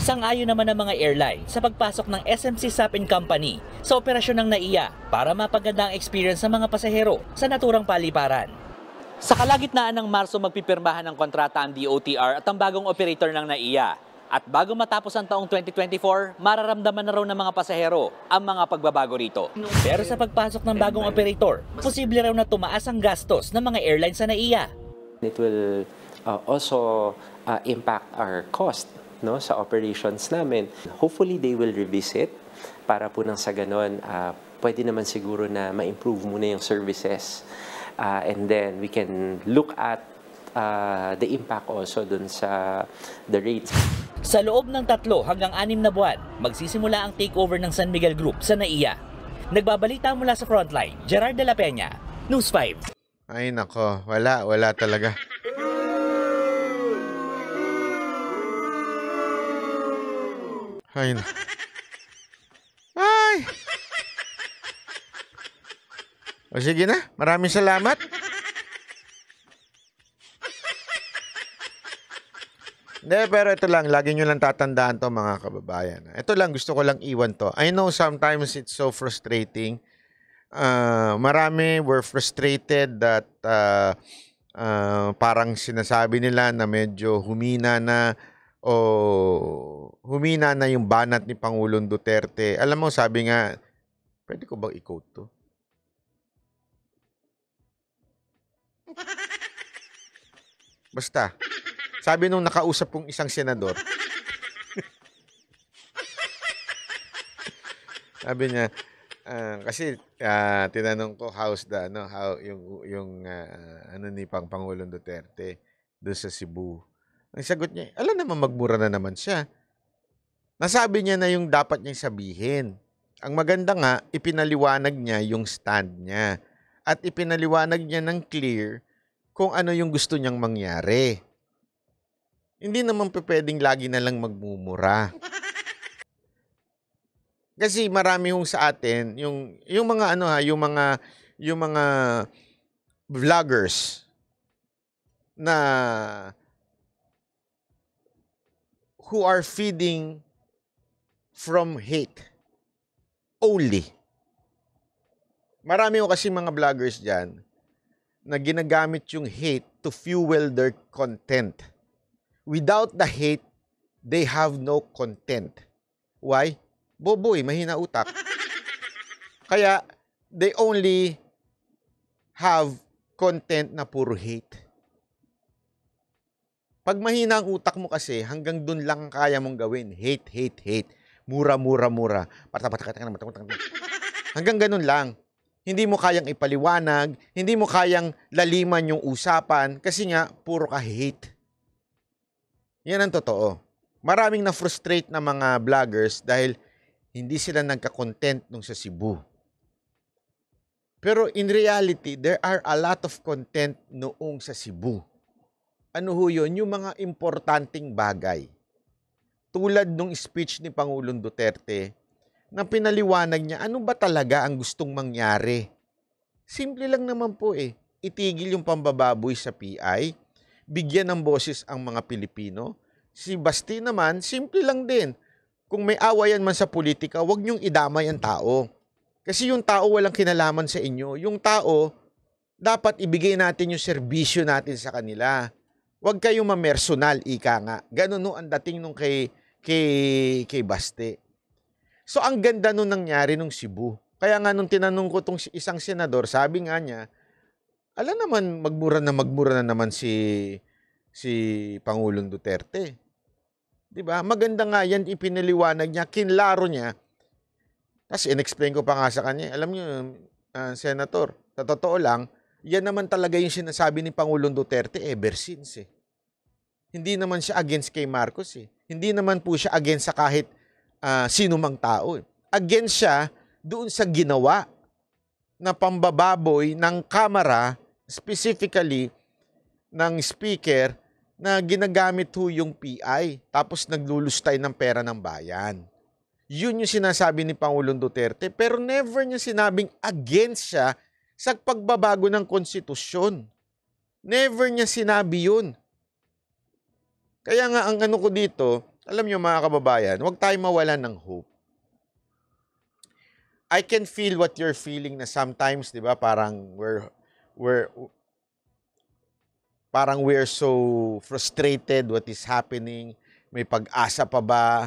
Sang-ayon naman ng mga airline sa pagpasok ng SMC Sapin Company sa operasyon ng NAIA para mapaganda ang experience ng mga pasahero sa naturang paliparan. Sa kalagitnaan ng Marso magpipirmahan ng kontrata ang DOTR at ang bagong operator ng NAIA at bago matapos ang taong 2024, mararamdaman na raw ng mga pasahero ang mga pagbabago rito. Pero sa pagpasok ng bagong operator, posible raw na tumaas ang gastos ng mga airlines sa NAIA. It will uh, also uh, impact our cost no sa operations namin. Hopefully they will revisit para po nang sa ganun, uh, pwede naman siguro na ma-improve muna yung services uh, and then we can look at uh, the impact also dun sa the rates. Sa loob ng tatlo hanggang anim na buwan, magsisimula ang takeover ng San Miguel Group sa NAIA. Nagbabalita mula sa frontline, Gerard de la Peña, News 5. Ay nako, wala, wala talaga. Ay nako. Ay! O sige na, maraming salamat. De, pero ito lang, lagi nyo lang tatandaan to mga kababayan. Ito lang, gusto ko lang iwan to. I know sometimes it's so frustrating. Uh, marami were frustrated that uh, uh, parang sinasabi nila na medyo humina na o humina na yung banat ni Pangulong Duterte. Alam mo, sabi nga, pwede ko bang i-quote to? Basta. Sabi nung nakausap kong isang senador, sabi niya, uh, kasi uh, tinanong ko how's the ano how yung yung uh, ano ni pang Pangulong Duterte doon sa Cebu. Ang sagot niya, alam naman magmura na naman siya. Nasabi niya na yung dapat niyang sabihin. Ang maganda nga, ipinaliwanag niya yung stand niya at ipinaliwanag niya ng clear kung ano yung gusto niyang mangyari. Hindi naman pwedeng lagi na lang magmumura. Kasi marami hong sa atin, yung, yung mga ano ha, yung mga, yung mga vloggers na who are feeding from hate only. Marami ko kasi mga vloggers diyan na ginagamit yung hate to fuel their content. Without the hate, they have no content. Why? Boboy, mahina utak. Kaya, they only have content na puro hate. Pag mahina ang utak mo kasi, hanggang dun lang kaya mong gawin. Hate, hate, hate. Mura, mura, mura. Hanggang ganun lang. Hindi mo kayang ipaliwanag, hindi mo kayang laliman yung usapan kasi nga puro ka hate. Yan ang totoo. Maraming na-frustrate na mga vloggers dahil hindi sila nagka-content nung sa Cebu. Pero in reality, there are a lot of content noong sa Cebu. Ano ho yun? Yung mga importanteng bagay. Tulad nung speech ni Pangulong Duterte na pinaliwanag niya ano ba talaga ang gustong mangyari. Simple lang naman po eh. Itigil yung pambababoy sa PI, bigyan ng boses ang mga Pilipino. Si Basti naman, simple lang din. Kung may awayan man sa politika, huwag niyong idamay ang tao. Kasi yung tao walang kinalaman sa inyo. Yung tao, dapat ibigay natin yung serbisyo natin sa kanila. Huwag kayong mamersonal, ika nga. Ganun no ang dating nung kay, kay, kay Baste. So ang ganda nung nangyari nung Cebu. Kaya nga nung tinanong ko tong isang senador, sabi nga niya, alam naman, magmura na magmura na naman si si Pangulong Duterte. 'Di ba? Maganda nga 'yan ipinaliwanag niya, kinlaro niya. Tapos inexplain ko pa nga sa kanya. Alam niyo, uh, senator, sa totoo lang, 'yan naman talaga yung sinasabi ni Pangulong Duterte ever since. Eh. Hindi naman siya against kay Marcos eh. Hindi naman po siya against sa kahit uh, sino mang tao. Eh. Against siya doon sa ginawa na pambababoy ng kamera specifically ng speaker na ginagamit ho yung PI tapos naglulustay ng pera ng bayan. Yun yung sinasabi ni Pangulong Duterte pero never niya sinabing against siya sa pagbabago ng konstitusyon. Never niya sinabi yun. Kaya nga ang ano ko dito, alam niyo mga kababayan, huwag tayong mawalan ng hope. I can feel what you're feeling na sometimes, 'di ba, parang we're we're parang we're so frustrated what is happening, may pag-asa pa ba,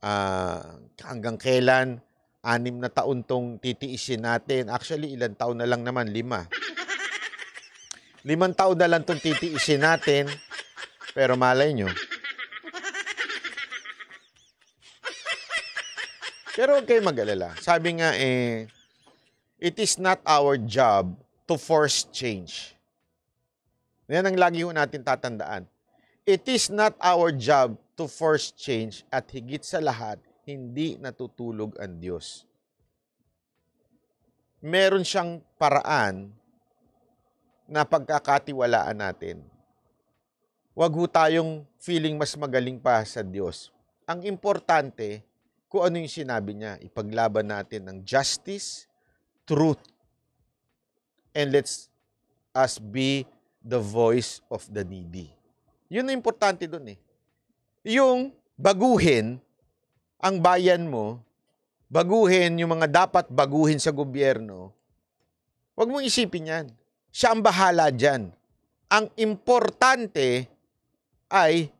uh, hanggang kailan, anim na taon tong titiisin natin. Actually, ilan taon na lang naman, lima. Limang taon na lang tong titiisin natin, pero malay nyo. Pero huwag kayo mag-alala. Sabi nga eh, it is not our job to force change. Yan ang lagi ho natin tatandaan. It is not our job to force change at higit sa lahat, hindi natutulog ang Diyos. Meron siyang paraan na pagkakatiwalaan natin. Huwag ho tayong feeling mas magaling pa sa Diyos. Ang importante, kung ano yung sinabi niya, ipaglaban natin ng justice, truth, and let's us be the voice of the needy. Yun ang importante dun eh. Yung baguhin ang bayan mo, baguhin yung mga dapat baguhin sa gobyerno, huwag mong isipin yan. Siya ang bahala dyan. Ang importante ay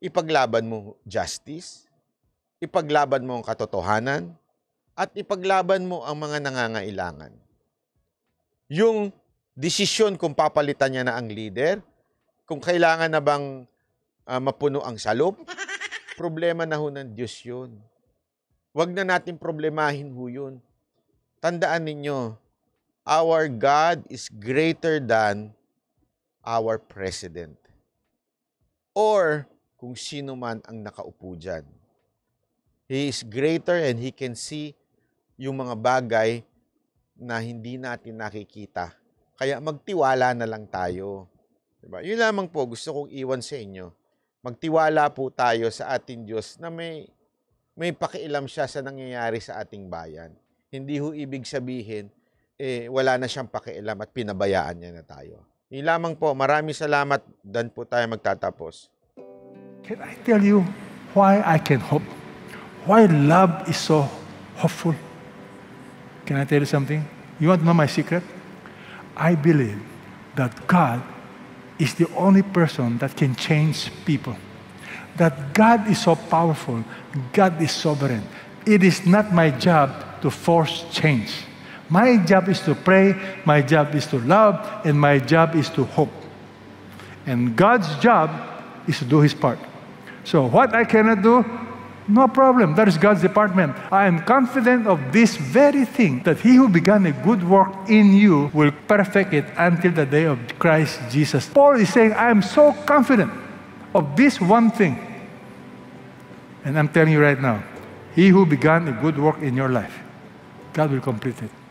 ipaglaban mo justice, ipaglaban mo ang katotohanan, at ipaglaban mo ang mga nangangailangan yung desisyon kung papalitan niya na ang leader, kung kailangan na bang uh, mapuno ang salop, problema na ho ng Diyos yun. Huwag na natin problemahin ho yun. Tandaan ninyo, our God is greater than our president. Or kung sino man ang nakaupo dyan. He is greater and he can see yung mga bagay na hindi natin nakikita. Kaya magtiwala na lang tayo. Diba? Yun lamang po gusto kong iwan sa inyo. Magtiwala po tayo sa ating Diyos na may, may pakialam siya sa nangyayari sa ating bayan. Hindi ho ibig sabihin, eh, wala na siyang pakialam at pinabayaan niya na tayo. Yun lamang po. Maraming salamat. Dan po tayo magtatapos. Can I tell you why I can hope? Why love is so hopeful? Can I tell you something? You want to know my secret? I believe that God is the only person that can change people. That God is so powerful, God is sovereign. It is not my job to force change. My job is to pray, my job is to love, and my job is to hope. And God's job is to do his part. So, what I cannot do, no problem. That is God's department. I am confident of this very thing that he who began a good work in you will perfect it until the day of Christ Jesus. Paul is saying, I am so confident of this one thing. And I'm telling you right now, he who began a good work in your life, God will complete it.